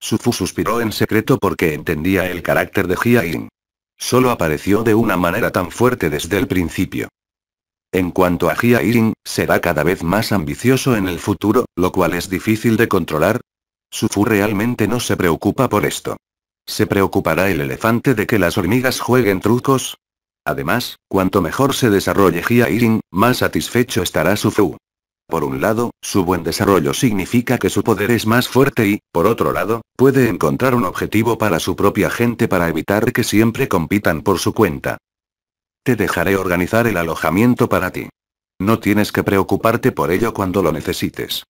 Sufu suspiró en secreto porque entendía el carácter de Jia Solo apareció de una manera tan fuerte desde el principio. En cuanto a Jia Irin, será cada vez más ambicioso en el futuro, lo cual es difícil de controlar. Sufu realmente no se preocupa por esto. ¿Se preocupará el elefante de que las hormigas jueguen trucos? Además, cuanto mejor se desarrolle Jia Irin, más satisfecho estará Sufu. Por un lado, su buen desarrollo significa que su poder es más fuerte y, por otro lado, puede encontrar un objetivo para su propia gente para evitar que siempre compitan por su cuenta dejaré organizar el alojamiento para ti. No tienes que preocuparte por ello cuando lo necesites.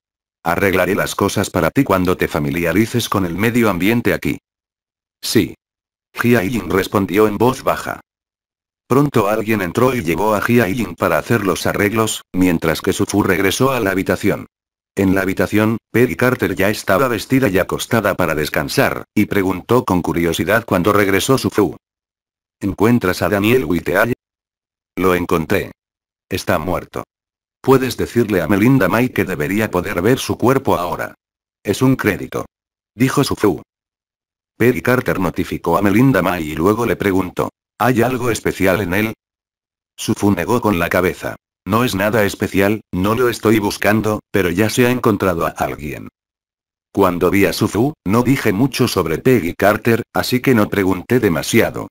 Arreglaré las cosas para ti cuando te familiarices con el medio ambiente aquí. Sí. Jia respondió en voz baja. Pronto alguien entró y llevó a Jia para hacer los arreglos, mientras que Sufu regresó a la habitación. En la habitación, Peggy Carter ya estaba vestida y acostada para descansar, y preguntó con curiosidad cuando regresó Sufu. ¿Encuentras a Daniel Wittealle? Lo encontré. Está muerto. Puedes decirle a Melinda May que debería poder ver su cuerpo ahora. Es un crédito. Dijo Sufu. Peggy Carter notificó a Melinda May y luego le preguntó. ¿Hay algo especial en él? Sufu negó con la cabeza. No es nada especial, no lo estoy buscando, pero ya se ha encontrado a alguien. Cuando vi a Sufu, no dije mucho sobre Peggy Carter, así que no pregunté demasiado.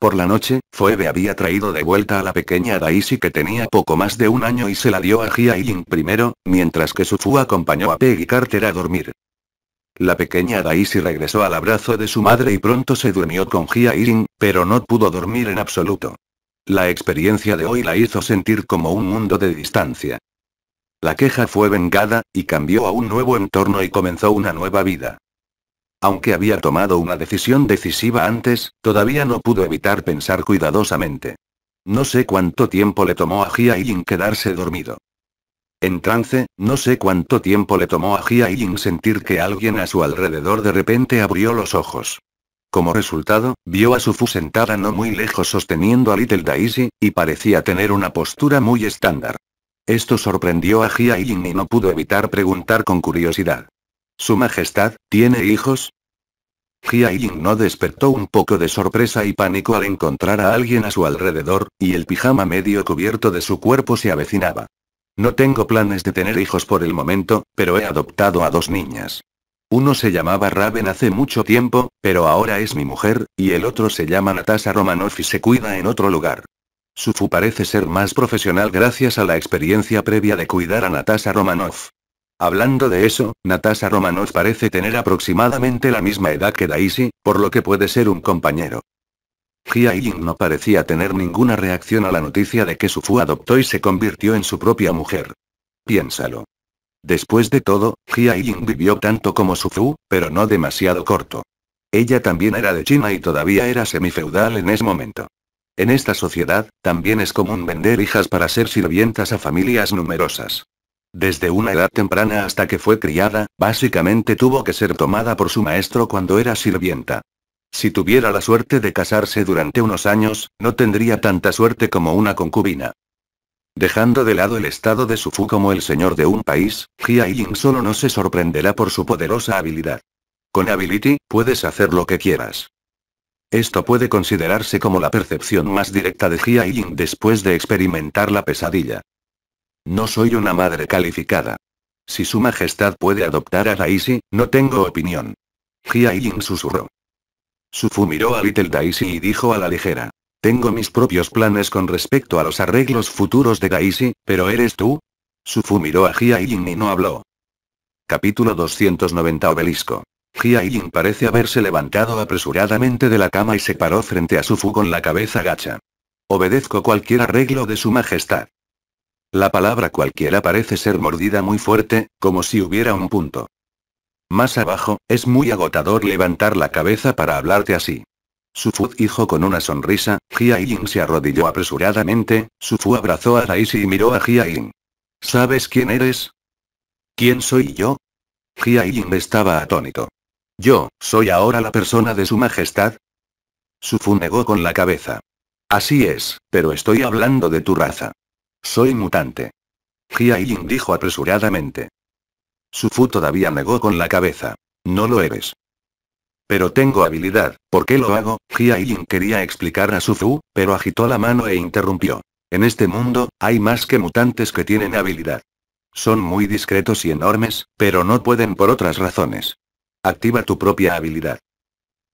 Por la noche, Phoebe había traído de vuelta a la pequeña Daisy que tenía poco más de un año y se la dio a Gia Ying primero, mientras que Sufu acompañó a Peggy Carter a dormir. La pequeña Daisy regresó al abrazo de su madre y pronto se durmió con Gia Ying, pero no pudo dormir en absoluto. La experiencia de hoy la hizo sentir como un mundo de distancia. La queja fue vengada, y cambió a un nuevo entorno y comenzó una nueva vida. Aunque había tomado una decisión decisiva antes, todavía no pudo evitar pensar cuidadosamente. No sé cuánto tiempo le tomó a Jia quedarse dormido. En trance, no sé cuánto tiempo le tomó a Jia sentir que alguien a su alrededor de repente abrió los ojos. Como resultado, vio a Sufu sentada no muy lejos sosteniendo a Little Daisy, y parecía tener una postura muy estándar. Esto sorprendió a Jia y no pudo evitar preguntar con curiosidad. Su Majestad, ¿tiene hijos? Jia Ying no despertó un poco de sorpresa y pánico al encontrar a alguien a su alrededor, y el pijama medio cubierto de su cuerpo se avecinaba. No tengo planes de tener hijos por el momento, pero he adoptado a dos niñas. Uno se llamaba Raven hace mucho tiempo, pero ahora es mi mujer, y el otro se llama Natasha Romanoff y se cuida en otro lugar. Sufu parece ser más profesional gracias a la experiencia previa de cuidar a Natasha Romanoff. Hablando de eso, Natasha Romanos parece tener aproximadamente la misma edad que Daisy, por lo que puede ser un compañero. Jia Ying no parecía tener ninguna reacción a la noticia de que su Fu adoptó y se convirtió en su propia mujer. Piénsalo. Después de todo, Jia Ying vivió tanto como su Fu, pero no demasiado corto. Ella también era de China y todavía era semifeudal en ese momento. En esta sociedad, también es común vender hijas para ser sirvientas a familias numerosas. Desde una edad temprana hasta que fue criada, básicamente tuvo que ser tomada por su maestro cuando era sirvienta. Si tuviera la suerte de casarse durante unos años, no tendría tanta suerte como una concubina. Dejando de lado el estado de Sufu como el señor de un país, Jia Ying solo no se sorprenderá por su poderosa habilidad. Con Ability, puedes hacer lo que quieras. Esto puede considerarse como la percepción más directa de Jia Ying después de experimentar la pesadilla. No soy una madre calificada. Si su majestad puede adoptar a Daisy, no tengo opinión. Jia Yin susurró. Sufu miró a Little Daisy y dijo a la ligera. Tengo mis propios planes con respecto a los arreglos futuros de Daisy, pero ¿eres tú? Sufu miró a Jia y no habló. Capítulo 290 Obelisco. Jia parece haberse levantado apresuradamente de la cama y se paró frente a Sufu con la cabeza gacha. Obedezco cualquier arreglo de su majestad. La palabra cualquiera parece ser mordida muy fuerte, como si hubiera un punto. Más abajo, es muy agotador levantar la cabeza para hablarte así. Sufu dijo con una sonrisa, Jia se arrodilló apresuradamente, Sufu abrazó a Daisy y miró a Jia ¿Sabes quién eres? ¿Quién soy yo? Jia estaba atónito. Yo, soy ahora la persona de su majestad. Sufu negó con la cabeza. Así es, pero estoy hablando de tu raza. Soy mutante. Jia dijo apresuradamente. Fu todavía negó con la cabeza. No lo eres. Pero tengo habilidad, ¿por qué lo hago? Jia quería explicar a Fu, pero agitó la mano e interrumpió. En este mundo, hay más que mutantes que tienen habilidad. Son muy discretos y enormes, pero no pueden por otras razones. Activa tu propia habilidad.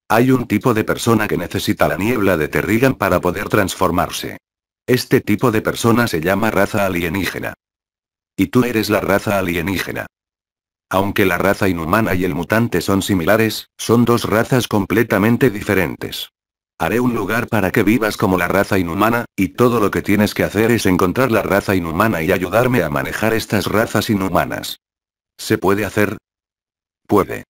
Hay un tipo de persona que necesita la niebla de Terrigan para poder transformarse. Este tipo de persona se llama raza alienígena. Y tú eres la raza alienígena. Aunque la raza inhumana y el mutante son similares, son dos razas completamente diferentes. Haré un lugar para que vivas como la raza inhumana, y todo lo que tienes que hacer es encontrar la raza inhumana y ayudarme a manejar estas razas inhumanas. ¿Se puede hacer? Puede.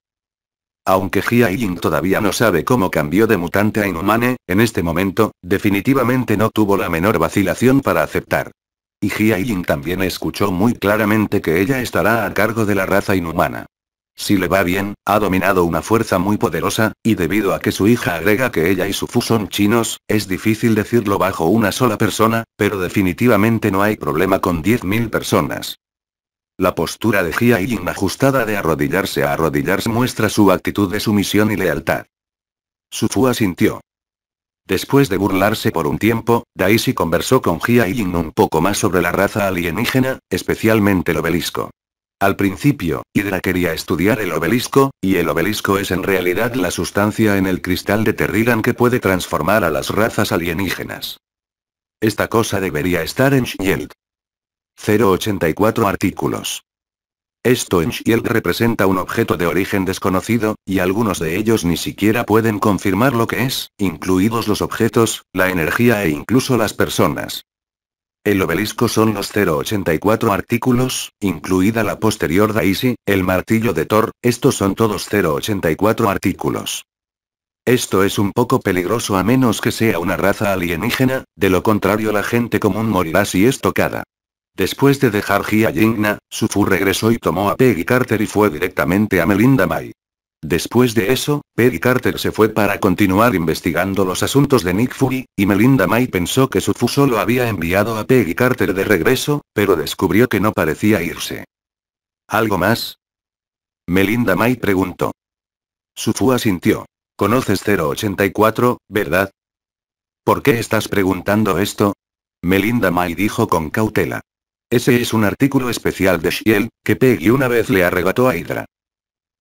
Aunque Jia todavía no sabe cómo cambió de mutante a inhumane, en este momento, definitivamente no tuvo la menor vacilación para aceptar. Y Jia también escuchó muy claramente que ella estará a cargo de la raza inhumana. Si le va bien, ha dominado una fuerza muy poderosa, y debido a que su hija agrega que ella y su Fu son chinos, es difícil decirlo bajo una sola persona, pero definitivamente no hay problema con 10.000 personas. La postura de Jia Yin ajustada de arrodillarse a arrodillarse muestra su actitud de sumisión y lealtad. Su Fu asintió. Después de burlarse por un tiempo, Daisy conversó con Jia Yin un poco más sobre la raza alienígena, especialmente el obelisco. Al principio, Hydra quería estudiar el obelisco, y el obelisco es en realidad la sustancia en el cristal de Terrigan que puede transformar a las razas alienígenas. Esta cosa debería estar en Shield. 084 artículos. Esto en Shield representa un objeto de origen desconocido, y algunos de ellos ni siquiera pueden confirmar lo que es, incluidos los objetos, la energía e incluso las personas. El obelisco son los 084 artículos, incluida la posterior Daisy, el martillo de Thor, estos son todos 084 artículos. Esto es un poco peligroso a menos que sea una raza alienígena, de lo contrario la gente común morirá si es tocada. Después de dejar Gia Yingna, Sufu regresó y tomó a Peggy Carter y fue directamente a Melinda May. Después de eso, Peggy Carter se fue para continuar investigando los asuntos de Nick Fury, y Melinda May pensó que Sufu solo había enviado a Peggy Carter de regreso, pero descubrió que no parecía irse. ¿Algo más? Melinda May preguntó. Sufu asintió. Conoces 084, ¿verdad? ¿Por qué estás preguntando esto? Melinda May dijo con cautela. Ese es un artículo especial de Shiel, que Peggy una vez le arrebató a Hydra.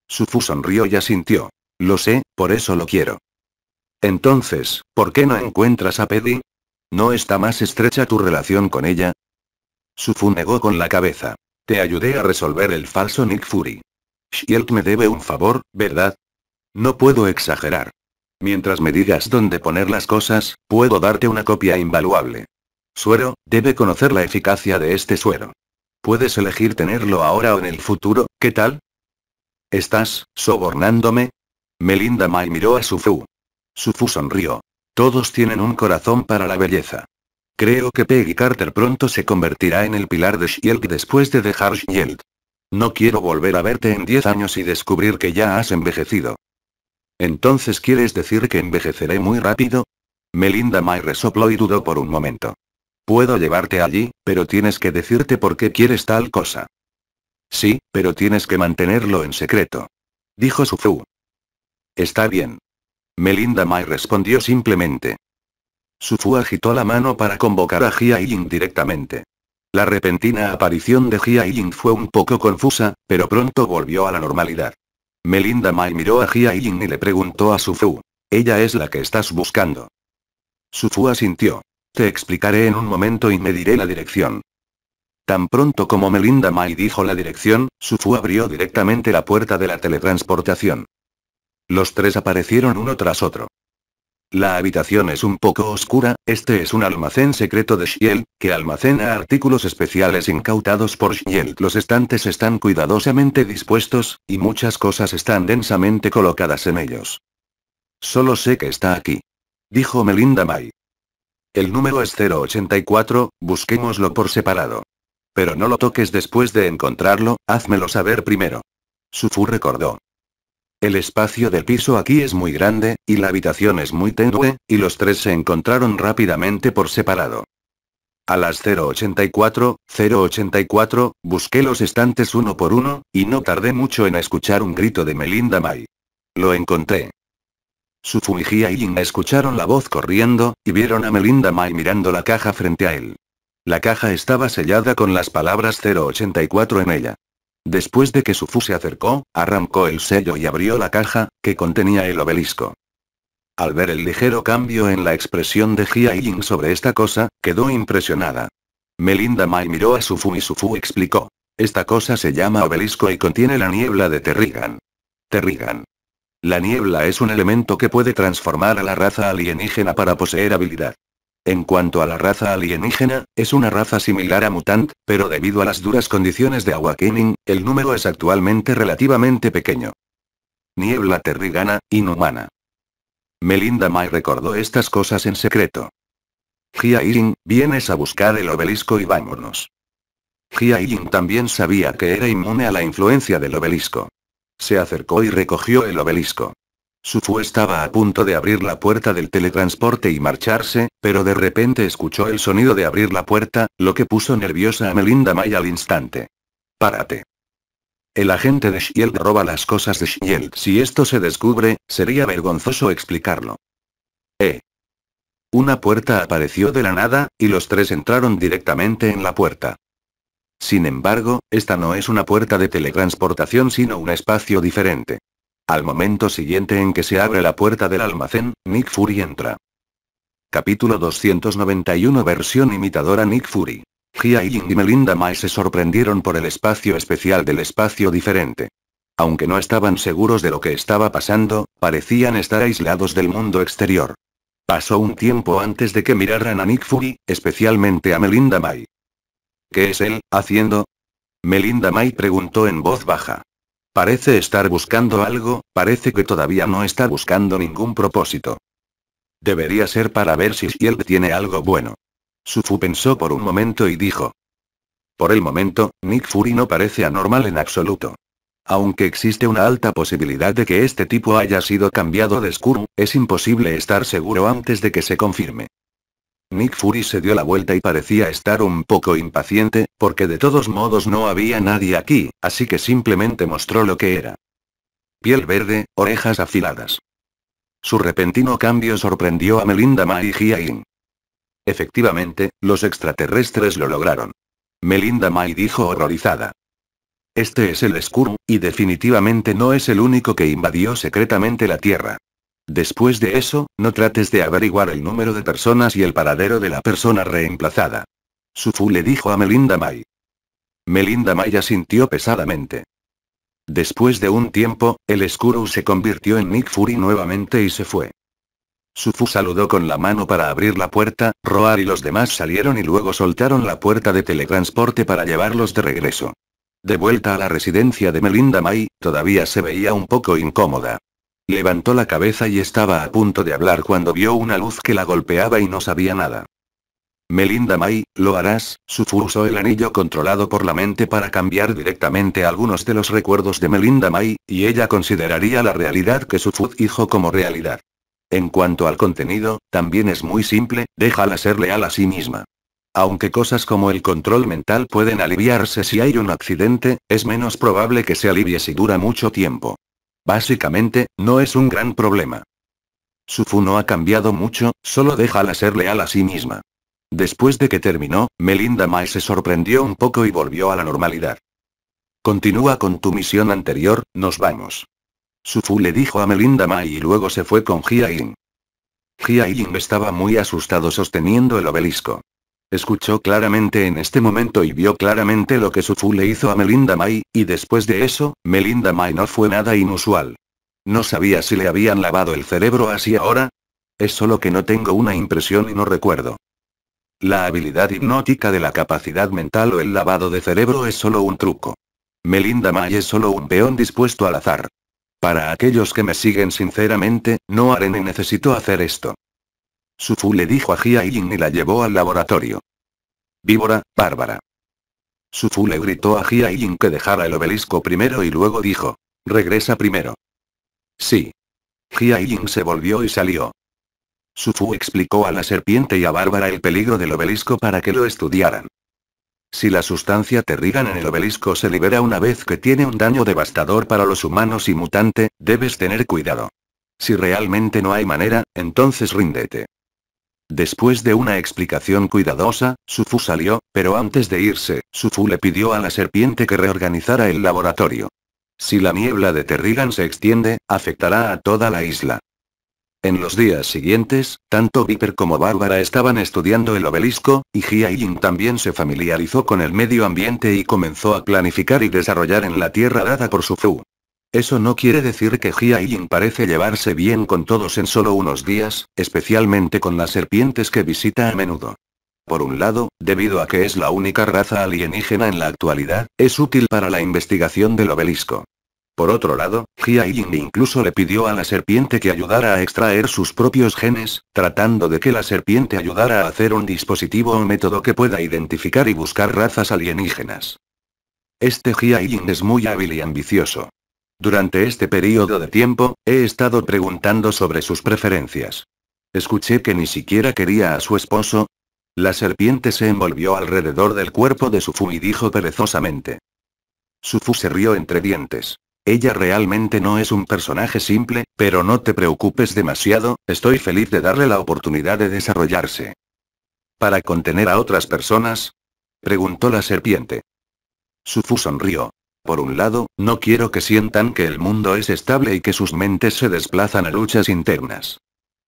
Sufu sonrió y asintió. Lo sé, por eso lo quiero. Entonces, ¿por qué no encuentras a Peggy? ¿No está más estrecha tu relación con ella? Sufu negó con la cabeza. Te ayudé a resolver el falso Nick Fury. Shield me debe un favor, ¿verdad? No puedo exagerar. Mientras me digas dónde poner las cosas, puedo darte una copia invaluable. Suero, debe conocer la eficacia de este suero. Puedes elegir tenerlo ahora o en el futuro, ¿qué tal? ¿Estás sobornándome? Melinda May miró a Sufu. Sufu sonrió. Todos tienen un corazón para la belleza. Creo que Peggy Carter pronto se convertirá en el pilar de Shield después de dejar Shield. No quiero volver a verte en 10 años y descubrir que ya has envejecido. Entonces quieres decir que envejeceré muy rápido? Melinda May resopló y dudó por un momento. Puedo llevarte allí, pero tienes que decirte por qué quieres tal cosa. Sí, pero tienes que mantenerlo en secreto. Dijo Fu. Está bien. Melinda Mai respondió simplemente. Fu agitó la mano para convocar a Jia directamente. La repentina aparición de Jia fue un poco confusa, pero pronto volvió a la normalidad. Melinda Mai miró a Jia y le preguntó a Sufu. Ella es la que estás buscando. Fu asintió. Te explicaré en un momento y me diré la dirección. Tan pronto como Melinda May dijo la dirección, Sufu abrió directamente la puerta de la teletransportación. Los tres aparecieron uno tras otro. La habitación es un poco oscura, este es un almacén secreto de Shield, que almacena artículos especiales incautados por Shield. Los estantes están cuidadosamente dispuestos, y muchas cosas están densamente colocadas en ellos. Solo sé que está aquí. Dijo Melinda May. El número es 084, busquémoslo por separado. Pero no lo toques después de encontrarlo, házmelo saber primero. Sufu recordó. El espacio del piso aquí es muy grande, y la habitación es muy tenue, y los tres se encontraron rápidamente por separado. A las 084, 084, busqué los estantes uno por uno, y no tardé mucho en escuchar un grito de Melinda May. Lo encontré. Sufu y ying escucharon la voz corriendo, y vieron a Melinda Mai mirando la caja frente a él. La caja estaba sellada con las palabras 084 en ella. Después de que Sufu se acercó, arrancó el sello y abrió la caja, que contenía el obelisco. Al ver el ligero cambio en la expresión de Jia sobre esta cosa, quedó impresionada. Melinda Mai miró a Sufu y Sufu explicó. Esta cosa se llama obelisco y contiene la niebla de Terrigan. Terrigan. La niebla es un elemento que puede transformar a la raza alienígena para poseer habilidad. En cuanto a la raza alienígena, es una raza similar a Mutant, pero debido a las duras condiciones de Awakening, el número es actualmente relativamente pequeño. Niebla terrigana, inhumana. Melinda May recordó estas cosas en secreto. Jia Ying, vienes a buscar el obelisco y vámonos. Jia Ying también sabía que era inmune a la influencia del obelisco. Se acercó y recogió el obelisco. Sufu estaba a punto de abrir la puerta del teletransporte y marcharse, pero de repente escuchó el sonido de abrir la puerta, lo que puso nerviosa a Melinda May al instante. Párate. El agente de Shield roba las cosas de Shield. Si esto se descubre, sería vergonzoso explicarlo. Eh. Una puerta apareció de la nada, y los tres entraron directamente en la puerta. Sin embargo, esta no es una puerta de teletransportación sino un espacio diferente. Al momento siguiente en que se abre la puerta del almacén, Nick Fury entra. Capítulo 291 Versión imitadora Nick Fury. Gia y Melinda May se sorprendieron por el espacio especial del espacio diferente. Aunque no estaban seguros de lo que estaba pasando, parecían estar aislados del mundo exterior. Pasó un tiempo antes de que miraran a Nick Fury, especialmente a Melinda May. ¿Qué es él, haciendo? Melinda May preguntó en voz baja. Parece estar buscando algo, parece que todavía no está buscando ningún propósito. Debería ser para ver si Shield tiene algo bueno. Sufu pensó por un momento y dijo. Por el momento, Nick Fury no parece anormal en absoluto. Aunque existe una alta posibilidad de que este tipo haya sido cambiado de Skrull, es imposible estar seguro antes de que se confirme. Nick Fury se dio la vuelta y parecía estar un poco impaciente, porque de todos modos no había nadie aquí, así que simplemente mostró lo que era. Piel verde, orejas afiladas. Su repentino cambio sorprendió a Melinda May Giain. Efectivamente, los extraterrestres lo lograron. Melinda May dijo horrorizada. Este es el Skrull, y definitivamente no es el único que invadió secretamente la Tierra. Después de eso, no trates de averiguar el número de personas y el paradero de la persona reemplazada. Sufu le dijo a Melinda May. Melinda May asintió pesadamente. Después de un tiempo, el escuro se convirtió en Nick Fury nuevamente y se fue. Sufu saludó con la mano para abrir la puerta, Roar y los demás salieron y luego soltaron la puerta de teletransporte para llevarlos de regreso. De vuelta a la residencia de Melinda May, todavía se veía un poco incómoda. Levantó la cabeza y estaba a punto de hablar cuando vio una luz que la golpeaba y no sabía nada. Melinda May, lo harás, usó el anillo controlado por la mente para cambiar directamente algunos de los recuerdos de Melinda May, y ella consideraría la realidad que Sufu dijo como realidad. En cuanto al contenido, también es muy simple, déjala ser leal a sí misma. Aunque cosas como el control mental pueden aliviarse si hay un accidente, es menos probable que se alivie si dura mucho tiempo. Básicamente, no es un gran problema. Sufu no ha cambiado mucho, solo déjala ser leal a sí misma. Después de que terminó, Melinda Mai se sorprendió un poco y volvió a la normalidad. Continúa con tu misión anterior, nos vamos. Sufu le dijo a Melinda Mai y luego se fue con Jia Yin. Jia estaba muy asustado sosteniendo el obelisco. Escuchó claramente en este momento y vio claramente lo que Sufu le hizo a Melinda May, y después de eso, Melinda May no fue nada inusual. No sabía si le habían lavado el cerebro así ahora. Es solo que no tengo una impresión y no recuerdo. La habilidad hipnótica de la capacidad mental o el lavado de cerebro es solo un truco. Melinda May es solo un peón dispuesto al azar. Para aquellos que me siguen sinceramente, no haré ni necesito hacer esto. Sufu le dijo a Jia Yin y la llevó al laboratorio. Víbora, bárbara. Sufu le gritó a Jia Yin que dejara el obelisco primero y luego dijo. Regresa primero. Sí. Jia Yin se volvió y salió. Sufu explicó a la serpiente y a Bárbara el peligro del obelisco para que lo estudiaran. Si la sustancia terrigan en el obelisco se libera una vez que tiene un daño devastador para los humanos y mutante, debes tener cuidado. Si realmente no hay manera, entonces ríndete. Después de una explicación cuidadosa, Sufu salió, pero antes de irse, Sufu le pidió a la serpiente que reorganizara el laboratorio. Si la niebla de Terrigan se extiende, afectará a toda la isla. En los días siguientes, tanto Viper como Bárbara estaban estudiando el obelisco, y Jia Yin también se familiarizó con el medio ambiente y comenzó a planificar y desarrollar en la tierra dada por Sufu. Eso no quiere decir que Jia parece llevarse bien con todos en solo unos días, especialmente con las serpientes que visita a menudo. Por un lado, debido a que es la única raza alienígena en la actualidad, es útil para la investigación del obelisco. Por otro lado, Jia incluso le pidió a la serpiente que ayudara a extraer sus propios genes, tratando de que la serpiente ayudara a hacer un dispositivo o método que pueda identificar y buscar razas alienígenas. Este Jia es muy hábil y ambicioso. Durante este periodo de tiempo, he estado preguntando sobre sus preferencias. Escuché que ni siquiera quería a su esposo. La serpiente se envolvió alrededor del cuerpo de Sufu y dijo perezosamente. Sufu se rió entre dientes. Ella realmente no es un personaje simple, pero no te preocupes demasiado, estoy feliz de darle la oportunidad de desarrollarse. ¿Para contener a otras personas? preguntó la serpiente. Sufu sonrió. Por un lado, no quiero que sientan que el mundo es estable y que sus mentes se desplazan a luchas internas.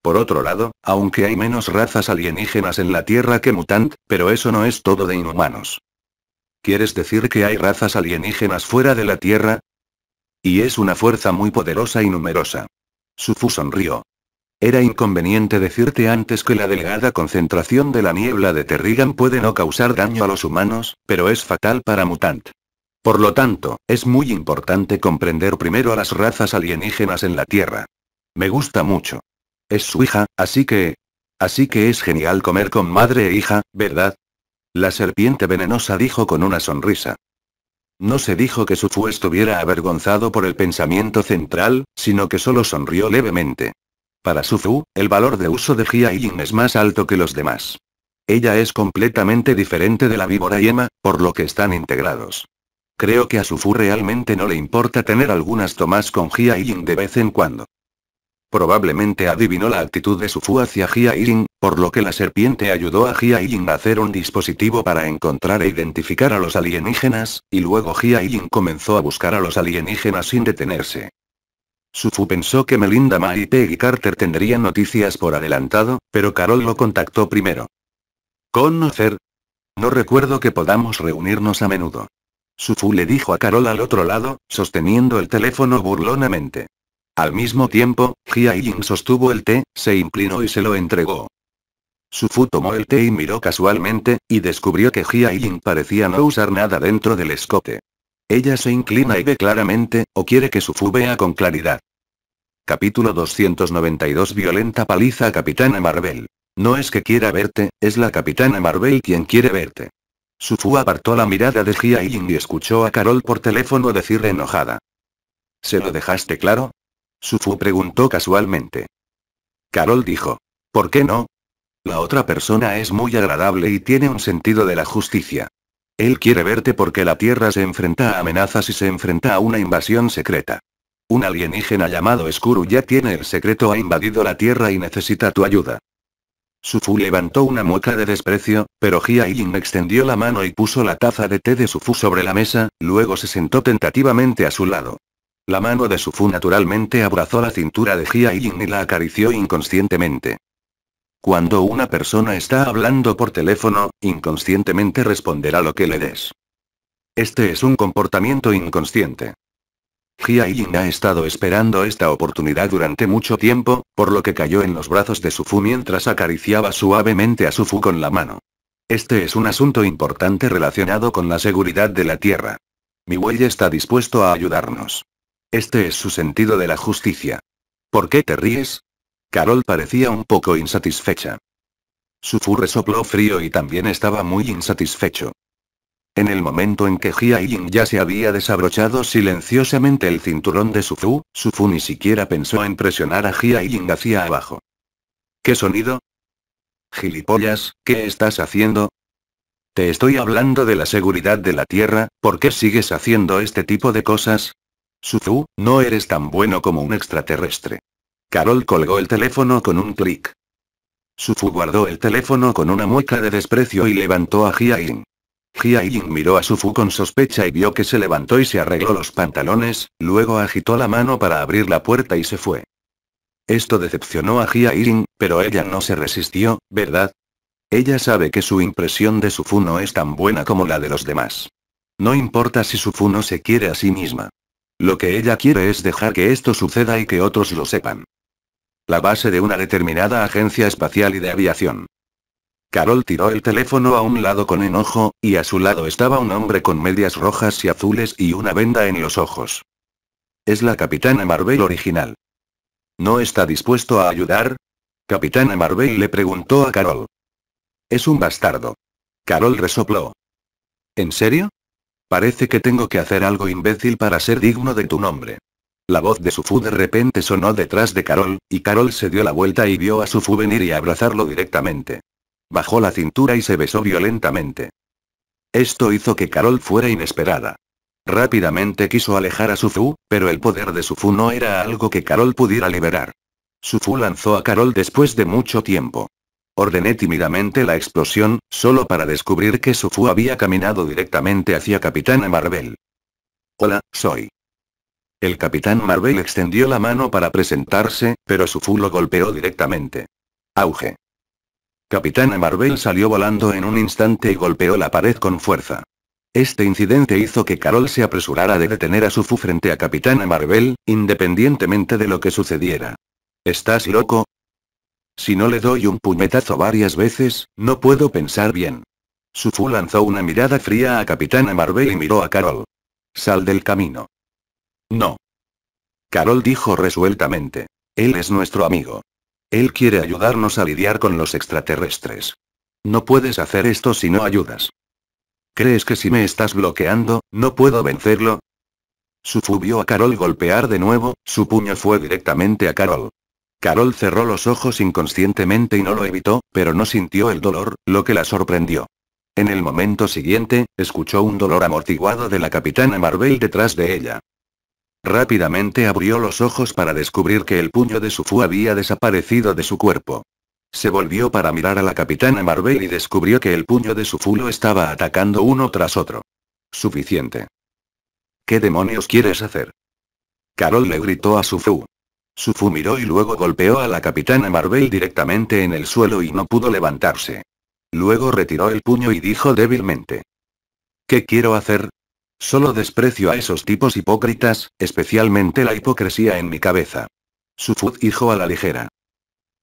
Por otro lado, aunque hay menos razas alienígenas en la Tierra que mutant, pero eso no es todo de inhumanos. ¿Quieres decir que hay razas alienígenas fuera de la Tierra? Y es una fuerza muy poderosa y numerosa. Sufu sonrió. Era inconveniente decirte antes que la delgada concentración de la niebla de Terrigan puede no causar daño a los humanos, pero es fatal para mutant. Por lo tanto, es muy importante comprender primero a las razas alienígenas en la Tierra. Me gusta mucho. Es su hija, así que... Así que es genial comer con madre e hija, ¿verdad? La serpiente venenosa dijo con una sonrisa. No se dijo que Sufu estuviera avergonzado por el pensamiento central, sino que solo sonrió levemente. Para Suzu, el valor de uso de Jia es más alto que los demás. Ella es completamente diferente de la víbora Yema, por lo que están integrados. Creo que a Sufu realmente no le importa tener algunas tomas con Jia Yin de vez en cuando. Probablemente adivinó la actitud de Sufu hacia Jia Yin, por lo que la serpiente ayudó a Jia Yin a hacer un dispositivo para encontrar e identificar a los alienígenas, y luego Jia Yin comenzó a buscar a los alienígenas sin detenerse. Sufu pensó que Melinda May y Peggy Carter tendrían noticias por adelantado, pero Carol lo contactó primero. Conocer. No recuerdo que podamos reunirnos a menudo. Sufu le dijo a Carol al otro lado, sosteniendo el teléfono burlonamente. Al mismo tiempo, Jia sostuvo el té, se inclinó y se lo entregó. Sufu tomó el té y miró casualmente, y descubrió que Jia parecía no usar nada dentro del escote. Ella se inclina y ve claramente, o quiere que Sufu vea con claridad. Capítulo 292 Violenta paliza a Capitana Marvel. No es que quiera verte, es la Capitana Marvel quien quiere verte. Sufu apartó la mirada de Jia y escuchó a Carol por teléfono decirle enojada. ¿Se lo dejaste claro? Sufu preguntó casualmente. Carol dijo. ¿Por qué no? La otra persona es muy agradable y tiene un sentido de la justicia. Él quiere verte porque la Tierra se enfrenta a amenazas y se enfrenta a una invasión secreta. Un alienígena llamado Skuru ya tiene el secreto, ha invadido la Tierra y necesita tu ayuda. Sufu levantó una mueca de desprecio, pero Jia Ying extendió la mano y puso la taza de té de Sufu sobre la mesa, luego se sentó tentativamente a su lado. La mano de Sufu naturalmente abrazó la cintura de Jia Yin y la acarició inconscientemente. Cuando una persona está hablando por teléfono, inconscientemente responderá lo que le des. Este es un comportamiento inconsciente. Jia Yin ha estado esperando esta oportunidad durante mucho tiempo, por lo que cayó en los brazos de Sufu mientras acariciaba suavemente a Sufu con la mano. Este es un asunto importante relacionado con la seguridad de la Tierra. Mi Wei está dispuesto a ayudarnos. Este es su sentido de la justicia. ¿Por qué te ríes? Carol parecía un poco insatisfecha. Sufu resopló frío y también estaba muy insatisfecho. En el momento en que Jia ya se había desabrochado silenciosamente el cinturón de Sufu, Sufu ni siquiera pensó en presionar a Jia hacia abajo. ¿Qué sonido? Gilipollas, ¿qué estás haciendo? Te estoy hablando de la seguridad de la Tierra, ¿por qué sigues haciendo este tipo de cosas? Suzu, no eres tan bueno como un extraterrestre. Carol colgó el teléfono con un clic. Sufu guardó el teléfono con una mueca de desprecio y levantó a Jiain. Jia Ying miró a Sufu con sospecha y vio que se levantó y se arregló los pantalones, luego agitó la mano para abrir la puerta y se fue. Esto decepcionó a Jia Ying, pero ella no se resistió, ¿verdad? Ella sabe que su impresión de Sufu no es tan buena como la de los demás. No importa si Sufu no se quiere a sí misma. Lo que ella quiere es dejar que esto suceda y que otros lo sepan. La base de una determinada agencia espacial y de aviación. Carol tiró el teléfono a un lado con enojo, y a su lado estaba un hombre con medias rojas y azules y una venda en los ojos. Es la Capitana Marvel original. ¿No está dispuesto a ayudar? Capitana Marvel le preguntó a Carol. Es un bastardo. Carol resopló. ¿En serio? Parece que tengo que hacer algo imbécil para ser digno de tu nombre. La voz de Sufu de repente sonó detrás de Carol, y Carol se dio la vuelta y vio a Sufu venir y abrazarlo directamente. Bajó la cintura y se besó violentamente. Esto hizo que Carol fuera inesperada. Rápidamente quiso alejar a Sufu, pero el poder de Sufu no era algo que Carol pudiera liberar. Sufu lanzó a Carol después de mucho tiempo. Ordené tímidamente la explosión, solo para descubrir que Sufu había caminado directamente hacia Capitana Marvel. Hola, soy. El Capitán Marvel extendió la mano para presentarse, pero Sufu lo golpeó directamente. Auge. Capitana Marvel salió volando en un instante y golpeó la pared con fuerza. Este incidente hizo que Carol se apresurara de detener a Sufu frente a Capitana Marvel, independientemente de lo que sucediera. ¿Estás loco? Si no le doy un puñetazo varias veces, no puedo pensar bien. Sufu lanzó una mirada fría a Capitana Marvel y miró a Carol. Sal del camino. No. Carol dijo resueltamente. Él es nuestro amigo. Él quiere ayudarnos a lidiar con los extraterrestres. No puedes hacer esto si no ayudas. ¿Crees que si me estás bloqueando, no puedo vencerlo? Sufu vio a Carol golpear de nuevo, su puño fue directamente a Carol. Carol cerró los ojos inconscientemente y no lo evitó, pero no sintió el dolor, lo que la sorprendió. En el momento siguiente, escuchó un dolor amortiguado de la capitana Marvel detrás de ella. Rápidamente abrió los ojos para descubrir que el puño de Sufu había desaparecido de su cuerpo. Se volvió para mirar a la capitana Marvel y descubrió que el puño de Sufu lo estaba atacando uno tras otro. Suficiente. ¿Qué demonios quieres hacer? Carol le gritó a Sufu. Sufu miró y luego golpeó a la capitana Marvel directamente en el suelo y no pudo levantarse. Luego retiró el puño y dijo débilmente. ¿Qué quiero hacer? Solo desprecio a esos tipos hipócritas, especialmente la hipocresía en mi cabeza. Sufud dijo a la ligera.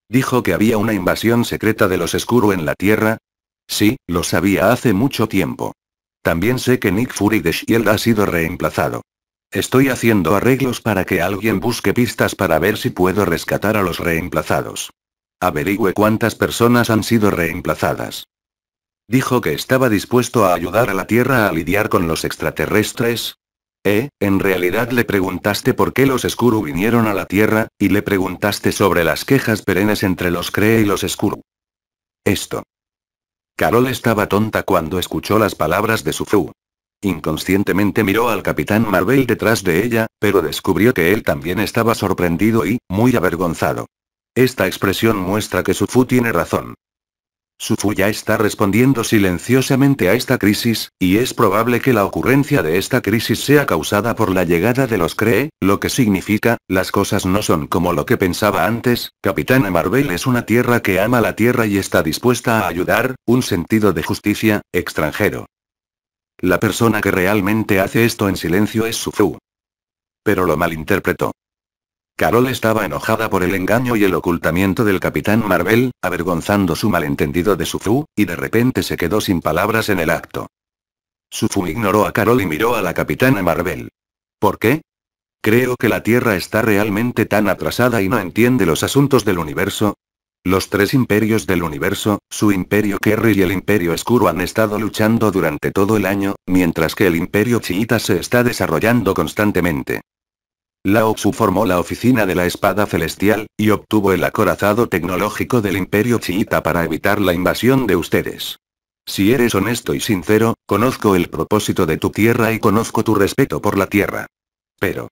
Dijo que había una invasión secreta de los Escuro en la Tierra. Sí, lo sabía hace mucho tiempo. También sé que Nick Fury de Shield ha sido reemplazado. Estoy haciendo arreglos para que alguien busque pistas para ver si puedo rescatar a los reemplazados. Averigüe cuántas personas han sido reemplazadas. Dijo que estaba dispuesto a ayudar a la Tierra a lidiar con los extraterrestres. Eh, en realidad le preguntaste por qué los Skuru vinieron a la Tierra, y le preguntaste sobre las quejas perennes entre los Cree y los Skuru. Esto. Carol estaba tonta cuando escuchó las palabras de Sufu. Inconscientemente miró al capitán Marvel detrás de ella, pero descubrió que él también estaba sorprendido y, muy avergonzado. Esta expresión muestra que Sufu tiene razón. Sufu ya está respondiendo silenciosamente a esta crisis, y es probable que la ocurrencia de esta crisis sea causada por la llegada de los Cree, lo que significa, las cosas no son como lo que pensaba antes, Capitana Marvel es una tierra que ama la tierra y está dispuesta a ayudar, un sentido de justicia, extranjero. La persona que realmente hace esto en silencio es Sufu. Pero lo malinterpretó. Carol estaba enojada por el engaño y el ocultamiento del Capitán Marvel, avergonzando su malentendido de Sufu, y de repente se quedó sin palabras en el acto. Sufu ignoró a Carol y miró a la Capitana Marvel. ¿Por qué? Creo que la Tierra está realmente tan atrasada y no entiende los asuntos del universo. Los tres imperios del universo, su imperio Kerry y el imperio Escuro han estado luchando durante todo el año, mientras que el imperio chiita se está desarrollando constantemente. Lao Tzu formó la oficina de la espada celestial, y obtuvo el acorazado tecnológico del imperio chiita para evitar la invasión de ustedes. Si eres honesto y sincero, conozco el propósito de tu tierra y conozco tu respeto por la tierra. Pero...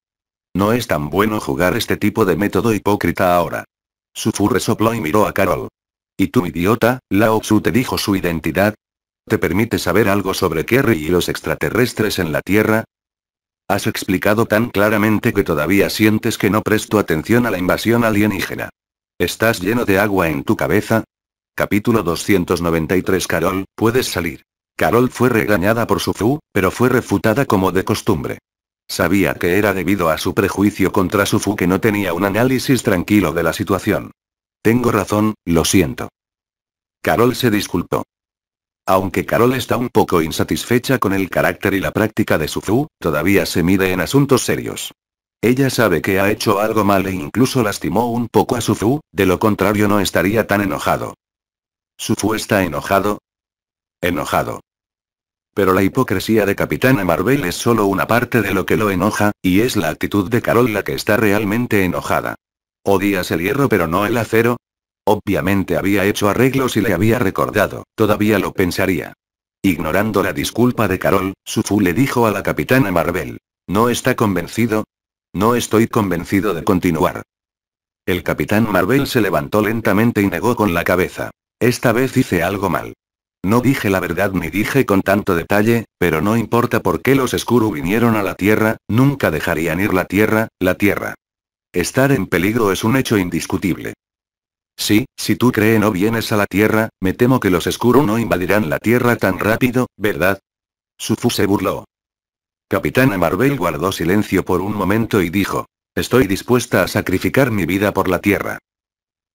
No es tan bueno jugar este tipo de método hipócrita ahora. Sufu resopló y miró a Carol. ¿Y tú idiota, Lao Tzu te dijo su identidad? ¿Te permite saber algo sobre Kerry y los extraterrestres en la Tierra? Has explicado tan claramente que todavía sientes que no presto atención a la invasión alienígena. Estás lleno de agua en tu cabeza. Capítulo 293 Carol, puedes salir. Carol fue regañada por Sufu, pero fue refutada como de costumbre. Sabía que era debido a su prejuicio contra Sufu que no tenía un análisis tranquilo de la situación. Tengo razón, lo siento. Carol se disculpó. Aunque Carol está un poco insatisfecha con el carácter y la práctica de Suzu, todavía se mide en asuntos serios. Ella sabe que ha hecho algo mal e incluso lastimó un poco a Suzu, de lo contrario no estaría tan enojado. ¿Suzu está enojado? Enojado. Pero la hipocresía de Capitana Marvel es solo una parte de lo que lo enoja, y es la actitud de Carol la que está realmente enojada. Odias el hierro pero no el acero, Obviamente había hecho arreglos y le había recordado, todavía lo pensaría. Ignorando la disculpa de Carol, Sufu le dijo a la capitana Marvel. ¿No está convencido? No estoy convencido de continuar. El capitán Marvel se levantó lentamente y negó con la cabeza. Esta vez hice algo mal. No dije la verdad ni dije con tanto detalle, pero no importa por qué los Skuru vinieron a la Tierra, nunca dejarían ir la Tierra, la Tierra. Estar en peligro es un hecho indiscutible. Sí, si tú cree no vienes a la Tierra, me temo que los escuros no invadirán la Tierra tan rápido, ¿verdad? Sufu se burló. Capitana Marvel guardó silencio por un momento y dijo. Estoy dispuesta a sacrificar mi vida por la Tierra.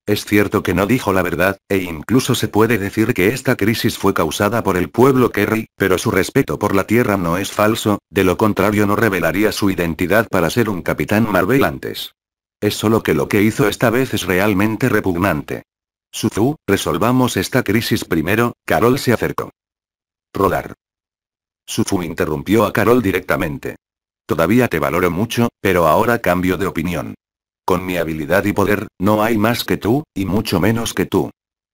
Es cierto que no dijo la verdad, e incluso se puede decir que esta crisis fue causada por el pueblo Kerry, pero su respeto por la Tierra no es falso, de lo contrario no revelaría su identidad para ser un capitán Marvel antes. Es solo que lo que hizo esta vez es realmente repugnante. Suzu, resolvamos esta crisis primero, Carol se acercó. Rodar. Suzu interrumpió a Carol directamente. Todavía te valoro mucho, pero ahora cambio de opinión. Con mi habilidad y poder, no hay más que tú, y mucho menos que tú.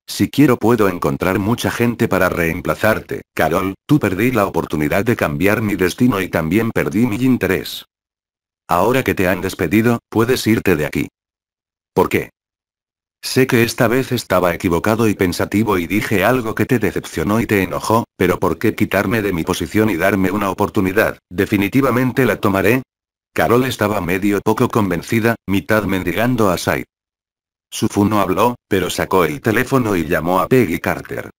Si quiero puedo encontrar mucha gente para reemplazarte, Carol, tú perdí la oportunidad de cambiar mi destino y también perdí mi interés. Ahora que te han despedido, puedes irte de aquí. ¿Por qué? Sé que esta vez estaba equivocado y pensativo y dije algo que te decepcionó y te enojó, pero ¿por qué quitarme de mi posición y darme una oportunidad? Definitivamente la tomaré. Carol estaba medio poco convencida, mitad mendigando a Sai. Sufu no habló, pero sacó el teléfono y llamó a Peggy Carter.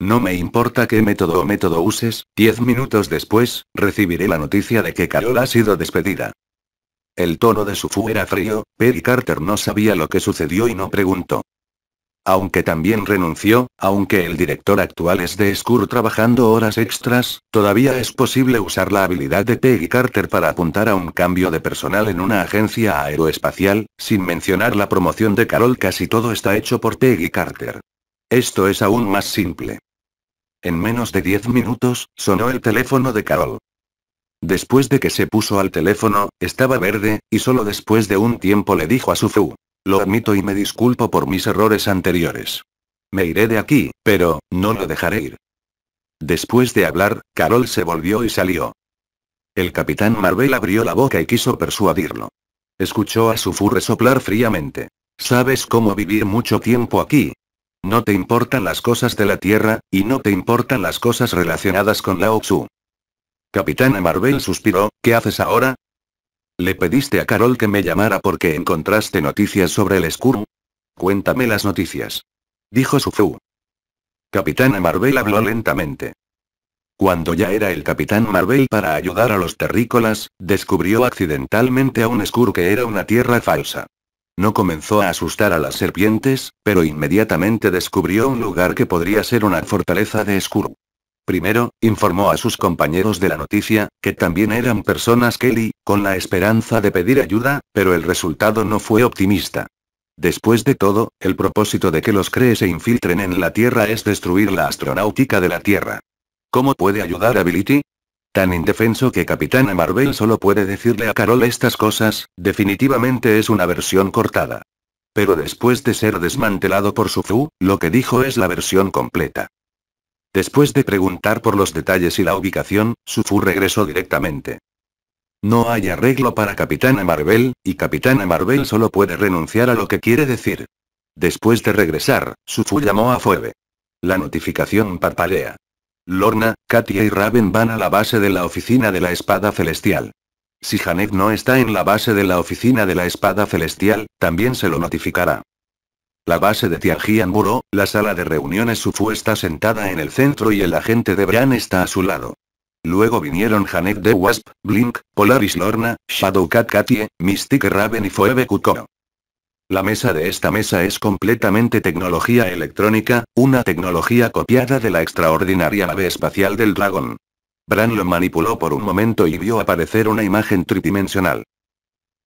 No me importa qué método o método uses, diez minutos después, recibiré la noticia de que Carol ha sido despedida. El tono de su fu era frío, Peggy Carter no sabía lo que sucedió y no preguntó. Aunque también renunció, aunque el director actual es de Skur trabajando horas extras, todavía es posible usar la habilidad de Peggy Carter para apuntar a un cambio de personal en una agencia aeroespacial, sin mencionar la promoción de Carol casi todo está hecho por Peggy Carter. Esto es aún más simple. En menos de 10 minutos, sonó el teléfono de Carol. Después de que se puso al teléfono, estaba verde, y solo después de un tiempo le dijo a Sufu. Lo admito y me disculpo por mis errores anteriores. Me iré de aquí, pero, no lo dejaré ir. Después de hablar, Carol se volvió y salió. El capitán Marvel abrió la boca y quiso persuadirlo. Escuchó a Sufu resoplar fríamente. ¿Sabes cómo vivir mucho tiempo aquí? No te importan las cosas de la Tierra, y no te importan las cosas relacionadas con Lao Tzu. Capitana Marvel suspiró, ¿qué haces ahora? Le pediste a Carol que me llamara porque encontraste noticias sobre el Skrull. Cuéntame las noticias. Dijo Sufu. Capitana Marvel habló lentamente. Cuando ya era el Capitán Marvel para ayudar a los terrícolas, descubrió accidentalmente a un Skrull que era una tierra falsa. No comenzó a asustar a las serpientes, pero inmediatamente descubrió un lugar que podría ser una fortaleza de Skrull. Primero, informó a sus compañeros de la noticia, que también eran personas Kelly, con la esperanza de pedir ayuda, pero el resultado no fue optimista. Después de todo, el propósito de que los cree se infiltren en la Tierra es destruir la astronáutica de la Tierra. ¿Cómo puede ayudar a Ability? Tan indefenso que Capitana Marvel solo puede decirle a Carol estas cosas, definitivamente es una versión cortada. Pero después de ser desmantelado por suzu lo que dijo es la versión completa. Después de preguntar por los detalles y la ubicación, Sufu regresó directamente. No hay arreglo para Capitana Marvel, y Capitana Marvel solo puede renunciar a lo que quiere decir. Después de regresar, Sufu llamó a Fueve. La notificación parpadea. Lorna, Katia y Raven van a la base de la oficina de la Espada Celestial. Si Janet no está en la base de la oficina de la Espada Celestial, también se lo notificará la base de Buro, la sala de reuniones Sufu está sentada en el centro y el agente de Bran está a su lado. Luego vinieron Janet de Wasp, Blink, Polaris Lorna, Shadowcat Katie, Mystic Raven y Foebe Kukoro. La mesa de esta mesa es completamente tecnología electrónica, una tecnología copiada de la extraordinaria nave espacial del dragón. Bran lo manipuló por un momento y vio aparecer una imagen tridimensional.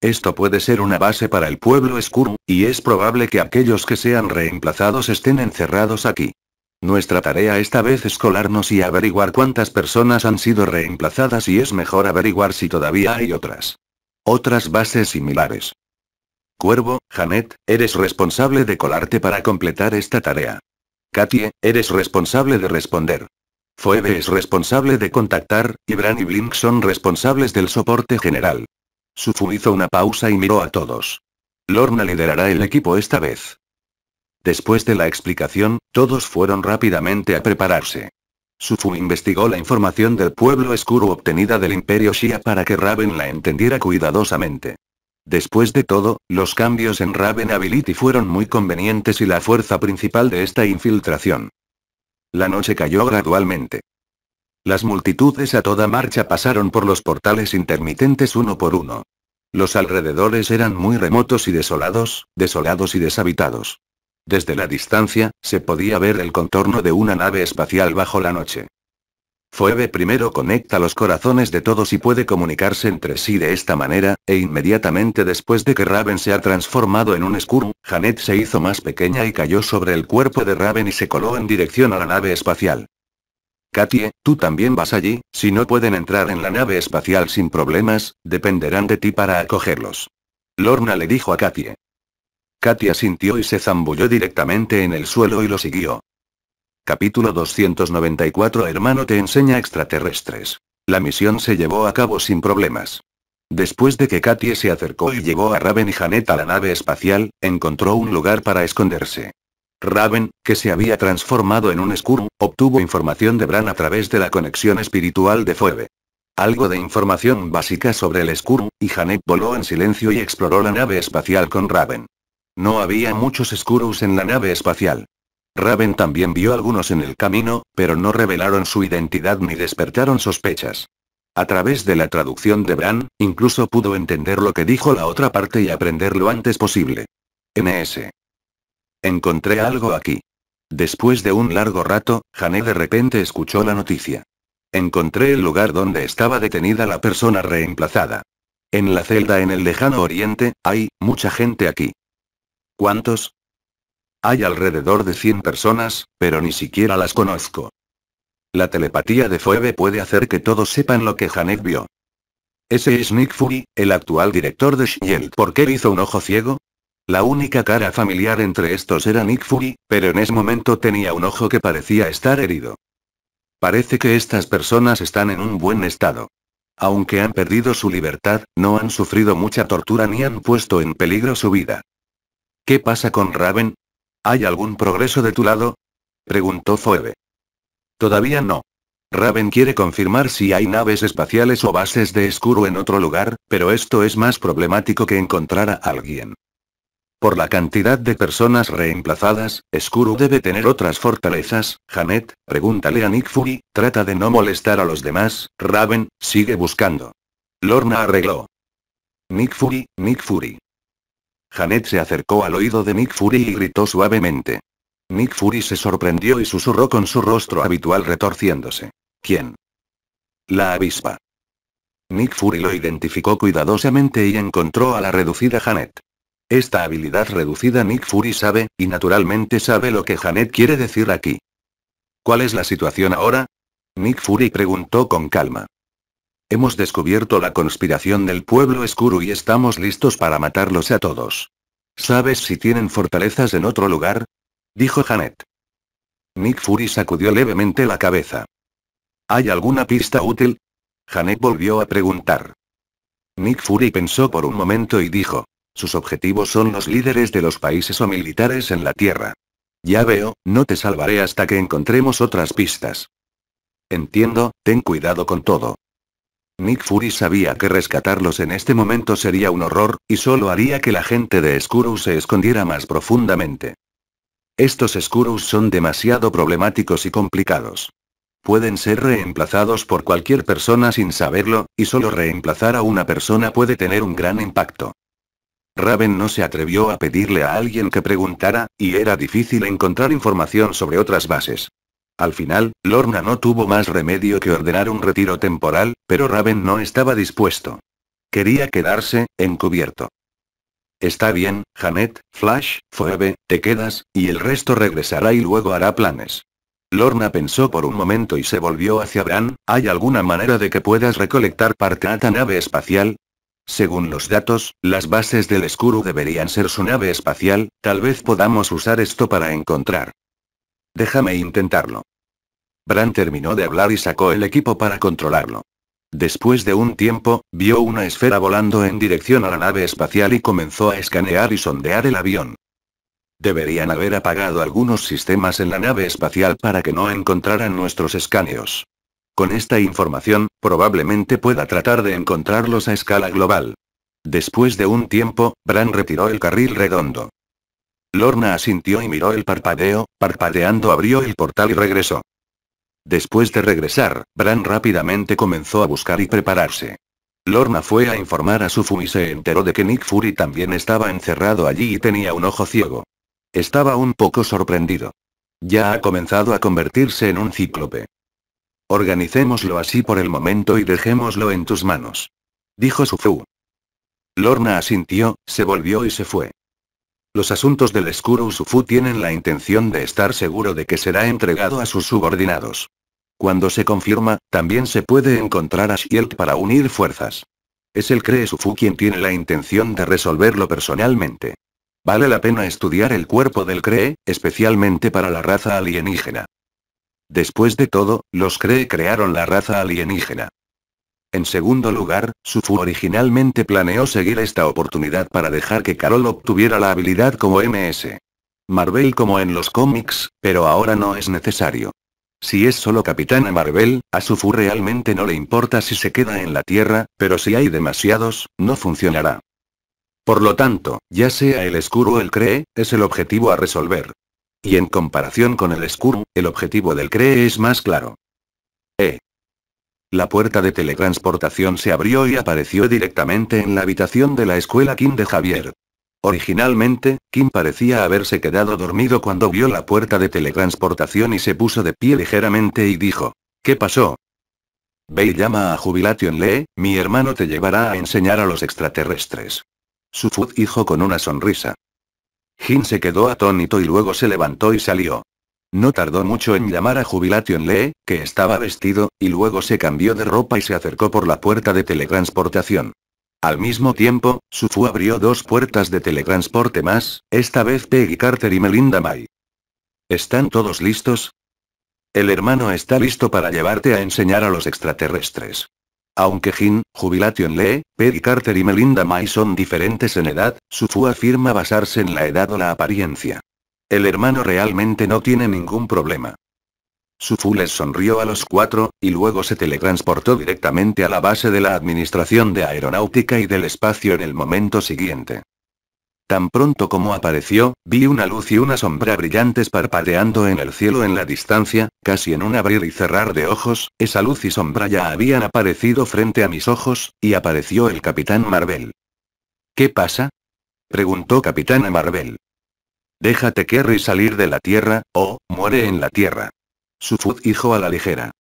Esto puede ser una base para el pueblo oscuro y es probable que aquellos que sean reemplazados estén encerrados aquí. Nuestra tarea esta vez es colarnos y averiguar cuántas personas han sido reemplazadas y es mejor averiguar si todavía hay otras. Otras bases similares. Cuervo, Janet, eres responsable de colarte para completar esta tarea. Katie, eres responsable de responder. Fuebe es responsable de contactar, y Bran y Blink son responsables del soporte general. Sufu hizo una pausa y miró a todos. Lorna liderará el equipo esta vez. Después de la explicación, todos fueron rápidamente a prepararse. Sufu investigó la información del pueblo oscuro obtenida del Imperio Shia para que Raven la entendiera cuidadosamente. Después de todo, los cambios en Raven Ability fueron muy convenientes y la fuerza principal de esta infiltración. La noche cayó gradualmente. Las multitudes a toda marcha pasaron por los portales intermitentes uno por uno. Los alrededores eran muy remotos y desolados, desolados y deshabitados. Desde la distancia, se podía ver el contorno de una nave espacial bajo la noche. Fuebe primero conecta los corazones de todos y puede comunicarse entre sí de esta manera, e inmediatamente después de que Raven se ha transformado en un Skrull, Janet se hizo más pequeña y cayó sobre el cuerpo de Raven y se coló en dirección a la nave espacial. Katie, tú también vas allí, si no pueden entrar en la nave espacial sin problemas, dependerán de ti para acogerlos. Lorna le dijo a Katie. Katia sintió y se zambulló directamente en el suelo y lo siguió. Capítulo 294 Hermano te enseña extraterrestres. La misión se llevó a cabo sin problemas. Después de que Katie se acercó y llevó a Raven y Janet a la nave espacial, encontró un lugar para esconderse. Raven, que se había transformado en un Skrull, obtuvo información de Bran a través de la conexión espiritual de Phoebe. Algo de información básica sobre el Skrull, y Janet voló en silencio y exploró la nave espacial con Raven. No había muchos Skrulls en la nave espacial. Raven también vio algunos en el camino, pero no revelaron su identidad ni despertaron sospechas. A través de la traducción de Bran, incluso pudo entender lo que dijo la otra parte y aprender lo antes posible. NS. Encontré algo aquí. Después de un largo rato, Jané de repente escuchó la noticia. Encontré el lugar donde estaba detenida la persona reemplazada. En la celda en el lejano oriente, hay mucha gente aquí. ¿Cuántos? Hay alrededor de 100 personas, pero ni siquiera las conozco. La telepatía de Fuebe puede hacer que todos sepan lo que Janet vio. Ese es Nick Fury, el actual director de Shield. ¿Por qué hizo un ojo ciego? La única cara familiar entre estos era Nick Fury, pero en ese momento tenía un ojo que parecía estar herido. Parece que estas personas están en un buen estado. Aunque han perdido su libertad, no han sufrido mucha tortura ni han puesto en peligro su vida. ¿Qué pasa con Raven? ¿Hay algún progreso de tu lado? preguntó Phoebe. Todavía no. Raven quiere confirmar si hay naves espaciales o bases de Escuro en otro lugar, pero esto es más problemático que encontrar a alguien. Por la cantidad de personas reemplazadas, Skuru debe tener otras fortalezas. Janet, pregúntale a Nick Fury, trata de no molestar a los demás. Raven, sigue buscando. Lorna arregló. Nick Fury, Nick Fury. Janet se acercó al oído de Nick Fury y gritó suavemente. Nick Fury se sorprendió y susurró con su rostro habitual retorciéndose. ¿Quién? La avispa. Nick Fury lo identificó cuidadosamente y encontró a la reducida Janet. Esta habilidad reducida Nick Fury sabe, y naturalmente sabe lo que Janet quiere decir aquí. ¿Cuál es la situación ahora? Nick Fury preguntó con calma. Hemos descubierto la conspiración del pueblo oscuro y estamos listos para matarlos a todos. ¿Sabes si tienen fortalezas en otro lugar? dijo Janet. Nick Fury sacudió levemente la cabeza. ¿Hay alguna pista útil? Janet volvió a preguntar. Nick Fury pensó por un momento y dijo. Sus objetivos son los líderes de los países o militares en la Tierra. Ya veo, no te salvaré hasta que encontremos otras pistas. Entiendo, ten cuidado con todo. Nick Fury sabía que rescatarlos en este momento sería un horror, y solo haría que la gente de Skurus se escondiera más profundamente. Estos Skurus son demasiado problemáticos y complicados. Pueden ser reemplazados por cualquier persona sin saberlo, y solo reemplazar a una persona puede tener un gran impacto. Raven no se atrevió a pedirle a alguien que preguntara, y era difícil encontrar información sobre otras bases. Al final, Lorna no tuvo más remedio que ordenar un retiro temporal, pero Raven no estaba dispuesto. Quería quedarse, encubierto. Está bien, Janet, Flash, Phoebe, te quedas, y el resto regresará y luego hará planes. Lorna pensó por un momento y se volvió hacia Bran, ¿hay alguna manera de que puedas recolectar parte de la nave espacial? Según los datos, las bases del Escuro deberían ser su nave espacial, tal vez podamos usar esto para encontrar. Déjame intentarlo. Bran terminó de hablar y sacó el equipo para controlarlo. Después de un tiempo, vio una esfera volando en dirección a la nave espacial y comenzó a escanear y sondear el avión. Deberían haber apagado algunos sistemas en la nave espacial para que no encontraran nuestros escaneos. Con esta información, probablemente pueda tratar de encontrarlos a escala global. Después de un tiempo, Bran retiró el carril redondo. Lorna asintió y miró el parpadeo, parpadeando abrió el portal y regresó. Después de regresar, Bran rápidamente comenzó a buscar y prepararse. Lorna fue a informar a Sufu y se enteró de que Nick Fury también estaba encerrado allí y tenía un ojo ciego. Estaba un poco sorprendido. Ya ha comenzado a convertirse en un cíclope. Organicémoslo así por el momento y dejémoslo en tus manos. Dijo Sufu. Lorna asintió, se volvió y se fue. Los asuntos del escuro Sufu tienen la intención de estar seguro de que será entregado a sus subordinados. Cuando se confirma, también se puede encontrar a Shield para unir fuerzas. Es el Cree Sufu quien tiene la intención de resolverlo personalmente. Vale la pena estudiar el cuerpo del Cree, especialmente para la raza alienígena. Después de todo, los Cree crearon la raza alienígena. En segundo lugar, Sufu originalmente planeó seguir esta oportunidad para dejar que Carol obtuviera la habilidad como MS. Marvel como en los cómics, pero ahora no es necesario. Si es solo Capitana Marvel, a Sufu realmente no le importa si se queda en la Tierra, pero si hay demasiados, no funcionará. Por lo tanto, ya sea el escuro o el cree, es el objetivo a resolver. Y en comparación con el Scurum, el objetivo del Cree es más claro. E. La puerta de teletransportación se abrió y apareció directamente en la habitación de la escuela Kim de Javier. Originalmente, Kim parecía haberse quedado dormido cuando vio la puerta de teletransportación y se puso de pie ligeramente y dijo, ¿qué pasó? Ve llama a Jubilation Lee, mi hermano te llevará a enseñar a los extraterrestres. Sufud dijo con una sonrisa. Jin se quedó atónito y luego se levantó y salió. No tardó mucho en llamar a Jubilation Lee, que estaba vestido, y luego se cambió de ropa y se acercó por la puerta de teletransportación. Al mismo tiempo, Sufu abrió dos puertas de teletransporte más, esta vez Peggy Carter y Melinda May. ¿Están todos listos? El hermano está listo para llevarte a enseñar a los extraterrestres. Aunque Jin, Jubilation Lee, Peggy Carter y Melinda May son diferentes en edad, Sufu afirma basarse en la edad o la apariencia. El hermano realmente no tiene ningún problema. Sufu les sonrió a los cuatro, y luego se teletransportó directamente a la base de la Administración de Aeronáutica y del Espacio en el momento siguiente. Tan pronto como apareció, vi una luz y una sombra brillantes parpadeando en el cielo en la distancia, casi en un abrir y cerrar de ojos, esa luz y sombra ya habían aparecido frente a mis ojos, y apareció el capitán Marvel. ¿Qué pasa? preguntó Capitán Marvel. Déjate Kerry salir de la Tierra, o, muere en la Tierra. Sufud dijo a la ligera.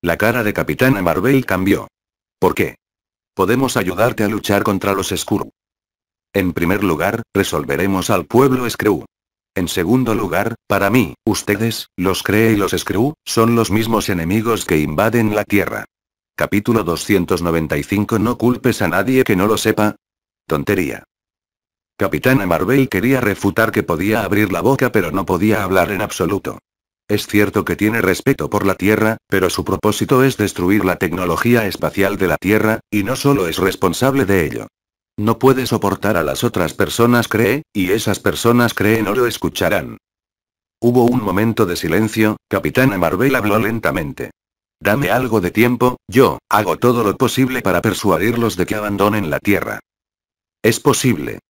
La cara de Capitán Marvel cambió. ¿Por qué? Podemos ayudarte a luchar contra los Skrull. En primer lugar, resolveremos al pueblo Screw. En segundo lugar, para mí, ustedes, los Cree y los Screw, son los mismos enemigos que invaden la Tierra. Capítulo 295 No culpes a nadie que no lo sepa. Tontería. Capitana Marvel quería refutar que podía abrir la boca pero no podía hablar en absoluto. Es cierto que tiene respeto por la Tierra, pero su propósito es destruir la tecnología espacial de la Tierra, y no solo es responsable de ello. No puede soportar a las otras personas cree, y esas personas creen o lo escucharán. Hubo un momento de silencio, Capitana Marvel habló lentamente. Dame algo de tiempo, yo, hago todo lo posible para persuadirlos de que abandonen la Tierra. Es posible.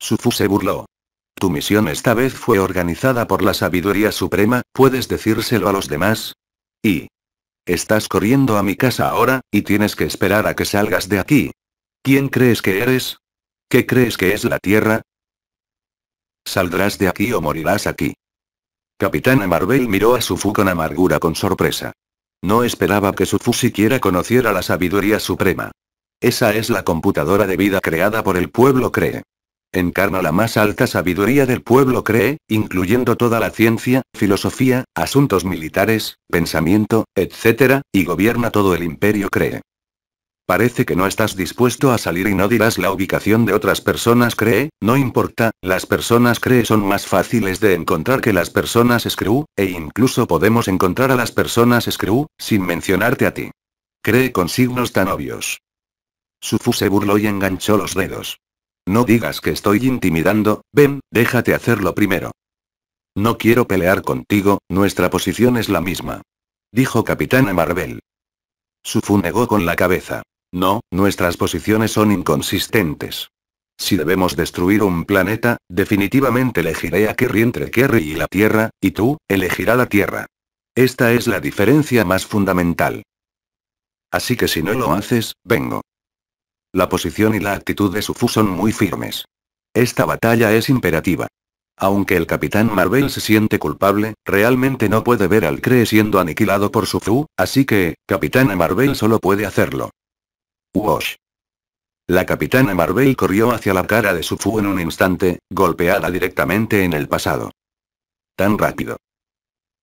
Sufu se burló. Tu misión esta vez fue organizada por la Sabiduría Suprema, ¿puedes decírselo a los demás? Y... Estás corriendo a mi casa ahora, y tienes que esperar a que salgas de aquí, ¿Quién crees que eres? ¿Qué crees que es la Tierra? Saldrás de aquí o morirás aquí. Capitana Marvel miró a Sufu con amargura con sorpresa. No esperaba que Sufu siquiera conociera la sabiduría suprema. Esa es la computadora de vida creada por el pueblo Cree. Encarna la más alta sabiduría del pueblo Cree, incluyendo toda la ciencia, filosofía, asuntos militares, pensamiento, etc., y gobierna todo el imperio Cree. Parece que no estás dispuesto a salir y no dirás la ubicación de otras personas cree, no importa, las personas cree son más fáciles de encontrar que las personas screw, e incluso podemos encontrar a las personas screw, sin mencionarte a ti. Cree con signos tan obvios. Sufu se burló y enganchó los dedos. No digas que estoy intimidando, ven, déjate hacerlo primero. No quiero pelear contigo, nuestra posición es la misma. Dijo Capitana Marvel. Sufu negó con la cabeza. No, nuestras posiciones son inconsistentes. Si debemos destruir un planeta, definitivamente elegiré a Kerry entre Kerry y la Tierra, y tú, elegirá la Tierra. Esta es la diferencia más fundamental. Así que si no lo haces, vengo. La posición y la actitud de Sufu son muy firmes. Esta batalla es imperativa. Aunque el Capitán Marvel se siente culpable, realmente no puede ver al Cree siendo aniquilado por Sufu, así que, Capitán Marvel solo puede hacerlo. Wash. La capitana Marvel corrió hacia la cara de Sufu en un instante, golpeada directamente en el pasado. Tan rápido.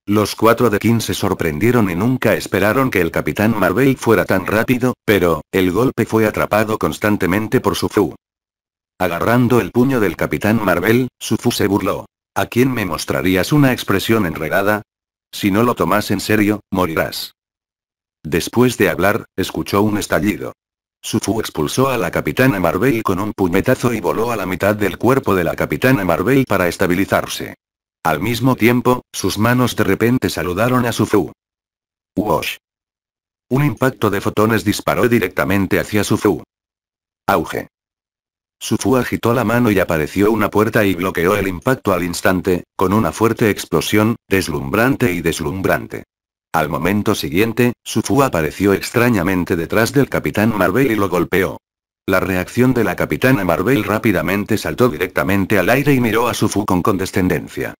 Los cuatro de King se sorprendieron y nunca esperaron que el capitán Marvel fuera tan rápido, pero, el golpe fue atrapado constantemente por Sufu. Agarrando el puño del capitán Marvel, Sufu se burló. ¿A quién me mostrarías una expresión enredada? Si no lo tomas en serio, morirás. Después de hablar, escuchó un estallido. Sufu expulsó a la capitana Marvel con un puñetazo y voló a la mitad del cuerpo de la capitana Marvel para estabilizarse. Al mismo tiempo, sus manos de repente saludaron a Sufu. ¡Wosh! Un impacto de fotones disparó directamente hacia Sufu. Auge. Sufu agitó la mano y apareció una puerta y bloqueó el impacto al instante, con una fuerte explosión, deslumbrante y deslumbrante. Al momento siguiente, Sufu apareció extrañamente detrás del Capitán Marvel y lo golpeó. La reacción de la Capitana Marvel rápidamente saltó directamente al aire y miró a Sufu con condescendencia.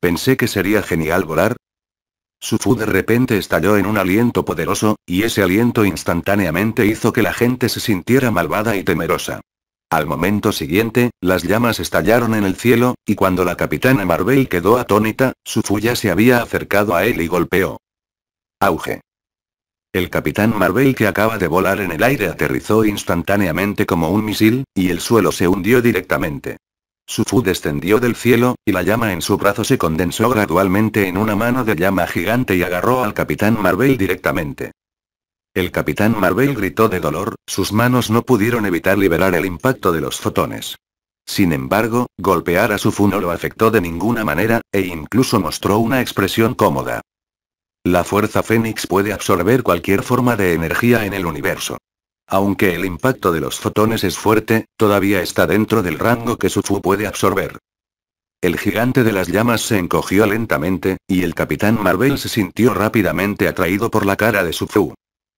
Pensé que sería genial volar. Sufu de repente estalló en un aliento poderoso, y ese aliento instantáneamente hizo que la gente se sintiera malvada y temerosa. Al momento siguiente, las llamas estallaron en el cielo, y cuando la capitana Marvel quedó atónita, Sufu ya se había acercado a él y golpeó. Auge. El capitán Marvel que acaba de volar en el aire aterrizó instantáneamente como un misil, y el suelo se hundió directamente. Sufu descendió del cielo, y la llama en su brazo se condensó gradualmente en una mano de llama gigante y agarró al capitán Marvel directamente. El capitán Marvel gritó de dolor, sus manos no pudieron evitar liberar el impacto de los fotones. Sin embargo, golpear a Sufu no lo afectó de ninguna manera, e incluso mostró una expresión cómoda. La fuerza Fénix puede absorber cualquier forma de energía en el universo. Aunque el impacto de los fotones es fuerte, todavía está dentro del rango que Suzu puede absorber. El gigante de las llamas se encogió lentamente, y el capitán Marvel se sintió rápidamente atraído por la cara de Suzu.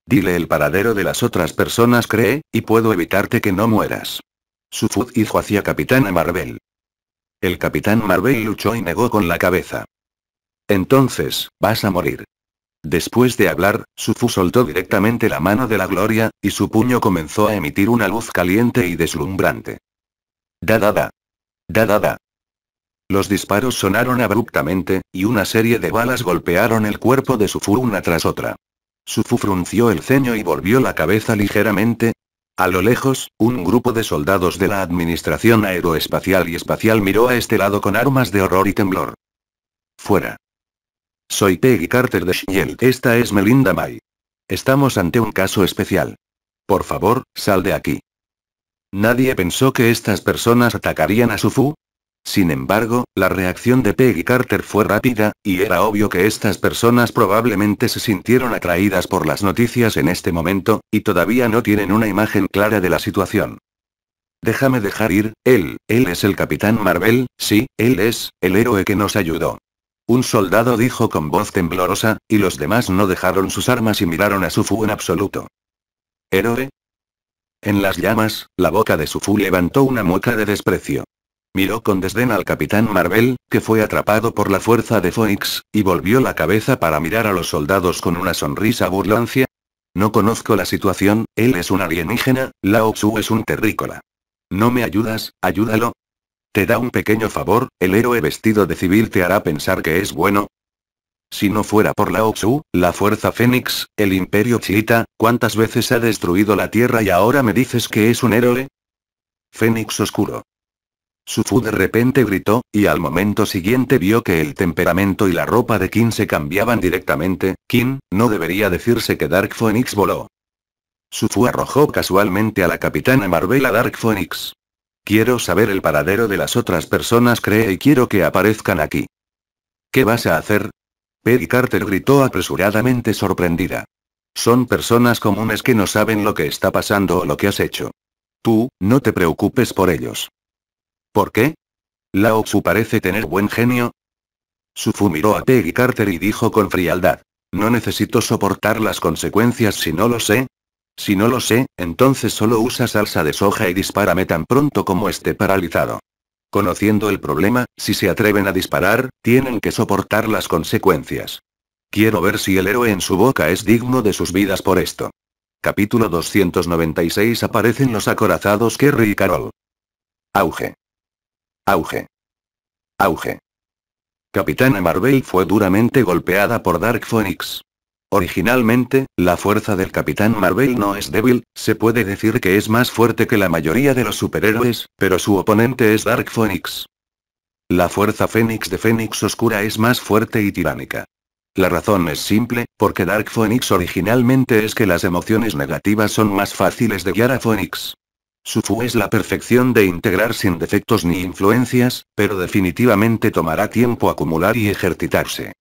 Dile el paradero de las otras personas cree, y puedo evitarte que no mueras. Suzu hizo hacia Capitán Marvel. El capitán Marvel luchó y negó con la cabeza. Entonces, vas a morir. Después de hablar, Sufu soltó directamente la mano de la gloria, y su puño comenzó a emitir una luz caliente y deslumbrante. Da da da. Da da da. Los disparos sonaron abruptamente, y una serie de balas golpearon el cuerpo de Sufu una tras otra. Sufu frunció el ceño y volvió la cabeza ligeramente. A lo lejos, un grupo de soldados de la Administración Aeroespacial y Espacial miró a este lado con armas de horror y temblor. Fuera. Soy Peggy Carter de Shield. Esta es Melinda May. Estamos ante un caso especial. Por favor, sal de aquí. Nadie pensó que estas personas atacarían a Sufu. Sin embargo, la reacción de Peggy Carter fue rápida, y era obvio que estas personas probablemente se sintieron atraídas por las noticias en este momento, y todavía no tienen una imagen clara de la situación. Déjame dejar ir, él, él es el Capitán Marvel, sí, él es, el héroe que nos ayudó. Un soldado dijo con voz temblorosa, y los demás no dejaron sus armas y miraron a Sufu en absoluto. ¿Héroe? En las llamas, la boca de Sufu levantó una mueca de desprecio. Miró con desdén al capitán Marvel, que fue atrapado por la fuerza de Foix, y volvió la cabeza para mirar a los soldados con una sonrisa burlancia. No conozco la situación, él es un alienígena, Lao Tzu es un terrícola. No me ayudas, ayúdalo, te da un pequeño favor, el héroe vestido de civil te hará pensar que es bueno. Si no fuera por la Oxu, la Fuerza Fénix, el Imperio Chiita, ¿cuántas veces ha destruido la Tierra y ahora me dices que es un héroe? Fénix Oscuro. Sufu de repente gritó, y al momento siguiente vio que el temperamento y la ropa de Kin se cambiaban directamente, Kin, no debería decirse que Dark Phoenix voló. Sufu arrojó casualmente a la capitana Marvel a Dark Phoenix. Quiero saber el paradero de las otras personas cree y quiero que aparezcan aquí. ¿Qué vas a hacer? Peggy Carter gritó apresuradamente sorprendida. Son personas comunes que no saben lo que está pasando o lo que has hecho. Tú, no te preocupes por ellos. ¿Por qué? Lao Tzu parece tener buen genio. Sufu miró a Peggy Carter y dijo con frialdad. No necesito soportar las consecuencias si no lo sé, si no lo sé, entonces solo usa salsa de soja y dispárame tan pronto como esté paralizado. Conociendo el problema, si se atreven a disparar, tienen que soportar las consecuencias. Quiero ver si el héroe en su boca es digno de sus vidas por esto. Capítulo 296 Aparecen los acorazados Kerry y Carol. Auge. Auge. Auge. Capitana Marvel fue duramente golpeada por Dark Phoenix. Originalmente, la fuerza del Capitán Marvel no es débil, se puede decir que es más fuerte que la mayoría de los superhéroes, pero su oponente es Dark Phoenix. La fuerza Fénix de Fénix Oscura es más fuerte y tiránica. La razón es simple, porque Dark Phoenix originalmente es que las emociones negativas son más fáciles de guiar a Phoenix. Su Fu es la perfección de integrar sin defectos ni influencias, pero definitivamente tomará tiempo acumular y ejercitarse.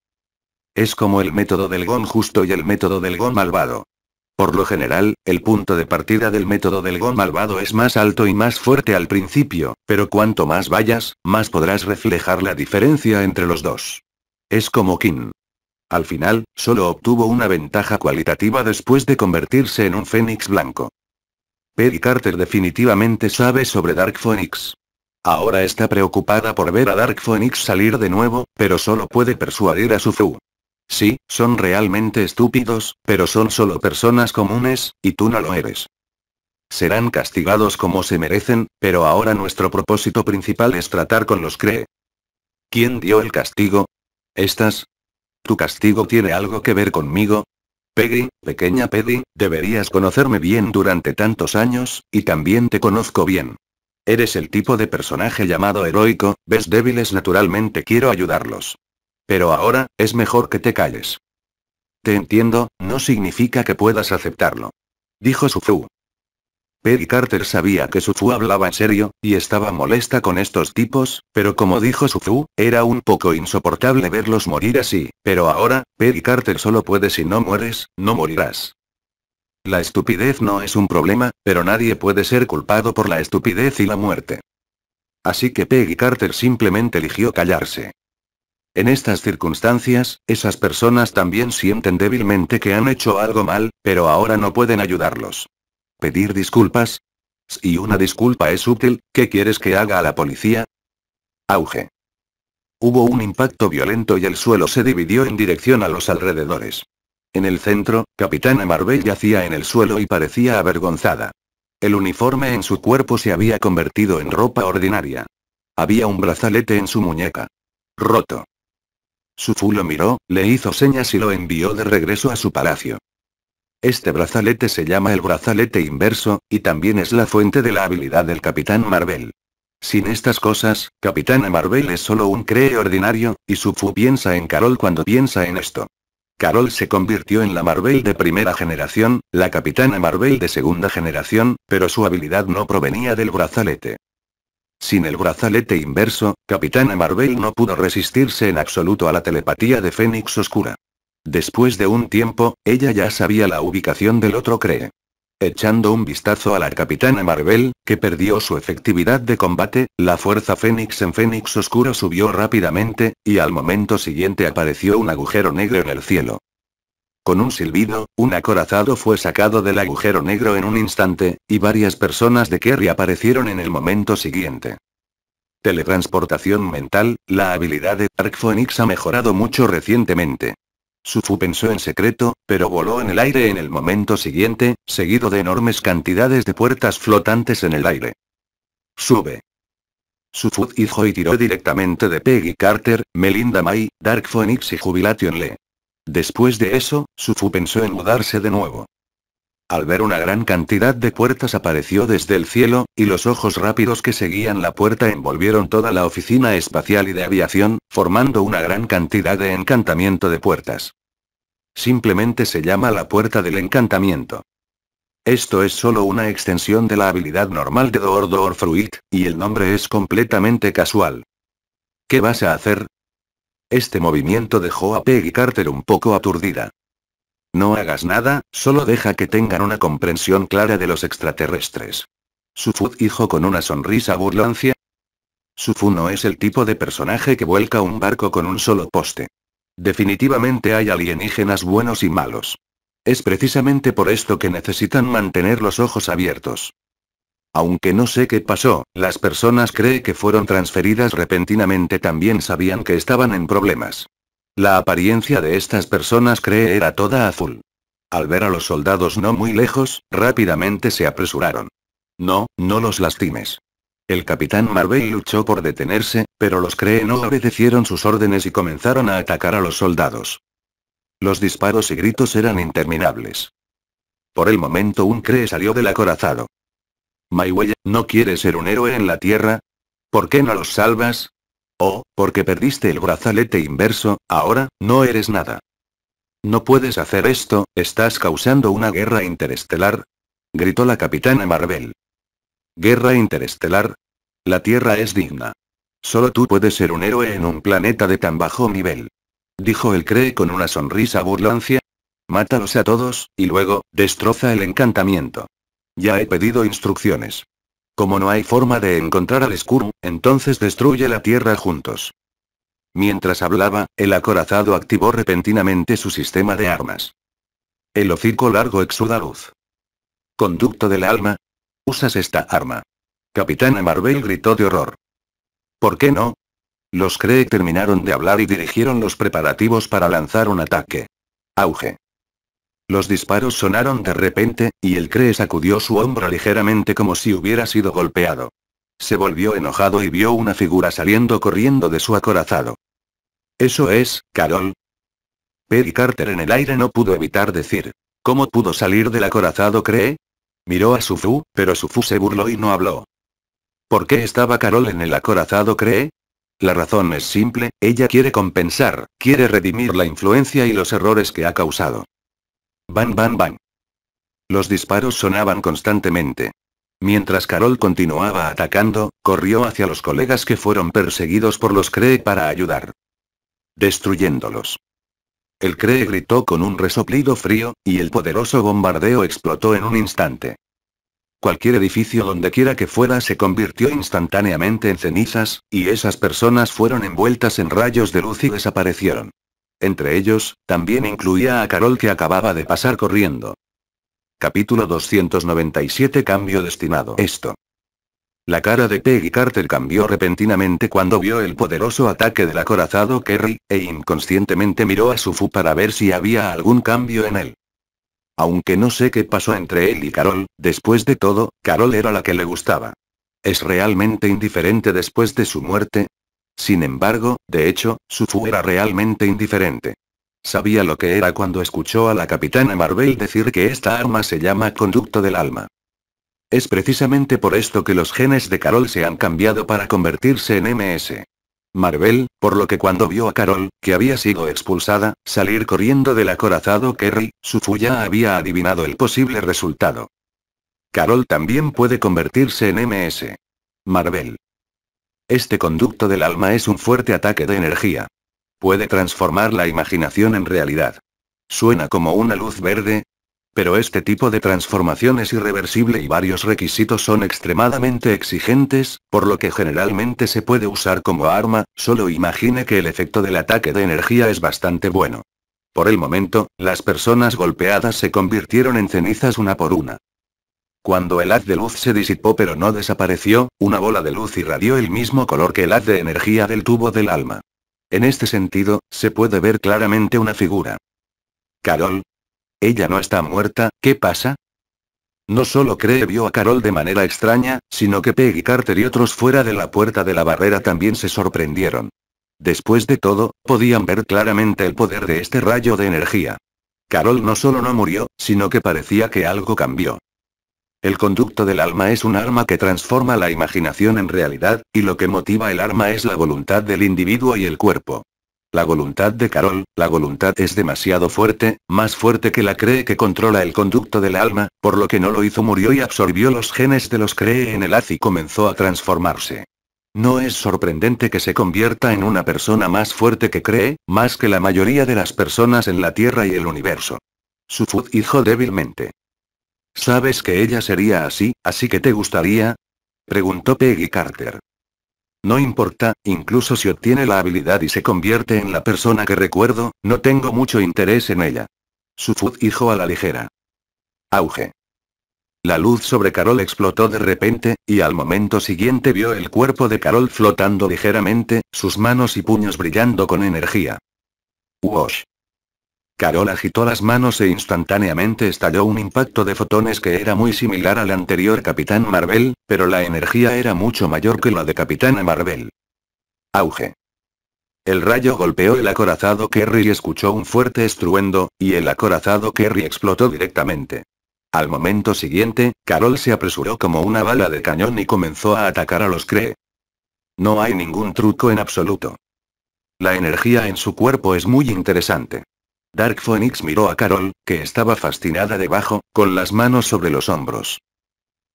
Es como el método del gon justo y el método del gon malvado. Por lo general, el punto de partida del método del gon malvado es más alto y más fuerte al principio, pero cuanto más vayas, más podrás reflejar la diferencia entre los dos. Es como Kim. Al final, solo obtuvo una ventaja cualitativa después de convertirse en un fénix blanco. Peggy Carter definitivamente sabe sobre Dark Phoenix. Ahora está preocupada por ver a Dark Phoenix salir de nuevo, pero solo puede persuadir a su Fu. Sí, son realmente estúpidos, pero son solo personas comunes, y tú no lo eres. Serán castigados como se merecen, pero ahora nuestro propósito principal es tratar con los cree. ¿Quién dio el castigo? ¿Estás? ¿Tu castigo tiene algo que ver conmigo? Peggy, pequeña Peggy, deberías conocerme bien durante tantos años, y también te conozco bien. Eres el tipo de personaje llamado heroico, ves débiles naturalmente quiero ayudarlos. Pero ahora, es mejor que te calles. Te entiendo, no significa que puedas aceptarlo. Dijo Suzu. Peggy Carter sabía que Suzu hablaba en serio, y estaba molesta con estos tipos, pero como dijo Suzu, era un poco insoportable verlos morir así, pero ahora, Peggy Carter solo puede si no mueres, no morirás. La estupidez no es un problema, pero nadie puede ser culpado por la estupidez y la muerte. Así que Peggy Carter simplemente eligió callarse. En estas circunstancias, esas personas también sienten débilmente que han hecho algo mal, pero ahora no pueden ayudarlos. ¿Pedir disculpas? Si una disculpa es útil, ¿qué quieres que haga a la policía? Auge. Hubo un impacto violento y el suelo se dividió en dirección a los alrededores. En el centro, Capitana Marvel yacía en el suelo y parecía avergonzada. El uniforme en su cuerpo se había convertido en ropa ordinaria. Había un brazalete en su muñeca. Roto. Sufu lo miró, le hizo señas y lo envió de regreso a su palacio. Este brazalete se llama el brazalete inverso, y también es la fuente de la habilidad del Capitán Marvel. Sin estas cosas, Capitana Marvel es solo un cree ordinario, y Sufu piensa en Carol cuando piensa en esto. Carol se convirtió en la Marvel de primera generación, la Capitana Marvel de segunda generación, pero su habilidad no provenía del brazalete. Sin el brazalete inverso, Capitana Marvel no pudo resistirse en absoluto a la telepatía de Fénix Oscura. Después de un tiempo, ella ya sabía la ubicación del otro cree. Echando un vistazo a la Capitana Marvel, que perdió su efectividad de combate, la fuerza Fénix en Fénix Oscura subió rápidamente, y al momento siguiente apareció un agujero negro en el cielo. Con un silbido, un acorazado fue sacado del agujero negro en un instante, y varias personas de Kerry aparecieron en el momento siguiente. Teletransportación mental, la habilidad de Dark Phoenix ha mejorado mucho recientemente. Sufu pensó en secreto, pero voló en el aire en el momento siguiente, seguido de enormes cantidades de puertas flotantes en el aire. Sube. Sufu hizo y tiró directamente de Peggy Carter, Melinda May, Dark Phoenix y Jubilation Lee. Después de eso, Sufu pensó en mudarse de nuevo. Al ver una gran cantidad de puertas apareció desde el cielo, y los ojos rápidos que seguían la puerta envolvieron toda la oficina espacial y de aviación, formando una gran cantidad de encantamiento de puertas. Simplemente se llama la puerta del encantamiento. Esto es solo una extensión de la habilidad normal de Door Door Fruit, y el nombre es completamente casual. ¿Qué vas a hacer? Este movimiento dejó a Peggy Carter un poco aturdida. No hagas nada, solo deja que tengan una comprensión clara de los extraterrestres. Sufu dijo con una sonrisa burlancia. Sufu no es el tipo de personaje que vuelca un barco con un solo poste. Definitivamente hay alienígenas buenos y malos. Es precisamente por esto que necesitan mantener los ojos abiertos. Aunque no sé qué pasó, las personas cree que fueron transferidas repentinamente también sabían que estaban en problemas. La apariencia de estas personas cree era toda azul. Al ver a los soldados no muy lejos, rápidamente se apresuraron. No, no los lastimes. El capitán Marvel luchó por detenerse, pero los cree no obedecieron sus órdenes y comenzaron a atacar a los soldados. Los disparos y gritos eran interminables. Por el momento un cree salió del acorazado. Mayweather, ¿no quieres ser un héroe en la Tierra? ¿Por qué no los salvas? O porque perdiste el brazalete inverso, ahora, no eres nada. No puedes hacer esto, estás causando una guerra interestelar. Gritó la capitana Marvel. Guerra interestelar. La Tierra es digna. Solo tú puedes ser un héroe en un planeta de tan bajo nivel. Dijo el Cree con una sonrisa burlancia. Mátalos a todos, y luego, destroza el encantamiento. Ya he pedido instrucciones. Como no hay forma de encontrar al Skuru, entonces destruye la Tierra juntos. Mientras hablaba, el acorazado activó repentinamente su sistema de armas. El hocico largo exuda luz. Conducto del alma. Usas esta arma. Capitana Marvel gritó de horror. ¿Por qué no? Los cree terminaron de hablar y dirigieron los preparativos para lanzar un ataque. Auge. Los disparos sonaron de repente, y el Cree sacudió su hombro ligeramente como si hubiera sido golpeado. Se volvió enojado y vio una figura saliendo corriendo de su acorazado. Eso es, Carol. Perry Carter en el aire no pudo evitar decir. ¿Cómo pudo salir del acorazado Cree? Miró a Sufu, pero Sufu se burló y no habló. ¿Por qué estaba Carol en el acorazado Cree? La razón es simple, ella quiere compensar, quiere redimir la influencia y los errores que ha causado. Bam, bam, bam. Los disparos sonaban constantemente. Mientras Carol continuaba atacando, corrió hacia los colegas que fueron perseguidos por los Cree para ayudar. Destruyéndolos. El Cree gritó con un resoplido frío, y el poderoso bombardeo explotó en un instante. Cualquier edificio donde quiera que fuera se convirtió instantáneamente en cenizas, y esas personas fueron envueltas en rayos de luz y desaparecieron. Entre ellos, también incluía a Carol que acababa de pasar corriendo. Capítulo 297 Cambio destinado. Esto. La cara de Peggy Carter cambió repentinamente cuando vio el poderoso ataque del acorazado Kerry, e inconscientemente miró a Sufu para ver si había algún cambio en él. Aunque no sé qué pasó entre él y Carol, después de todo, Carol era la que le gustaba. ¿Es realmente indiferente después de su muerte? Sin embargo, de hecho, Sufu era realmente indiferente. Sabía lo que era cuando escuchó a la capitana Marvel decir que esta arma se llama conducto del alma. Es precisamente por esto que los genes de Carol se han cambiado para convertirse en MS. Marvel, por lo que cuando vio a Carol, que había sido expulsada, salir corriendo del acorazado Kerry, Sufu ya había adivinado el posible resultado. Carol también puede convertirse en MS. Marvel. Este conducto del alma es un fuerte ataque de energía. Puede transformar la imaginación en realidad. Suena como una luz verde, pero este tipo de transformación es irreversible y varios requisitos son extremadamente exigentes, por lo que generalmente se puede usar como arma, solo imagine que el efecto del ataque de energía es bastante bueno. Por el momento, las personas golpeadas se convirtieron en cenizas una por una. Cuando el haz de luz se disipó pero no desapareció, una bola de luz irradió el mismo color que el haz de energía del tubo del alma. En este sentido, se puede ver claramente una figura. Carol. Ella no está muerta, ¿qué pasa? No solo Cree vio a Carol de manera extraña, sino que Peggy Carter y otros fuera de la puerta de la barrera también se sorprendieron. Después de todo, podían ver claramente el poder de este rayo de energía. Carol no solo no murió, sino que parecía que algo cambió. El conducto del alma es un arma que transforma la imaginación en realidad, y lo que motiva el arma es la voluntad del individuo y el cuerpo. La voluntad de Carol, la voluntad es demasiado fuerte, más fuerte que la cree que controla el conducto del alma, por lo que no lo hizo murió y absorbió los genes de los cree en el haz y comenzó a transformarse. No es sorprendente que se convierta en una persona más fuerte que cree, más que la mayoría de las personas en la Tierra y el universo. Sufud hijo débilmente. ¿Sabes que ella sería así, así que te gustaría? Preguntó Peggy Carter. No importa, incluso si obtiene la habilidad y se convierte en la persona que recuerdo, no tengo mucho interés en ella. Sufud hijo a la ligera. Auge. La luz sobre Carol explotó de repente, y al momento siguiente vio el cuerpo de Carol flotando ligeramente, sus manos y puños brillando con energía. Wash. Carol agitó las manos e instantáneamente estalló un impacto de fotones que era muy similar al anterior Capitán Marvel, pero la energía era mucho mayor que la de Capitana Marvel. Auge. El rayo golpeó el acorazado Kerry y escuchó un fuerte estruendo, y el acorazado Kerry explotó directamente. Al momento siguiente, Carol se apresuró como una bala de cañón y comenzó a atacar a los Cree. No hay ningún truco en absoluto. La energía en su cuerpo es muy interesante. Dark Phoenix miró a Carol, que estaba fascinada debajo, con las manos sobre los hombros.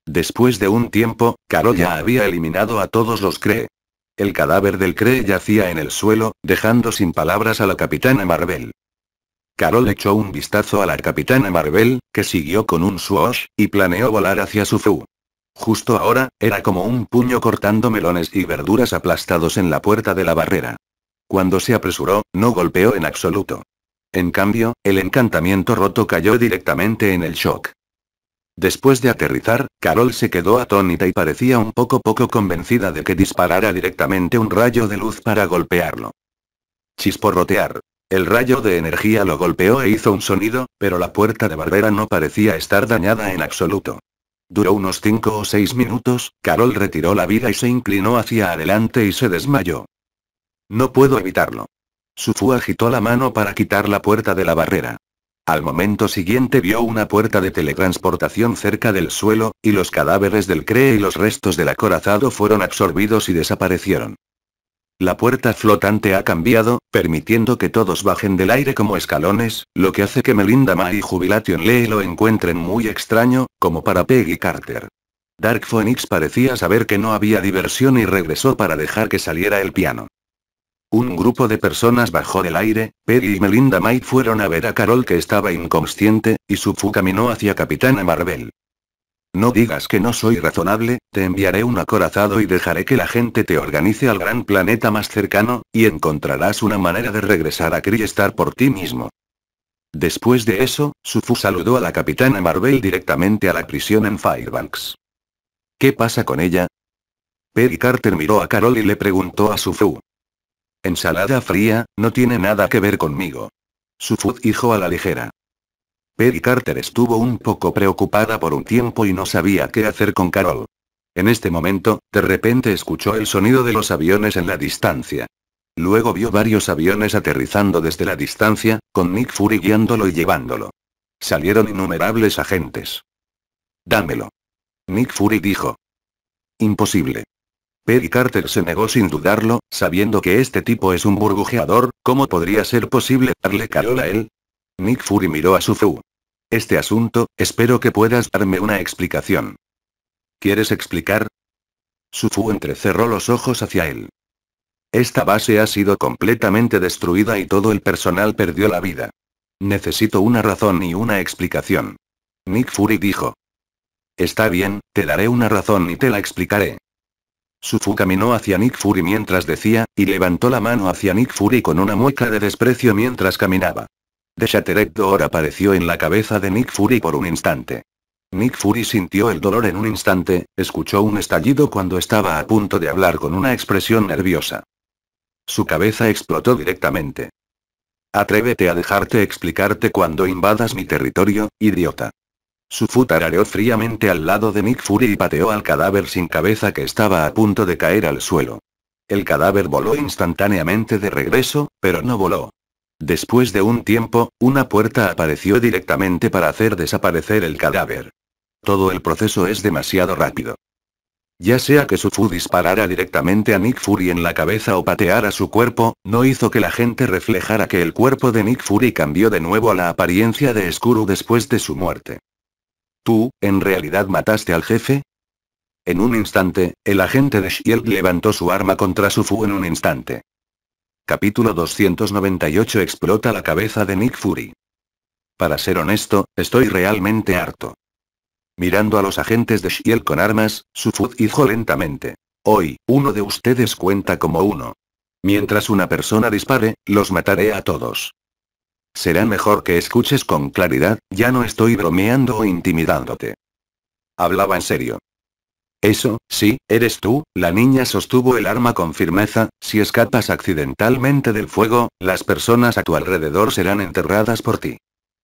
Después de un tiempo, Carol ya había eliminado a todos los Cree. El cadáver del Cree yacía en el suelo, dejando sin palabras a la capitana Marvel. Carol echó un vistazo a la capitana Marvel, que siguió con un Swash, y planeó volar hacia su Justo ahora, era como un puño cortando melones y verduras aplastados en la puerta de la barrera. Cuando se apresuró, no golpeó en absoluto. En cambio, el encantamiento roto cayó directamente en el shock. Después de aterrizar, Carol se quedó atónita y parecía un poco poco convencida de que disparara directamente un rayo de luz para golpearlo. Chisporrotear. El rayo de energía lo golpeó e hizo un sonido, pero la puerta de Barbera no parecía estar dañada en absoluto. Duró unos cinco o seis minutos, Carol retiró la vida y se inclinó hacia adelante y se desmayó. No puedo evitarlo. Sufu agitó la mano para quitar la puerta de la barrera. Al momento siguiente vio una puerta de teletransportación cerca del suelo, y los cadáveres del Cree y los restos del acorazado fueron absorbidos y desaparecieron. La puerta flotante ha cambiado, permitiendo que todos bajen del aire como escalones, lo que hace que Melinda May y Jubilation Lee lo encuentren muy extraño, como para Peggy Carter. Dark Phoenix parecía saber que no había diversión y regresó para dejar que saliera el piano. Un grupo de personas bajó del aire, Perry y Melinda May fueron a ver a Carol que estaba inconsciente, y Sufu caminó hacia Capitana Marvel. No digas que no soy razonable, te enviaré un acorazado y dejaré que la gente te organice al gran planeta más cercano, y encontrarás una manera de regresar a Kriestar por ti mismo. Después de eso, Sufu saludó a la Capitana Marvel directamente a la prisión en Firebanks. ¿Qué pasa con ella? Perry Carter miró a Carol y le preguntó a Sufu. Ensalada fría, no tiene nada que ver conmigo. Su food hijo a la ligera. Perry Carter estuvo un poco preocupada por un tiempo y no sabía qué hacer con Carol. En este momento, de repente escuchó el sonido de los aviones en la distancia. Luego vio varios aviones aterrizando desde la distancia, con Nick Fury guiándolo y llevándolo. Salieron innumerables agentes. Dámelo. Nick Fury dijo. Imposible. Perry Carter se negó sin dudarlo, sabiendo que este tipo es un burbujeador, ¿cómo podría ser posible darle calor a él? Nick Fury miró a Sufu. Este asunto, espero que puedas darme una explicación. ¿Quieres explicar? Sufu entrecerró los ojos hacia él. Esta base ha sido completamente destruida y todo el personal perdió la vida. Necesito una razón y una explicación. Nick Fury dijo. Está bien, te daré una razón y te la explicaré. Sufu caminó hacia Nick Fury mientras decía, y levantó la mano hacia Nick Fury con una mueca de desprecio mientras caminaba. The Shattered Door apareció en la cabeza de Nick Fury por un instante. Nick Fury sintió el dolor en un instante, escuchó un estallido cuando estaba a punto de hablar con una expresión nerviosa. Su cabeza explotó directamente. Atrévete a dejarte explicarte cuando invadas mi territorio, idiota. Sufu tarareó fríamente al lado de Nick Fury y pateó al cadáver sin cabeza que estaba a punto de caer al suelo. El cadáver voló instantáneamente de regreso, pero no voló. Después de un tiempo, una puerta apareció directamente para hacer desaparecer el cadáver. Todo el proceso es demasiado rápido. Ya sea que Sufu disparara directamente a Nick Fury en la cabeza o pateara su cuerpo, no hizo que la gente reflejara que el cuerpo de Nick Fury cambió de nuevo a la apariencia de Skuru después de su muerte. ¿Tú, en realidad mataste al jefe? En un instante, el agente de Shield levantó su arma contra Sufu en un instante. Capítulo 298 Explota la cabeza de Nick Fury. Para ser honesto, estoy realmente harto. Mirando a los agentes de Shield con armas, Sufu dijo lentamente. Hoy, uno de ustedes cuenta como uno. Mientras una persona dispare, los mataré a todos. Será mejor que escuches con claridad, ya no estoy bromeando o intimidándote. Hablaba en serio. Eso, sí, eres tú, la niña sostuvo el arma con firmeza, si escapas accidentalmente del fuego, las personas a tu alrededor serán enterradas por ti.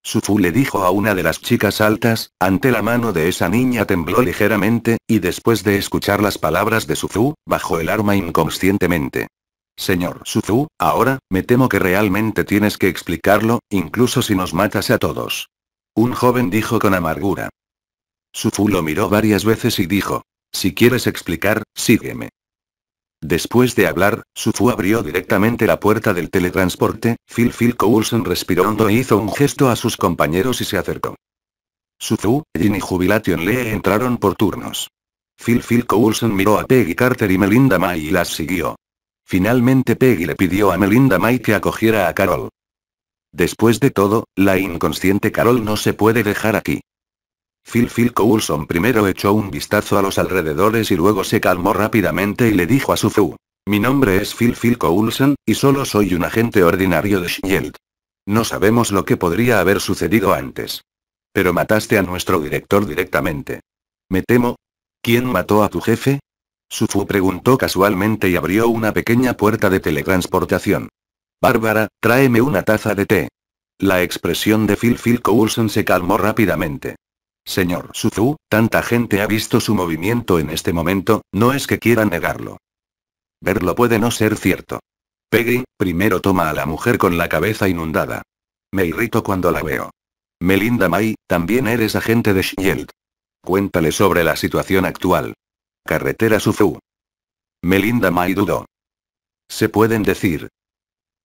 Sufu le dijo a una de las chicas altas, ante la mano de esa niña tembló ligeramente, y después de escuchar las palabras de Sufu, bajó el arma inconscientemente. Señor Suzu, ahora, me temo que realmente tienes que explicarlo, incluso si nos matas a todos. Un joven dijo con amargura. Suzu lo miró varias veces y dijo, si quieres explicar, sígueme. Después de hablar, Suzu abrió directamente la puerta del teletransporte, Phil Phil Coulson respiró hondo e hizo un gesto a sus compañeros y se acercó. Suzu, Jin y Jubilation Lee entraron por turnos. Phil Phil Coulson miró a Peggy Carter y Melinda May y las siguió. Finalmente Peggy le pidió a Melinda May que acogiera a Carol. Después de todo, la inconsciente Carol no se puede dejar aquí. Phil Phil Coulson primero echó un vistazo a los alrededores y luego se calmó rápidamente y le dijo a Suzu. Mi nombre es Phil Phil Coulson, y solo soy un agente ordinario de Shield. No sabemos lo que podría haber sucedido antes. Pero mataste a nuestro director directamente. Me temo. ¿Quién mató a tu jefe? Sufu preguntó casualmente y abrió una pequeña puerta de teletransportación. Bárbara, tráeme una taza de té. La expresión de Phil Phil Coulson se calmó rápidamente. Señor Sufu, tanta gente ha visto su movimiento en este momento, no es que quiera negarlo. Verlo puede no ser cierto. Peggy, primero toma a la mujer con la cabeza inundada. Me irrito cuando la veo. Melinda May, también eres agente de Shield. Cuéntale sobre la situación actual. Carretera Sufu. Melinda May dudó. Se pueden decir.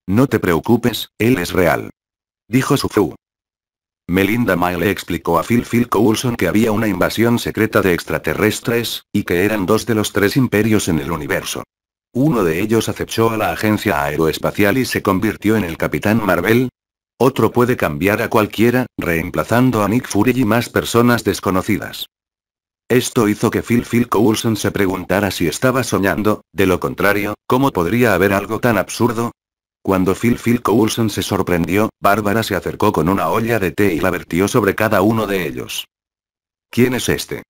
No te preocupes, él es real. Dijo Sufu. Melinda May le explicó a Phil Phil Coulson que había una invasión secreta de extraterrestres, y que eran dos de los tres imperios en el universo. Uno de ellos acechó a la agencia aeroespacial y se convirtió en el Capitán Marvel. Otro puede cambiar a cualquiera, reemplazando a Nick Fury y más personas desconocidas. Esto hizo que Phil Phil Coulson se preguntara si estaba soñando, de lo contrario, ¿cómo podría haber algo tan absurdo? Cuando Phil Phil Coulson se sorprendió, Bárbara se acercó con una olla de té y la vertió sobre cada uno de ellos. ¿Quién es este?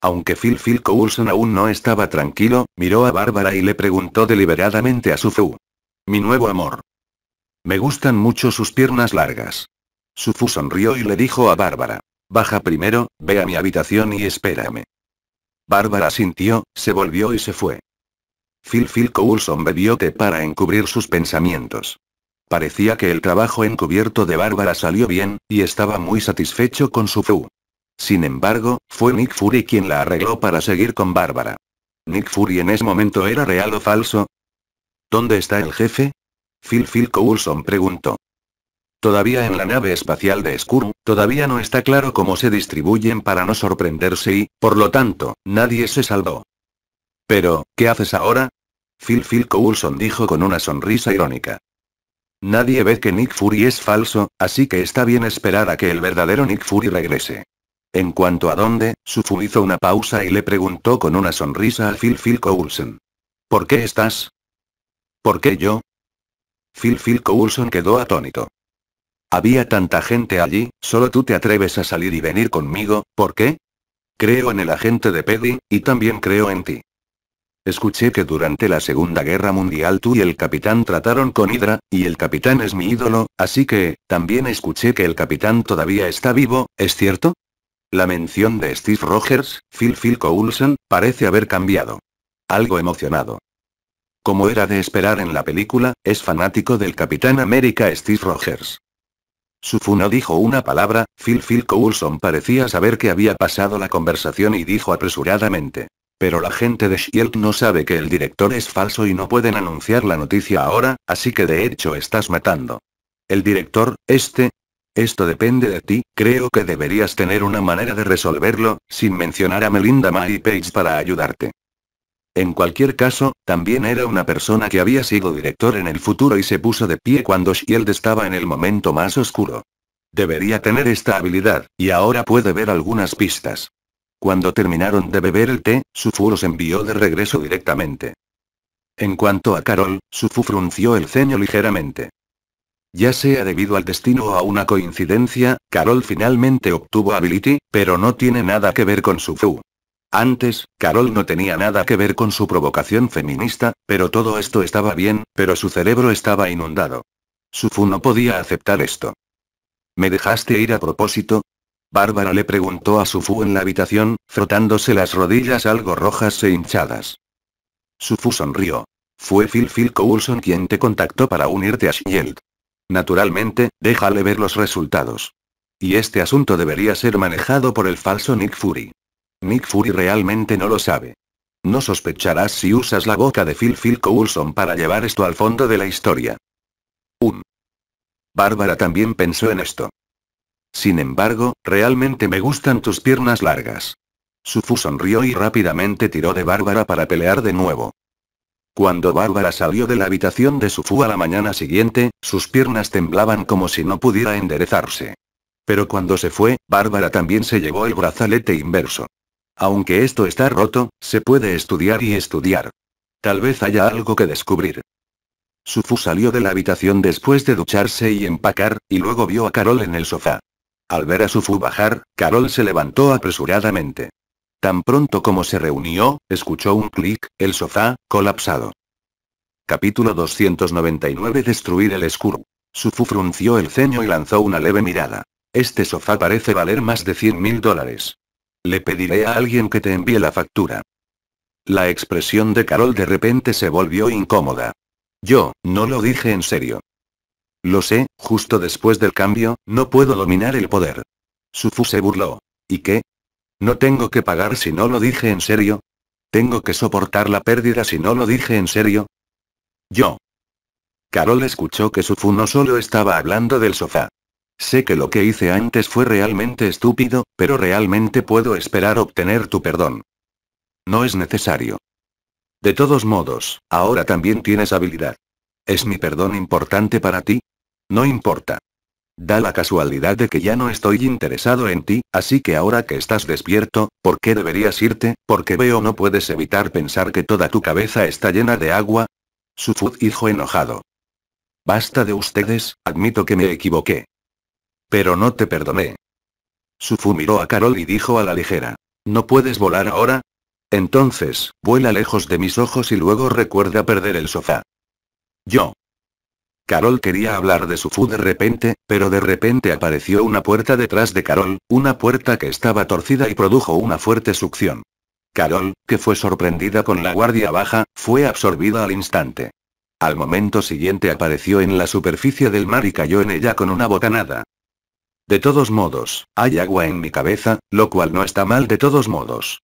Aunque Phil Phil Coulson aún no estaba tranquilo, miró a Bárbara y le preguntó deliberadamente a Sufu. Mi nuevo amor. Me gustan mucho sus piernas largas. Sufu sonrió y le dijo a Bárbara. Baja primero, ve a mi habitación y espérame. Bárbara sintió, se volvió y se fue. Phil Phil Coulson bebió té para encubrir sus pensamientos. Parecía que el trabajo encubierto de Bárbara salió bien, y estaba muy satisfecho con su fu. Sin embargo, fue Nick Fury quien la arregló para seguir con Bárbara. ¿Nick Fury en ese momento era real o falso? ¿Dónde está el jefe? Phil Phil Coulson preguntó. Todavía en la nave espacial de Skurm, todavía no está claro cómo se distribuyen para no sorprenderse y, por lo tanto, nadie se salvó. Pero, ¿qué haces ahora? Phil Phil Coulson dijo con una sonrisa irónica. Nadie ve que Nick Fury es falso, así que está bien esperar a que el verdadero Nick Fury regrese. En cuanto a dónde, Sufu hizo una pausa y le preguntó con una sonrisa a Phil Phil Coulson. ¿Por qué estás? ¿Por qué yo? Phil Phil Coulson quedó atónito. Había tanta gente allí, solo tú te atreves a salir y venir conmigo, ¿por qué? Creo en el agente de Peggy, y también creo en ti. Escuché que durante la Segunda Guerra Mundial tú y el capitán trataron con Hydra, y el capitán es mi ídolo, así que, también escuché que el capitán todavía está vivo, ¿es cierto? La mención de Steve Rogers, Phil Phil Coulson, parece haber cambiado. Algo emocionado. Como era de esperar en la película, es fanático del Capitán América Steve Rogers. Sufu no dijo una palabra, Phil Phil Coulson parecía saber que había pasado la conversación y dijo apresuradamente. Pero la gente de Shield no sabe que el director es falso y no pueden anunciar la noticia ahora, así que de hecho estás matando. El director, este... Esto depende de ti, creo que deberías tener una manera de resolverlo, sin mencionar a Melinda May Page para ayudarte. En cualquier caso, también era una persona que había sido director en el futuro y se puso de pie cuando Shield estaba en el momento más oscuro. Debería tener esta habilidad, y ahora puede ver algunas pistas. Cuando terminaron de beber el té, Sufu los envió de regreso directamente. En cuanto a Carol, Sufu frunció el ceño ligeramente. Ya sea debido al destino o a una coincidencia, Carol finalmente obtuvo Ability, pero no tiene nada que ver con Sufu. Antes, Carol no tenía nada que ver con su provocación feminista, pero todo esto estaba bien, pero su cerebro estaba inundado. Sufu no podía aceptar esto. ¿Me dejaste ir a propósito? Bárbara le preguntó a Sufu en la habitación, frotándose las rodillas algo rojas e hinchadas. Sufu sonrió. Fue Phil Phil Coulson quien te contactó para unirte a Shield. Naturalmente, déjale ver los resultados. Y este asunto debería ser manejado por el falso Nick Fury. Nick Fury realmente no lo sabe. No sospecharás si usas la boca de Phil Phil Coulson para llevar esto al fondo de la historia. 1. Bárbara también pensó en esto. Sin embargo, realmente me gustan tus piernas largas. Sufu sonrió y rápidamente tiró de Bárbara para pelear de nuevo. Cuando Bárbara salió de la habitación de Sufu a la mañana siguiente, sus piernas temblaban como si no pudiera enderezarse. Pero cuando se fue, Bárbara también se llevó el brazalete inverso. Aunque esto está roto, se puede estudiar y estudiar. Tal vez haya algo que descubrir. Sufu salió de la habitación después de ducharse y empacar, y luego vio a Carol en el sofá. Al ver a Sufu bajar, Carol se levantó apresuradamente. Tan pronto como se reunió, escuchó un clic, el sofá, colapsado. Capítulo 299 Destruir el escuro. Sufu frunció el ceño y lanzó una leve mirada. Este sofá parece valer más de 100 mil dólares. Le pediré a alguien que te envíe la factura. La expresión de Carol de repente se volvió incómoda. Yo, no lo dije en serio. Lo sé, justo después del cambio, no puedo dominar el poder. Sufu se burló. ¿Y qué? ¿No tengo que pagar si no lo dije en serio? ¿Tengo que soportar la pérdida si no lo dije en serio? Yo. Carol escuchó que Sufu no solo estaba hablando del sofá. Sé que lo que hice antes fue realmente estúpido, pero realmente puedo esperar obtener tu perdón. No es necesario. De todos modos, ahora también tienes habilidad. ¿Es mi perdón importante para ti? No importa. Da la casualidad de que ya no estoy interesado en ti, así que ahora que estás despierto, ¿por qué deberías irte? Porque veo no puedes evitar pensar que toda tu cabeza está llena de agua. Sufud hijo enojado. Basta de ustedes, admito que me equivoqué. Pero no te perdoné. Sufu miró a Carol y dijo a la ligera. ¿No puedes volar ahora? Entonces, vuela lejos de mis ojos y luego recuerda perder el sofá. Yo. Carol quería hablar de Sufu de repente, pero de repente apareció una puerta detrás de Carol, una puerta que estaba torcida y produjo una fuerte succión. Carol, que fue sorprendida con la guardia baja, fue absorbida al instante. Al momento siguiente apareció en la superficie del mar y cayó en ella con una bocanada. De todos modos, hay agua en mi cabeza, lo cual no está mal de todos modos.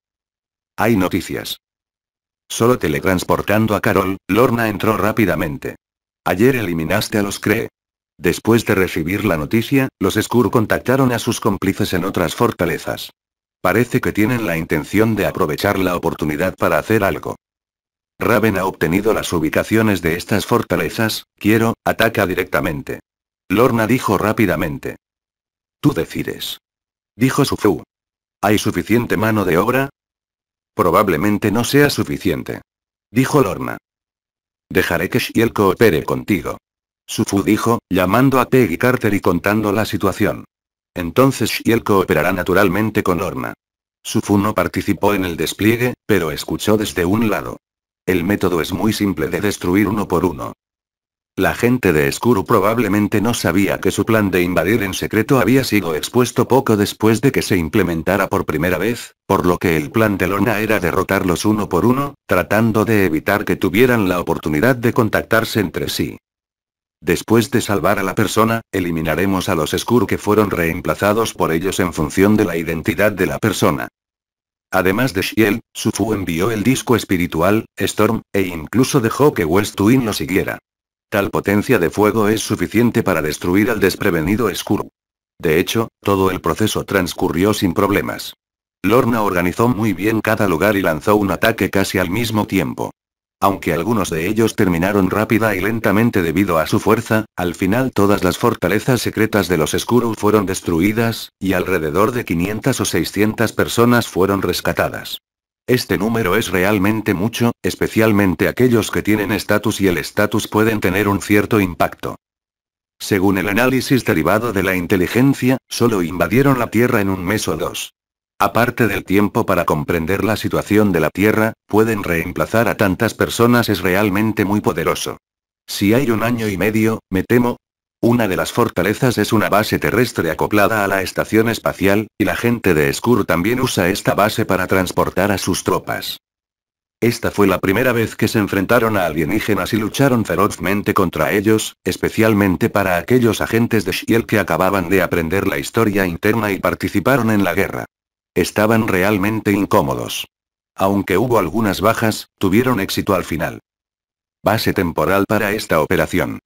Hay noticias. Solo teletransportando a Carol, Lorna entró rápidamente. Ayer eliminaste a los Cree. Después de recibir la noticia, los Skur contactaron a sus cómplices en otras fortalezas. Parece que tienen la intención de aprovechar la oportunidad para hacer algo. Raven ha obtenido las ubicaciones de estas fortalezas, quiero, ataca directamente. Lorna dijo rápidamente. Tú decides. Dijo Sufu. ¿Hay suficiente mano de obra? Probablemente no sea suficiente. Dijo Lorna. Dejaré que Shiel coopere contigo. Sufu dijo, llamando a Peggy Carter y contando la situación. Entonces Shiel cooperará naturalmente con Lorna. Sufu no participó en el despliegue, pero escuchó desde un lado. El método es muy simple de destruir uno por uno. La gente de Skuru probablemente no sabía que su plan de invadir en secreto había sido expuesto poco después de que se implementara por primera vez, por lo que el plan de Lona era derrotarlos uno por uno, tratando de evitar que tuvieran la oportunidad de contactarse entre sí. Después de salvar a la persona, eliminaremos a los Skuru que fueron reemplazados por ellos en función de la identidad de la persona. Además de Shiel, Sufu envió el disco espiritual, Storm, e incluso dejó que Twin lo siguiera. Tal potencia de fuego es suficiente para destruir al desprevenido Skuru. De hecho, todo el proceso transcurrió sin problemas. Lorna organizó muy bien cada lugar y lanzó un ataque casi al mismo tiempo. Aunque algunos de ellos terminaron rápida y lentamente debido a su fuerza, al final todas las fortalezas secretas de los Skuru fueron destruidas, y alrededor de 500 o 600 personas fueron rescatadas. Este número es realmente mucho, especialmente aquellos que tienen estatus y el estatus pueden tener un cierto impacto. Según el análisis derivado de la inteligencia, solo invadieron la Tierra en un mes o dos. Aparte del tiempo para comprender la situación de la Tierra, pueden reemplazar a tantas personas es realmente muy poderoso. Si hay un año y medio, me temo, una de las fortalezas es una base terrestre acoplada a la estación espacial, y la gente de Skur también usa esta base para transportar a sus tropas. Esta fue la primera vez que se enfrentaron a alienígenas y lucharon ferozmente contra ellos, especialmente para aquellos agentes de Shiel que acababan de aprender la historia interna y participaron en la guerra. Estaban realmente incómodos. Aunque hubo algunas bajas, tuvieron éxito al final. Base temporal para esta operación.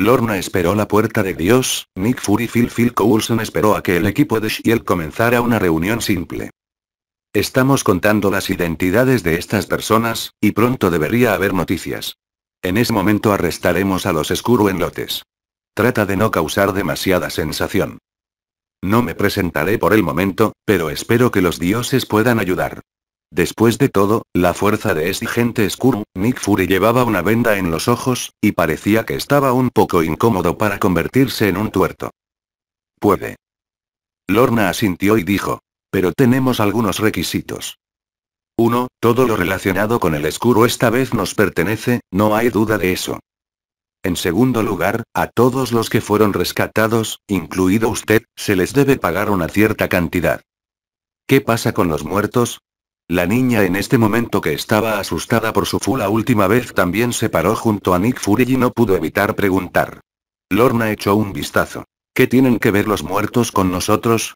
Lorna esperó la puerta de Dios, Nick Fury Phil Phil Coulson esperó a que el equipo de Shield comenzara una reunión simple. Estamos contando las identidades de estas personas, y pronto debería haber noticias. En ese momento arrestaremos a los skrull en lotes. Trata de no causar demasiada sensación. No me presentaré por el momento, pero espero que los dioses puedan ayudar. Después de todo, la fuerza de ese gente escuro, Nick Fury llevaba una venda en los ojos, y parecía que estaba un poco incómodo para convertirse en un tuerto. Puede. Lorna asintió y dijo. Pero tenemos algunos requisitos. Uno, Todo lo relacionado con el escuro esta vez nos pertenece, no hay duda de eso. En segundo lugar, a todos los que fueron rescatados, incluido usted, se les debe pagar una cierta cantidad. ¿Qué pasa con los muertos? La niña en este momento que estaba asustada por su la última vez también se paró junto a Nick Fury y no pudo evitar preguntar. Lorna echó un vistazo. ¿Qué tienen que ver los muertos con nosotros?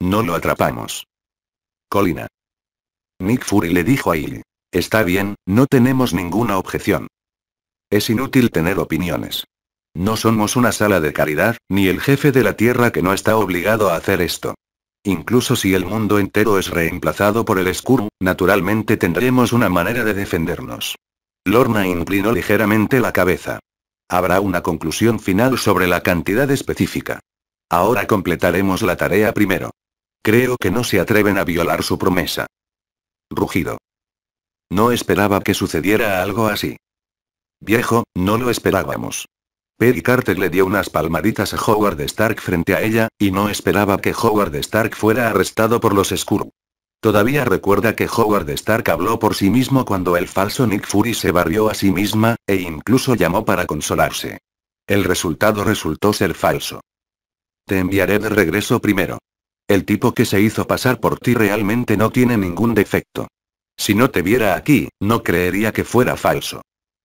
No lo atrapamos. Colina. Nick Fury le dijo a él. Está bien, no tenemos ninguna objeción. Es inútil tener opiniones. No somos una sala de caridad, ni el jefe de la tierra que no está obligado a hacer esto. Incluso si el mundo entero es reemplazado por el escuro, naturalmente tendremos una manera de defendernos. Lorna inclinó ligeramente la cabeza. Habrá una conclusión final sobre la cantidad específica. Ahora completaremos la tarea primero. Creo que no se atreven a violar su promesa. Rugido. No esperaba que sucediera algo así. Viejo, no lo esperábamos. Peggy Carter le dio unas palmaditas a Howard Stark frente a ella, y no esperaba que Howard Stark fuera arrestado por los Skrull. Todavía recuerda que Howard Stark habló por sí mismo cuando el falso Nick Fury se barrió a sí misma, e incluso llamó para consolarse. El resultado resultó ser falso. Te enviaré de regreso primero. El tipo que se hizo pasar por ti realmente no tiene ningún defecto. Si no te viera aquí, no creería que fuera falso.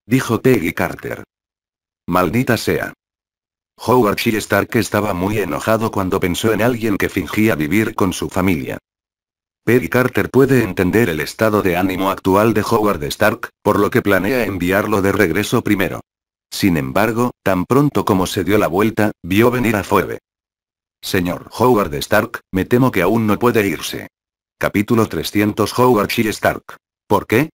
Dijo Peggy Carter. Maldita sea. Howard Stark estaba muy enojado cuando pensó en alguien que fingía vivir con su familia. Perry Carter puede entender el estado de ánimo actual de Howard Stark, por lo que planea enviarlo de regreso primero. Sin embargo, tan pronto como se dio la vuelta, vio venir a Phoebe. Señor Howard Stark, me temo que aún no puede irse. Capítulo 300 Howard Stark. ¿Por qué?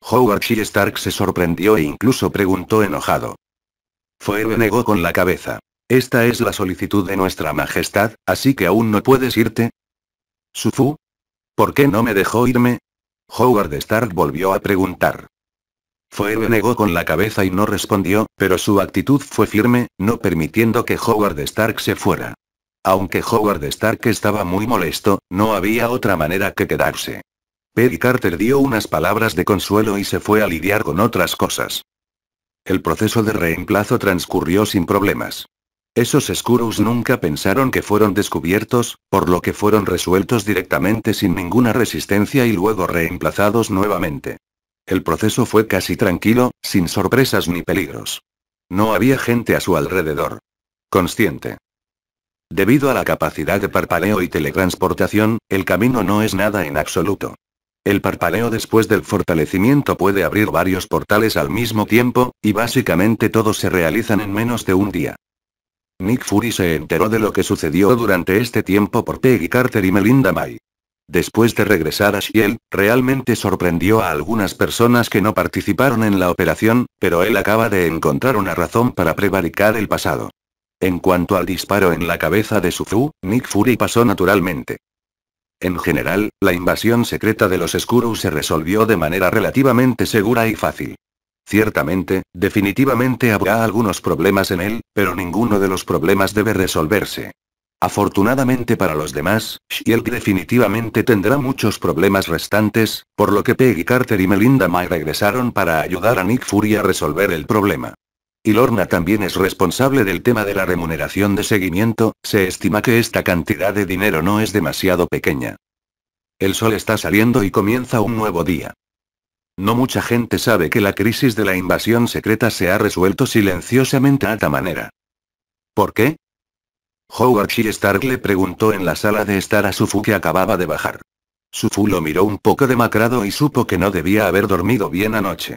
Howard Stark se sorprendió e incluso preguntó enojado. Foebe negó con la cabeza. Esta es la solicitud de nuestra majestad, así que aún no puedes irte. Sufu. ¿Por qué no me dejó irme? Howard Stark volvió a preguntar. Foebe negó con la cabeza y no respondió, pero su actitud fue firme, no permitiendo que Howard Stark se fuera. Aunque Howard Stark estaba muy molesto, no había otra manera que quedarse. Peggy Carter dio unas palabras de consuelo y se fue a lidiar con otras cosas el proceso de reemplazo transcurrió sin problemas. Esos Skurus nunca pensaron que fueron descubiertos, por lo que fueron resueltos directamente sin ninguna resistencia y luego reemplazados nuevamente. El proceso fue casi tranquilo, sin sorpresas ni peligros. No había gente a su alrededor. Consciente. Debido a la capacidad de parpaleo y teletransportación, el camino no es nada en absoluto. El parpadeo después del fortalecimiento puede abrir varios portales al mismo tiempo, y básicamente todos se realizan en menos de un día. Nick Fury se enteró de lo que sucedió durante este tiempo por Peggy Carter y Melinda May. Después de regresar a Shield, realmente sorprendió a algunas personas que no participaron en la operación, pero él acaba de encontrar una razón para prevaricar el pasado. En cuanto al disparo en la cabeza de Suzu, Nick Fury pasó naturalmente. En general, la invasión secreta de los Skurus se resolvió de manera relativamente segura y fácil. Ciertamente, definitivamente habrá algunos problemas en él, pero ninguno de los problemas debe resolverse. Afortunadamente para los demás, Shield definitivamente tendrá muchos problemas restantes, por lo que Peggy Carter y Melinda May regresaron para ayudar a Nick Fury a resolver el problema. Y Lorna también es responsable del tema de la remuneración de seguimiento, se estima que esta cantidad de dinero no es demasiado pequeña. El sol está saliendo y comienza un nuevo día. No mucha gente sabe que la crisis de la invasión secreta se ha resuelto silenciosamente a esta manera. ¿Por qué? Howard y Stark le preguntó en la sala de estar a Sufu que acababa de bajar. Sufu lo miró un poco demacrado y supo que no debía haber dormido bien anoche.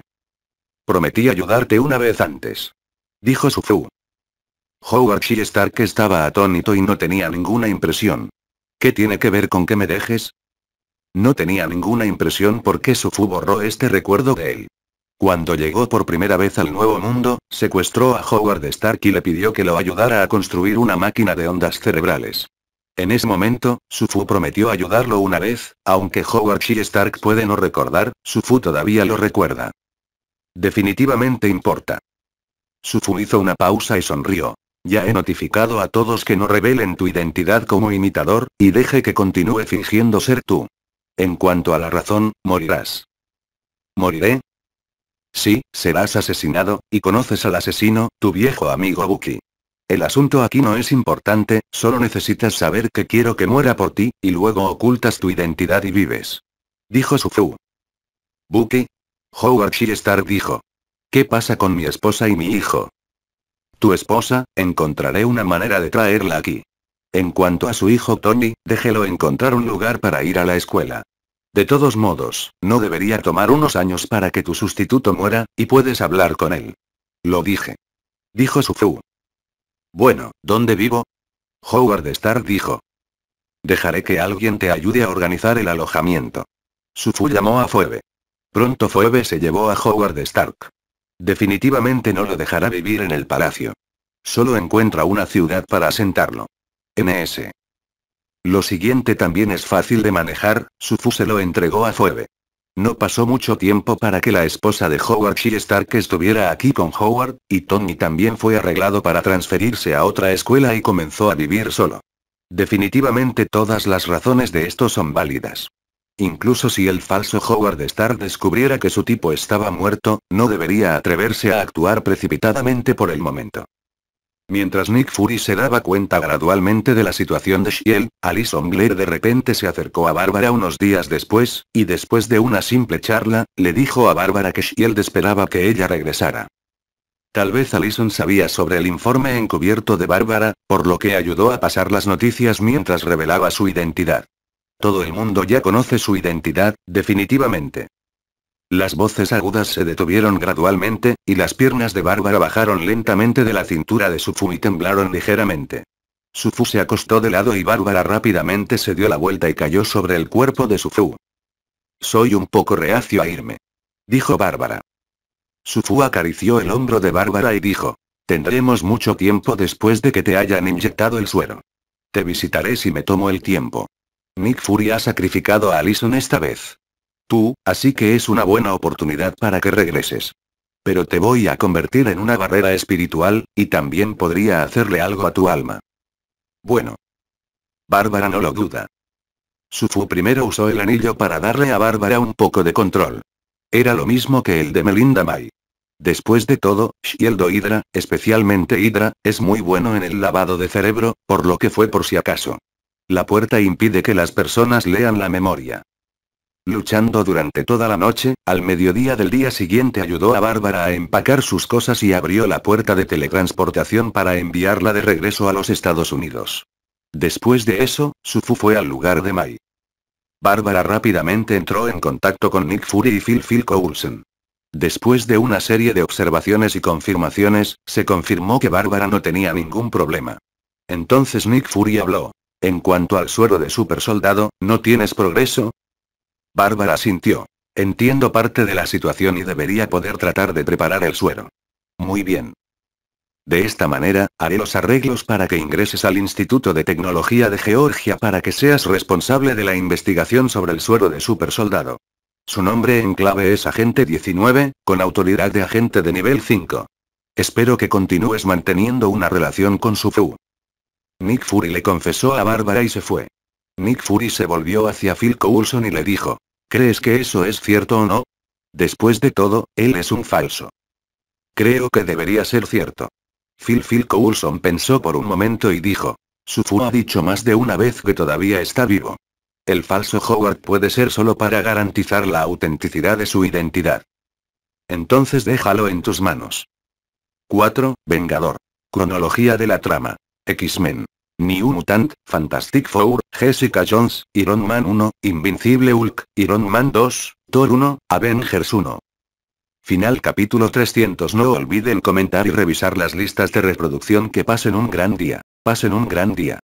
Prometí ayudarte una vez antes. Dijo Sufu. Howard y Stark estaba atónito y no tenía ninguna impresión. ¿Qué tiene que ver con que me dejes? No tenía ninguna impresión porque Sufu borró este recuerdo de él. Cuando llegó por primera vez al Nuevo Mundo, secuestró a Howard Stark y le pidió que lo ayudara a construir una máquina de ondas cerebrales. En ese momento, Sufu prometió ayudarlo una vez, aunque Howard y Stark puede no recordar, Sufu todavía lo recuerda. Definitivamente importa. Sufu hizo una pausa y sonrió. Ya he notificado a todos que no revelen tu identidad como imitador, y deje que continúe fingiendo ser tú. En cuanto a la razón, morirás. ¿Moriré? Sí, serás asesinado, y conoces al asesino, tu viejo amigo Buki. El asunto aquí no es importante, solo necesitas saber que quiero que muera por ti, y luego ocultas tu identidad y vives. Dijo Sufu. Buki, Howard Stark dijo. ¿Qué pasa con mi esposa y mi hijo? Tu esposa, encontraré una manera de traerla aquí. En cuanto a su hijo Tony, déjelo encontrar un lugar para ir a la escuela. De todos modos, no debería tomar unos años para que tu sustituto muera, y puedes hablar con él. Lo dije. Dijo Sufu. Bueno, ¿dónde vivo? Howard Stark dijo. Dejaré que alguien te ayude a organizar el alojamiento. Sufu llamó a Fuebe. Pronto Fuebe se llevó a Howard Stark. Definitivamente no lo dejará vivir en el palacio. Solo encuentra una ciudad para asentarlo. NS. Lo siguiente también es fácil de manejar, Sufu se lo entregó a Fuebe. No pasó mucho tiempo para que la esposa de Howard y Stark estuviera aquí con Howard, y Tony también fue arreglado para transferirse a otra escuela y comenzó a vivir solo. Definitivamente todas las razones de esto son válidas. Incluso si el falso Howard Stark descubriera que su tipo estaba muerto, no debería atreverse a actuar precipitadamente por el momento. Mientras Nick Fury se daba cuenta gradualmente de la situación de Shield, Alison Blair de repente se acercó a Bárbara unos días después, y después de una simple charla, le dijo a Bárbara que Shield esperaba que ella regresara. Tal vez Alison sabía sobre el informe encubierto de Bárbara, por lo que ayudó a pasar las noticias mientras revelaba su identidad. Todo el mundo ya conoce su identidad, definitivamente. Las voces agudas se detuvieron gradualmente, y las piernas de Bárbara bajaron lentamente de la cintura de Sufu y temblaron ligeramente. Sufu se acostó de lado y Bárbara rápidamente se dio la vuelta y cayó sobre el cuerpo de Sufu. Soy un poco reacio a irme. Dijo Bárbara. Sufu acarició el hombro de Bárbara y dijo. Tendremos mucho tiempo después de que te hayan inyectado el suero. Te visitaré si me tomo el tiempo. Nick Fury ha sacrificado a Alison esta vez. Tú, así que es una buena oportunidad para que regreses. Pero te voy a convertir en una barrera espiritual, y también podría hacerle algo a tu alma. Bueno. Bárbara no lo duda. Sufu primero usó el anillo para darle a Bárbara un poco de control. Era lo mismo que el de Melinda May. Después de todo, Shieldo Hydra, especialmente Hydra, es muy bueno en el lavado de cerebro, por lo que fue por si acaso. La puerta impide que las personas lean la memoria. Luchando durante toda la noche, al mediodía del día siguiente ayudó a Bárbara a empacar sus cosas y abrió la puerta de teletransportación para enviarla de regreso a los Estados Unidos. Después de eso, Sufu fue al lugar de Mai. Bárbara rápidamente entró en contacto con Nick Fury y Phil Phil Coulson. Después de una serie de observaciones y confirmaciones, se confirmó que Bárbara no tenía ningún problema. Entonces Nick Fury habló. En cuanto al suero de supersoldado, ¿no tienes progreso? Bárbara sintió. Entiendo parte de la situación y debería poder tratar de preparar el suero. Muy bien. De esta manera, haré los arreglos para que ingreses al Instituto de Tecnología de Georgia para que seas responsable de la investigación sobre el suero de supersoldado. Su nombre en clave es Agente 19, con autoridad de agente de nivel 5. Espero que continúes manteniendo una relación con su FU. Nick Fury le confesó a Bárbara y se fue. Nick Fury se volvió hacia Phil Coulson y le dijo, ¿crees que eso es cierto o no? Después de todo, él es un falso. Creo que debería ser cierto. Phil Phil Coulson pensó por un momento y dijo, Sufu ha dicho más de una vez que todavía está vivo. El falso Howard puede ser solo para garantizar la autenticidad de su identidad. Entonces déjalo en tus manos. 4. Vengador. Cronología de la trama. X-Men. New Mutant, Fantastic Four, Jessica Jones, Iron Man 1, Invincible Hulk, Iron Man 2, Thor 1, Avengers 1. Final capítulo 300 No olviden comentar y revisar las listas de reproducción que pasen un gran día, pasen un gran día.